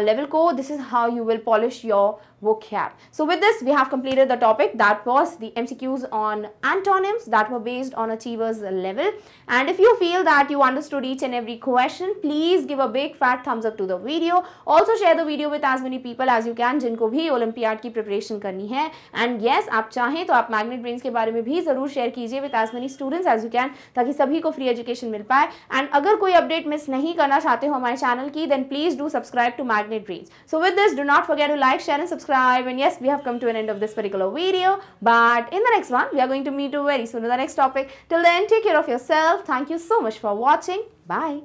A: level uh, को this is how you will polish your vocab. So with this, we have completed the topic that was the MCQs on antonyms that were based on achievers level. And if you feel that you understood each and every question, please give a big fat thumbs up to the video. Also share the video with as many people as you can जिनको भी olympiad की preparation करनी है and yes yes, आप चाहें तो आप magnet brains के बारे में भी ज़रूर शेयर कीजिए with as many students as you can ताकि सभी को फ्री एजुकेशन मिल पाए एंड अगर कोई अपडेट मिस नहीं करना चाहते हो हमारे चैनल की then please do subscribe to Magnet Brains so with this do not forget to like share and subscribe subscribe and yes we have come to an end of this particular video but in the next one we are going to meet you very soon with the next topic till then take care of yourself thank you so much for watching bye